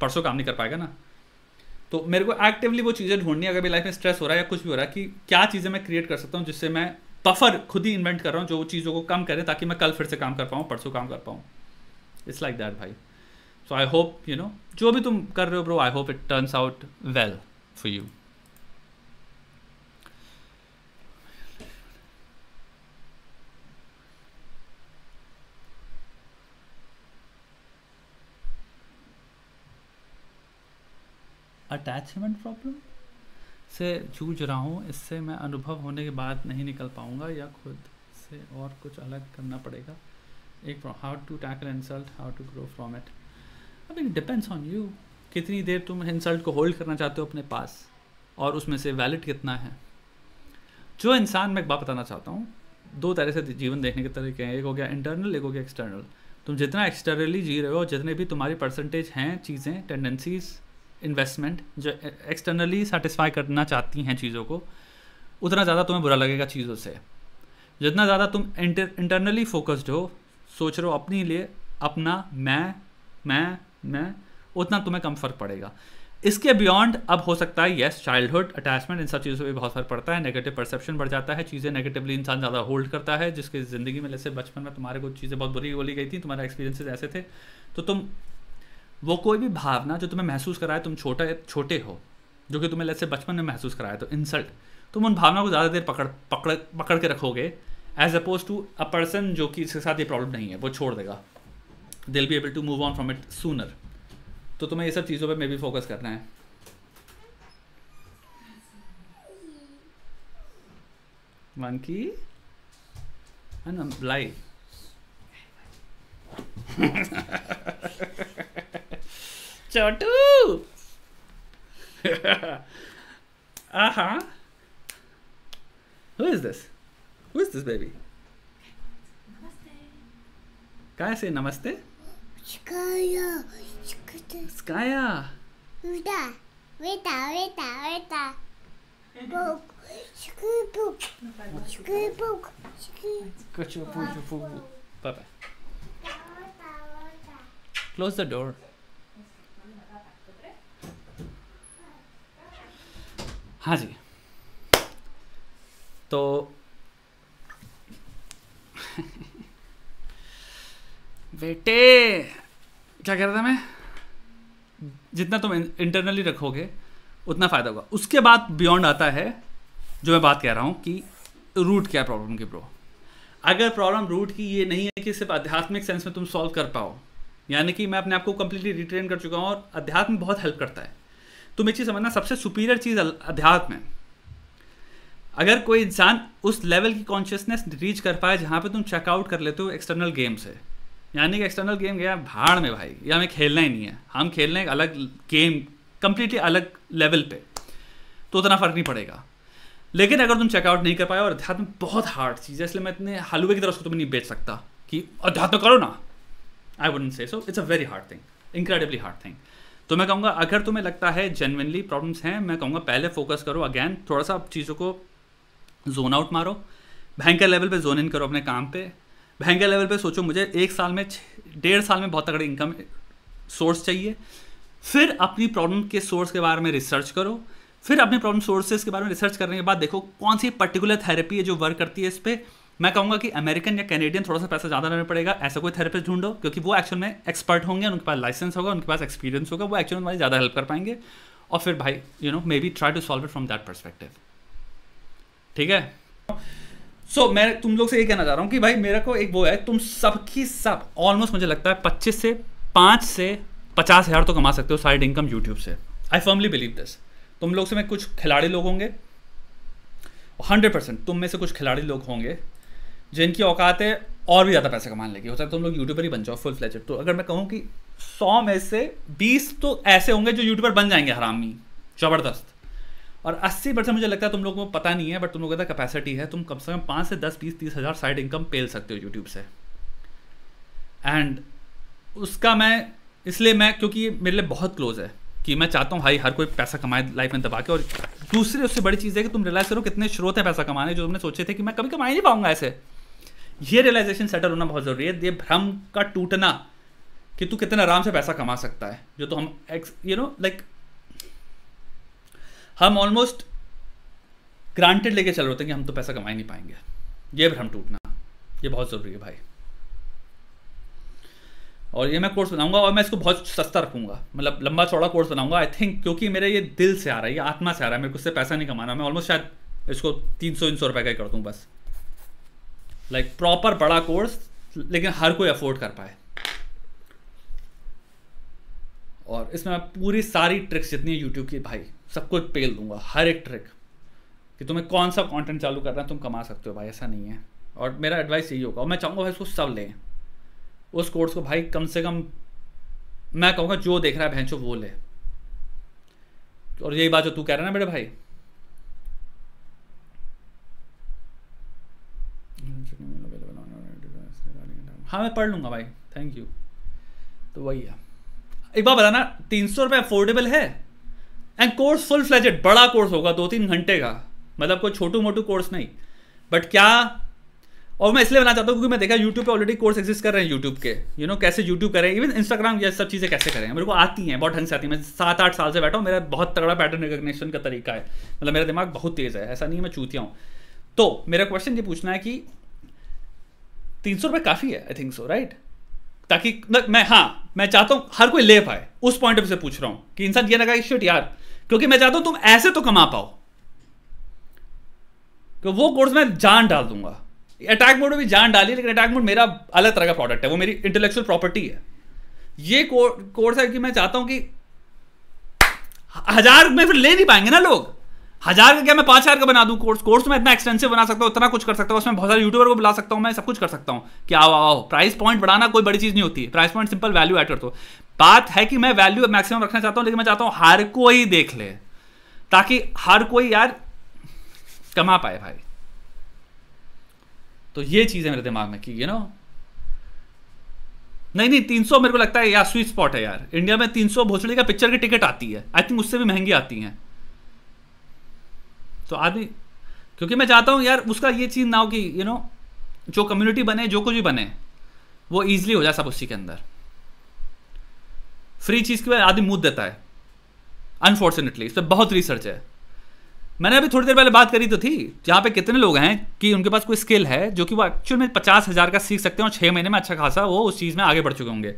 परसों काम नहीं कर पाएगा ना तो मेरे को एक्टिवली वो चीज़ें ढूंढनी है अगर मेरी लाइफ में स्ट्रेस हो रहा है या कुछ भी हो रहा है कि क्या चीज़ें मैं क्रिएट कर सकता हूँ जिससे मैं बफर खुद ही इन्वेंट कर रहा हूँ जो चीज़ों को कम करें ताकि मैं कल फिर से काम कर पाऊँ परसों काम कर पाऊँ इट्स लाइक दैट भाई so I hope you know जो भी तुम कर रहे हो bro I hope it turns out well for you attachment problem से जूझ रहा हूँ इससे मैं अनुभव होने के बाद नहीं निकल पाऊँगा या खुद से और कुछ अलग करना पड़ेगा एक how to tackle insult how to grow from it अब इट डिपेंड्स ऑन यू कितनी देर तुम इंसल्ट को होल्ड करना चाहते हो अपने पास और उसमें से वैलिड कितना है जो इंसान मैं एक बात बताना चाहता हूँ दो तरह से जीवन देखने के तरीके हैं एक हो गया इंटरनल एक हो गया एक्सटर्नल तुम जितना एक्सटर्नली जी रहे हो जितने भी तुम्हारी परसेंटेज हैं चीज़ें टेंडेंसीज़ इन्वेस्टमेंट जो एक्सटर्नली सेटिस्फाई करना चाहती हैं चीज़ों को उतना ज़्यादा तुम्हें बुरा लगेगा चीज़ों से जितना ज़्यादा तुम इंटरनली फोकस्ड हो सोच रहे हो अपने लिए अपना मैं मैं मैं उतना तुम्हें कम फर्क पड़ेगा इसके बियॉन्ड अब हो सकता है येस चाइल्डहुड अटैचमेंट इन सब चीज़ों पर बहुत फर्क पड़ता है नेगेटिव परसेप्शन बढ़ जाता है चीज़ें नेगेटिवली इंसान ज़्यादा होल्ड करता है जिसकी ज़िंदगी में जैसे बचपन में तुम्हारे कुछ चीज़ें बहुत बुरी बोली गई थी तुम्हारे एक्सपीरियंसेस ऐसे थे तो तुम वो कोई भी भावना जो तुम्हें महसूस कराए तुम छोटा छोटे हो जो कि तुम्हें लैसे बचपन में महसूस कराया तो इंसल्ट तुम उन भावना को ज़्यादा देर पकड़ पकड़ पकड़ के रखोगे as opposed to a person जो कि इसके साथ ये प्रॉब्लम नहीं है वो छोड़ देगा दिल be able to move on from it sooner तो तुम्हें ये सब चीज़ों पर मे भी फोकस करना है मंकी है ना लाइव छोटू uh-huh who is this who is this baby namaste kaya say namaste skaya skaya uda uda uda uda book Scoop, scoop, scoop, scoop. Bye bye. Close the door. हाँ जी तो बेटे क्या कह रहा था मैं जितना तुम इंटरनली रखोगे उतना फ़ायदा होगा उसके बाद बियॉन्ड आता है जो मैं बात कह रहा हूं कि रूट क्या प्रॉब्लम की ब्रो अगर प्रॉब्लम रूट की ये नहीं है कि सिर्फ आध्यात्मिक सेंस में तुम सॉल्व कर पाओ यानी कि मैं अपने आप को कंप्लीटली रिट्रेन कर चुका हूँ और अध्यात्म बहुत हेल्प करता है तुम एक चीज़ समझना सबसे सुपीरियर चीज़ अध्यात्म है अगर कोई इंसान उस लेवल की कॉन्शियसनेस रीच कर पाए जहां पे तुम चेकआउट कर लेते हो एक्सटर्नल गेम से यानी कि एक्सटर्नल गेम गया भाड़ में भाई या हमें खेलना ही नहीं है हम खेल रहे हैं अलग गेम कंप्लीटली अलग लेवल पे तो उतना फ़र्क नहीं पड़ेगा लेकिन अगर तुम चेकआउट नहीं कर पाए और अध्यात्म बहुत हार्ड चीज़ है इसलिए मैं इतने हलवे की तरह उसको तुम्हें तो नहीं बेच सकता कि अध्यात्म करो ना I wouldn't say so it's a very hard thing incredibly hard thing तो मैं कहूँगा अगर तुम्हें लगता है जेनविनली प्रॉब्लम्स हैं मैं कहूँगा पहले फोकस करो अगैन थोड़ा सा चीज़ों को जोन आउट मारो भयंकर लेवल पे जोन इन करो अपने काम पे भयंकर लेवल पे सोचो मुझे एक साल में डेढ़ साल में बहुत तगड़ी इनकम सोर्स चाहिए फिर अपनी प्रॉब्लम के सोर्स के बारे में रिसर्च करो फिर अपनी प्रॉब्लम सोर्सेज के बारे में रिसर्च करने के बाद देखो कौन सी पर्टिकुलर थेरेपी है जो वर्क करती है इस पर मैं कहूंगा कि अमेरिकन या कैनेडियन थोड़ा सा पैसा ज़्यादा लेना पड़ेगा ऐसा कोई थेरेपिस्ट ढूंढो क्योंकि वो एक्चुअल में एक्सपर्ट होंगे उनके पास लाइसेंस होगा उनके पास एक्सपीरियंस होगा वो एक्चुअल में ज़्यादा हेल्प कर पाएंगे और फिर भाई you know maybe try to solve it from that perspective ठीक है सो so, मैं तुम लोग से ये कहना चाह रहा हूँ कि भाई मेरा को एक वो है तुम सबकी सब ऑलमोस्ट सब, मुझे लगता है पच्चीस से पाँच से पचास हज़ार तो कमा सकते हो साइड इनकम यूट्यूब से आई फर्मली बिलीव दिस तुम लोग से मैं कुछ खिलाड़ी लोग होंगे हंड्रेड परसेंट तुम में से कुछ खिलाड़ी लोग होंगे जिनकी औकात है और भी ज़्यादा पैसे कमाने लगी हो सकता है तुम लोग यूट्यूबर ही बन जाओ फुल फ्लेचर तो अगर मैं कहूँ कि सौ में से बीस तो ऐसे होंगे जो यूट्यूबर बन जाएंगे हरामी ज़बरदस्त और अस्सी परसेंट मुझे लगता है तुम लोगों को पता नहीं है बट तुम लोगों का कैपेसिटी है तुम कम से कम पाँच से दस बीस तीस हज़ार साइड इनकम पेल सकते हो यूट्यूब से एंड उसका मैं इसलिए मैं क्योंकि मेरे लिए बहुत क्लोज है कि मैं चाहता हूँ भाई हर कोई पैसा कमाए लाइफ में दबा के और दूसरी उससे बड़ी चीज़ है कि तुम रिलाइज करो कितने स्रोत हैं पैसा कमाने जो तुमने सोचे थे कि मैं कभी कमा ही नहीं पाऊंगा ऐसे ये रियलाइजेशन सेटल होना बहुत ज़रूरी है ये भ्रम का टूटना कि तू कितने आराम से पैसा कमा सकता है जो तो हम एक्स यू नो लाइक हम ऑलमोस्ट ग्रांटेड लेके चल रहे होते हैं कि हम तो पैसा कमा ही नहीं पाएंगे ये भ्रम टूटना ये बहुत ज़रूरी है भाई और ये मैं कोर्स बनाऊंगा और मैं इसको बहुत सस्ता रखूंगा मतलब लंबा चौड़ा कोर्स बनाऊंगा आई थिंक क्योंकि मेरे ये दिल से आ रहा है ये आत्मा से आ रहा है मेरे को इससे पैसा नहीं कमाना मैं ऑलमोस्ट शायद इसको तीन सौ तीन सौ रुपये का ही कर दूँ बस लाइक प्रॉपर बड़ा कोर्स लेकिन हर कोई अफोर्ड कर पाए और इसमें मैं पूरी सारी ट्रिक्स जितनी है यूट्यूब की भाई सबको पेल दूंगा हर एक ट्रिक कि तुम्हें कौन सा कंटेंट चालू करना है तुम कमा सकते हो भाई ऐसा नहीं है और मेरा एडवाइस यही होगा और मैं चाहूँगा भाई उसको सब लें उस कोर्स को भाई कम से कम मैं कहूँगा जो देख रहा है भैंसो वो ले और यही बात जो तू कह रहा है ना मेरे भाई हाँ मैं पढ़ लूंगा भाई थैंक यू तो वही है एक बार बताना तीन सौ रुपये अफोर्डेबल है एंड कोर्स फुल फ्लैजेड बड़ा कोर्स होगा दो तीन घंटे का मतलब कोई छोटू मोटू कोर्स नहीं बट क्या और मैं इसलिए बनाना चाहता हूँ क्योंकि मैं देखा यूट्यूब पे ऑलरेडी कोर्स एग्जिस्ट कर रहे हैं यूट्यूब के यू you नो know, कैसे यूट्यूब करें इवन इंस्टाग्राम ये सब चीज़ें कैसे करें मेरे को आती हैं बहुत ढंग से आती हैं मैं सात आठ साल से बैठा हूँ मेरा बहुत तगड़ा पैटर्न रिकोगनेशन का तरीका है मतलब मेरा दिमाग बहुत तेज़ है ऐसा नहीं है मैं चूतिया हूँ तो मेरा क्वेश्चन ये पूछना है कि तीन सौ रुपये काफ़ी है आई थिंक सो राइट ताकि न, मैं हाँ मैं चाहता हूँ हर कोई ले पाए उस पॉइंट ऑफ से पूछ रहा हूँ कि इंसान ये लगा शिट यार क्योंकि मैं चाहता हूँ तुम ऐसे तो कमा पाओ कि तो वो कोर्स मैं जान डाल दूंगा अटैक मोड में भी जान डाली लेकिन अटैक मोड मेरा अलग तरह का प्रोडक्ट है वो मेरी इंटेलेक्चुअल प्रॉपर्टी है ये कोर्स है कि मैं चाहता हूँ कि हजार में फिर ले नहीं पाएंगे ना लोग हजार का क्या मैं पांच हजार का बना दू कोर्स कोर्स में इतना एक्सटेंसिव बना सकता हूं इतना कुछ कर सकता हूं उसमें बहुत सारे यूट्यूबर को बुला सकता हूं मैं सब कुछ कर सकता हूं कि आओ आओ प्राइस पॉइंट बढ़ाना कोई बड़ी चीज नहीं होती price point simple value add कर दो बात है कि मैं वैल्यू मैक्सिमम रखना चाहता हूं लेकिन मैं चाहता हूं हर कोई देख ले ताकि हर कोई यार कमा पाए भाई तो ये चीज है मेरे दिमाग में कि यू नो नहीं नहीं तीन मेरे को लगता है यार स्वीट स्पॉट है यार इंडिया में तीन सौ का पिक्चर की टिकट आती है आई थिंक उससे भी महंगी आती है तो आदमी क्योंकि मैं चाहता हूँ यार उसका ये चीज़ ना हो कि यू नो जो कम्युनिटी बने जो कुछ भी बने वो ईजिली हो जाए सब उसी के अंदर फ्री चीज़ के बाद आदमी मुद देता है अनफॉर्चुनेटली इस पर बहुत रिसर्च है मैंने अभी थोड़ी देर पहले बात करी तो थी जहाँ पे कितने लोग हैं कि उनके पास कोई स्किल है जो कि वो एक्चुअल में पचास हज़ार का सीख सकते हैं और छः महीने में अच्छा खासा वो उस चीज़ में आगे बढ़ चुके होंगे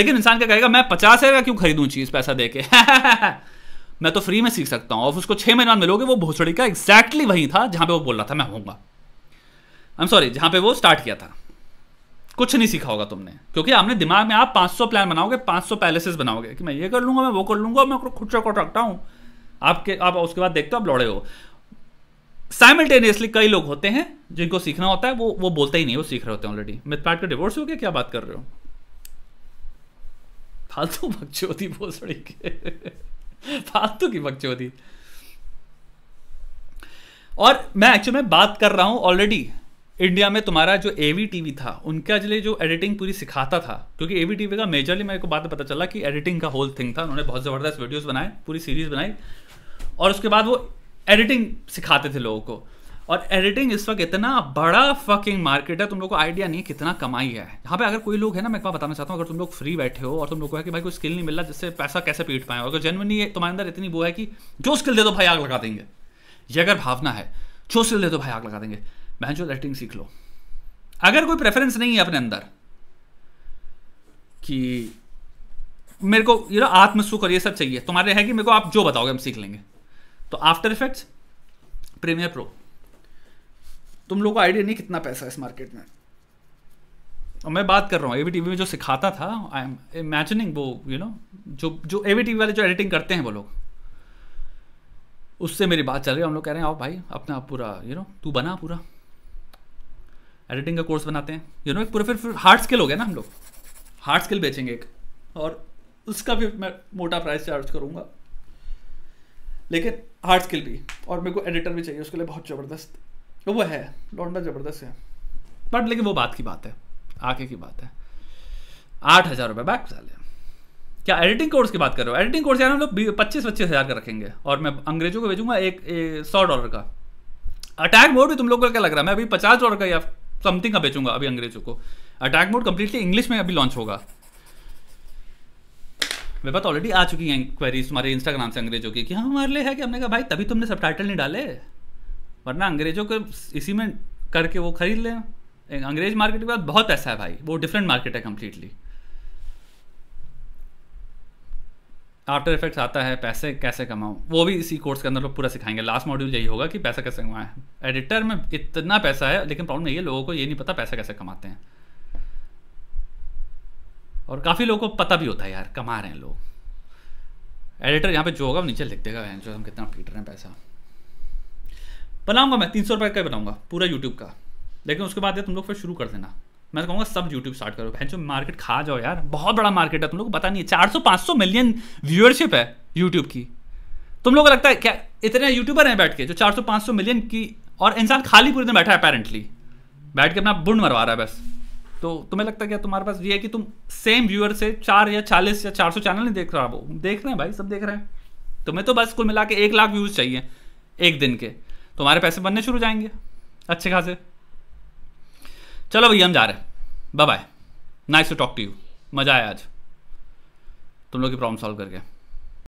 लेकिन इंसान क्या कहेगा मैं पचास हज़ार का क्यों खरीदूँ चीज़ पैसा दे के मैं तो फ्री में सीख सकता हूँ और उसको छह महीने बाद मिलोगे वो भोसड़ी का एग्जैक्टली वही था जहाँ पे वो बोल रहा था मैं होऊंगा आई एम सॉरी जहां पे वो स्टार्ट किया था कुछ नहीं सीखा होगा तुमने क्योंकि आपने दिमाग में आप 500 प्लान बनाओगे 500 पैलेसेस बनाओगे कि मैं ये कर लूंगा मैं वो कर लूंगा मैं खुद से रखता हूँ आपके आप उसके बाद देखते हो आप लौड़े हो साइमल्टेनियसली कई लोग होते हैं जिनको सीखना होता है वो वो बोलते ही नहीं वो सीख रहे होते हैं ऑलरेडी मित पैट का डिवोर्स हो गया क्या बात कर रहे हो फालतू बच्चे होती भोसड़ी के फालतू की बकचोदी और मैं एक्चुअली में बात कर रहा हूं ऑलरेडी इंडिया में तुम्हारा जो ए वी टी वी था उनका अजले जो एडिटिंग पूरी सिखाता था क्योंकि ए वी टी वी का मेजरली मेरे को बाद में पता चला कि एडिटिंग का होल थिंग था उन्होंने बहुत ज़बरदस्त वीडियोस बनाए पूरी सीरीज़ बनाई और उसके बाद वो एडिटिंग सिखाते थे लोगों को और एडिटिंग इस वक्त इतना बड़ा फकिंग मार्केट है तुम लोग को आइडिया नहीं कितना कमाई है यहाँ पे अगर कोई लोग है ना मैं एक बार बताना चाहता हूँ अगर तुम लोग फ्री बैठे हो और तुम लोग को है कि भाई कोई स्किल नहीं मिल रहा जिससे पैसा कैसे पीट पाए और अगर जेनवनली तुम्हारे अंदर इतनी वो है कि जो स्किल दे दो भाई आग लगा देंगे ये अगर भावना है जो स्किल दे दो भाई आग लगा देंगे बहन जो एडिटिंग सीख लो अगर कोई प्रेफरेंस नहीं है अपने अंदर कि मेरे को ये ना आत्मसुख और ये सब चाहिए तुम्हारे है कि मेरे को आप जो बताओगे हम सीख लेंगे तो आफ्टर इफेक्ट्स प्रीमियर प्रो तुम लोग को आइडिया नहीं कितना पैसा है इस मार्केट में और मैं बात कर रहा हूँ एवी टीवी में जो सिखाता था आई एम इमेजिनिंग वो यू you नो know, जो जो एवी टीवी वाले जो एडिटिंग करते हैं वो लोग उससे मेरी बात चल रही है हम लोग कह रहे हैं आओ भाई अपना पूरा यू नो तू बना पूरा एडिटिंग का कोर्स बनाते हैं यू you नो know, एक पूरा फिर फिर हार्ड स्किल हो गया ना हम लोग हार्ड स्किल बेचेंगे एक और उसका भी मैं मोटा प्राइस चार्ज करूँगा लेकिन हार्ड स्किल भी और मेरे को एडिटर भी चाहिए उसके लिए बहुत ज़बरदस्त वो है लौंडा जबरदस्त है बट लेकिन वो बात की बात है आके की बात है आठ हज़ार रुपये बैक साल क्या एडिटिंग कोर्स की बात कर रहे हो एडिटिंग कोर्स यार हम लोग पच्चीस पच्चीस हज़ार का रखेंगे और मैं अंग्रेजों को भेजूंगा एक सौ डॉलर का अटैक मोड भी तुम लोग को क्या लग रहा है मैं अभी पचास डॉलर का या समथिंग का बेचूंगा अभी अंग्रेजों को अटैक मोड कंप्लीटली इंग्लिश में अभी लॉन्च होगा मेरे पास ऑलरेडी आ चुकी है क्वेरीज तुम्हारे इंस्टाग्राम से अंग्रेजों की कि हाँ हमारे लिए है कि हमने कहा भाई तभी तुमने सब नहीं डाले वरना अंग्रेजों को इसी में करके वो खरीद लें अंग्रेज मार्केट के बाद बहुत ऐसा है भाई वो डिफरेंट मार्केट है कम्प्लीटली आफ्टर इफेक्ट्स आता है पैसे कैसे कमाऊँ वो भी इसी कोर्स के अंदर लोग पूरा सिखाएंगे लास्ट मॉड्यूल यही होगा कि पैसा कैसे कमाएं एडिटर में इतना पैसा है लेकिन प्रॉब्लम है लोगों को ये नहीं पता पैसा कैसे कमाते हैं और काफ़ी लोगों को पता भी होता है यार कमा रहे हैं लोग एडिटर यहाँ पे जो होगा वो नीचे लिख देगा जो हम कितना पीट रहे हैं पैसा बनाऊंगा मैं तीन सौ रुपये का बनाऊंगा पूरा यूट्यूब का लेकिन उसके बाद ये तुम लोग फिर शुरू कर देना मैं कहूँगा सब यूट्यूब स्टार्ट करो भैन मार्केट खा जाओ यार बहुत बड़ा मार्केट है तुम लोग को पता नहीं है चार सौ पाँच सौ मिलियन व्यूअरशिप है यूट्यूब की तुम लोग को लगता है क्या इतने यूट्यूबर हैं बैठ के जो चार सौ पाँच सौ मिलियन की और इंसान खाली पूरे दिन बैठा है अपेरेंटली बैठ के अपना बुंड मरवा रहा है बस तो तुम्हें लगता है क्या तुम्हारे पास ये है कि तुम सेम व्यूअर से चार या चालीस या चार सौ चैनल नहीं देख रहा वो देख रहे हैं भाई सब देख रहे हैं तुम्हें तो बस कुल मिला के एक लाख व्यूज़ चाहिए एक दिन के तो हमारे पैसे बनने शुरू जाएंगे अच्छे खासे चलो भैया हम जा रहे हैं bye bye nice to talk to you मज़ा आया आज तुम लोग की प्रॉब्लम सॉल्व करके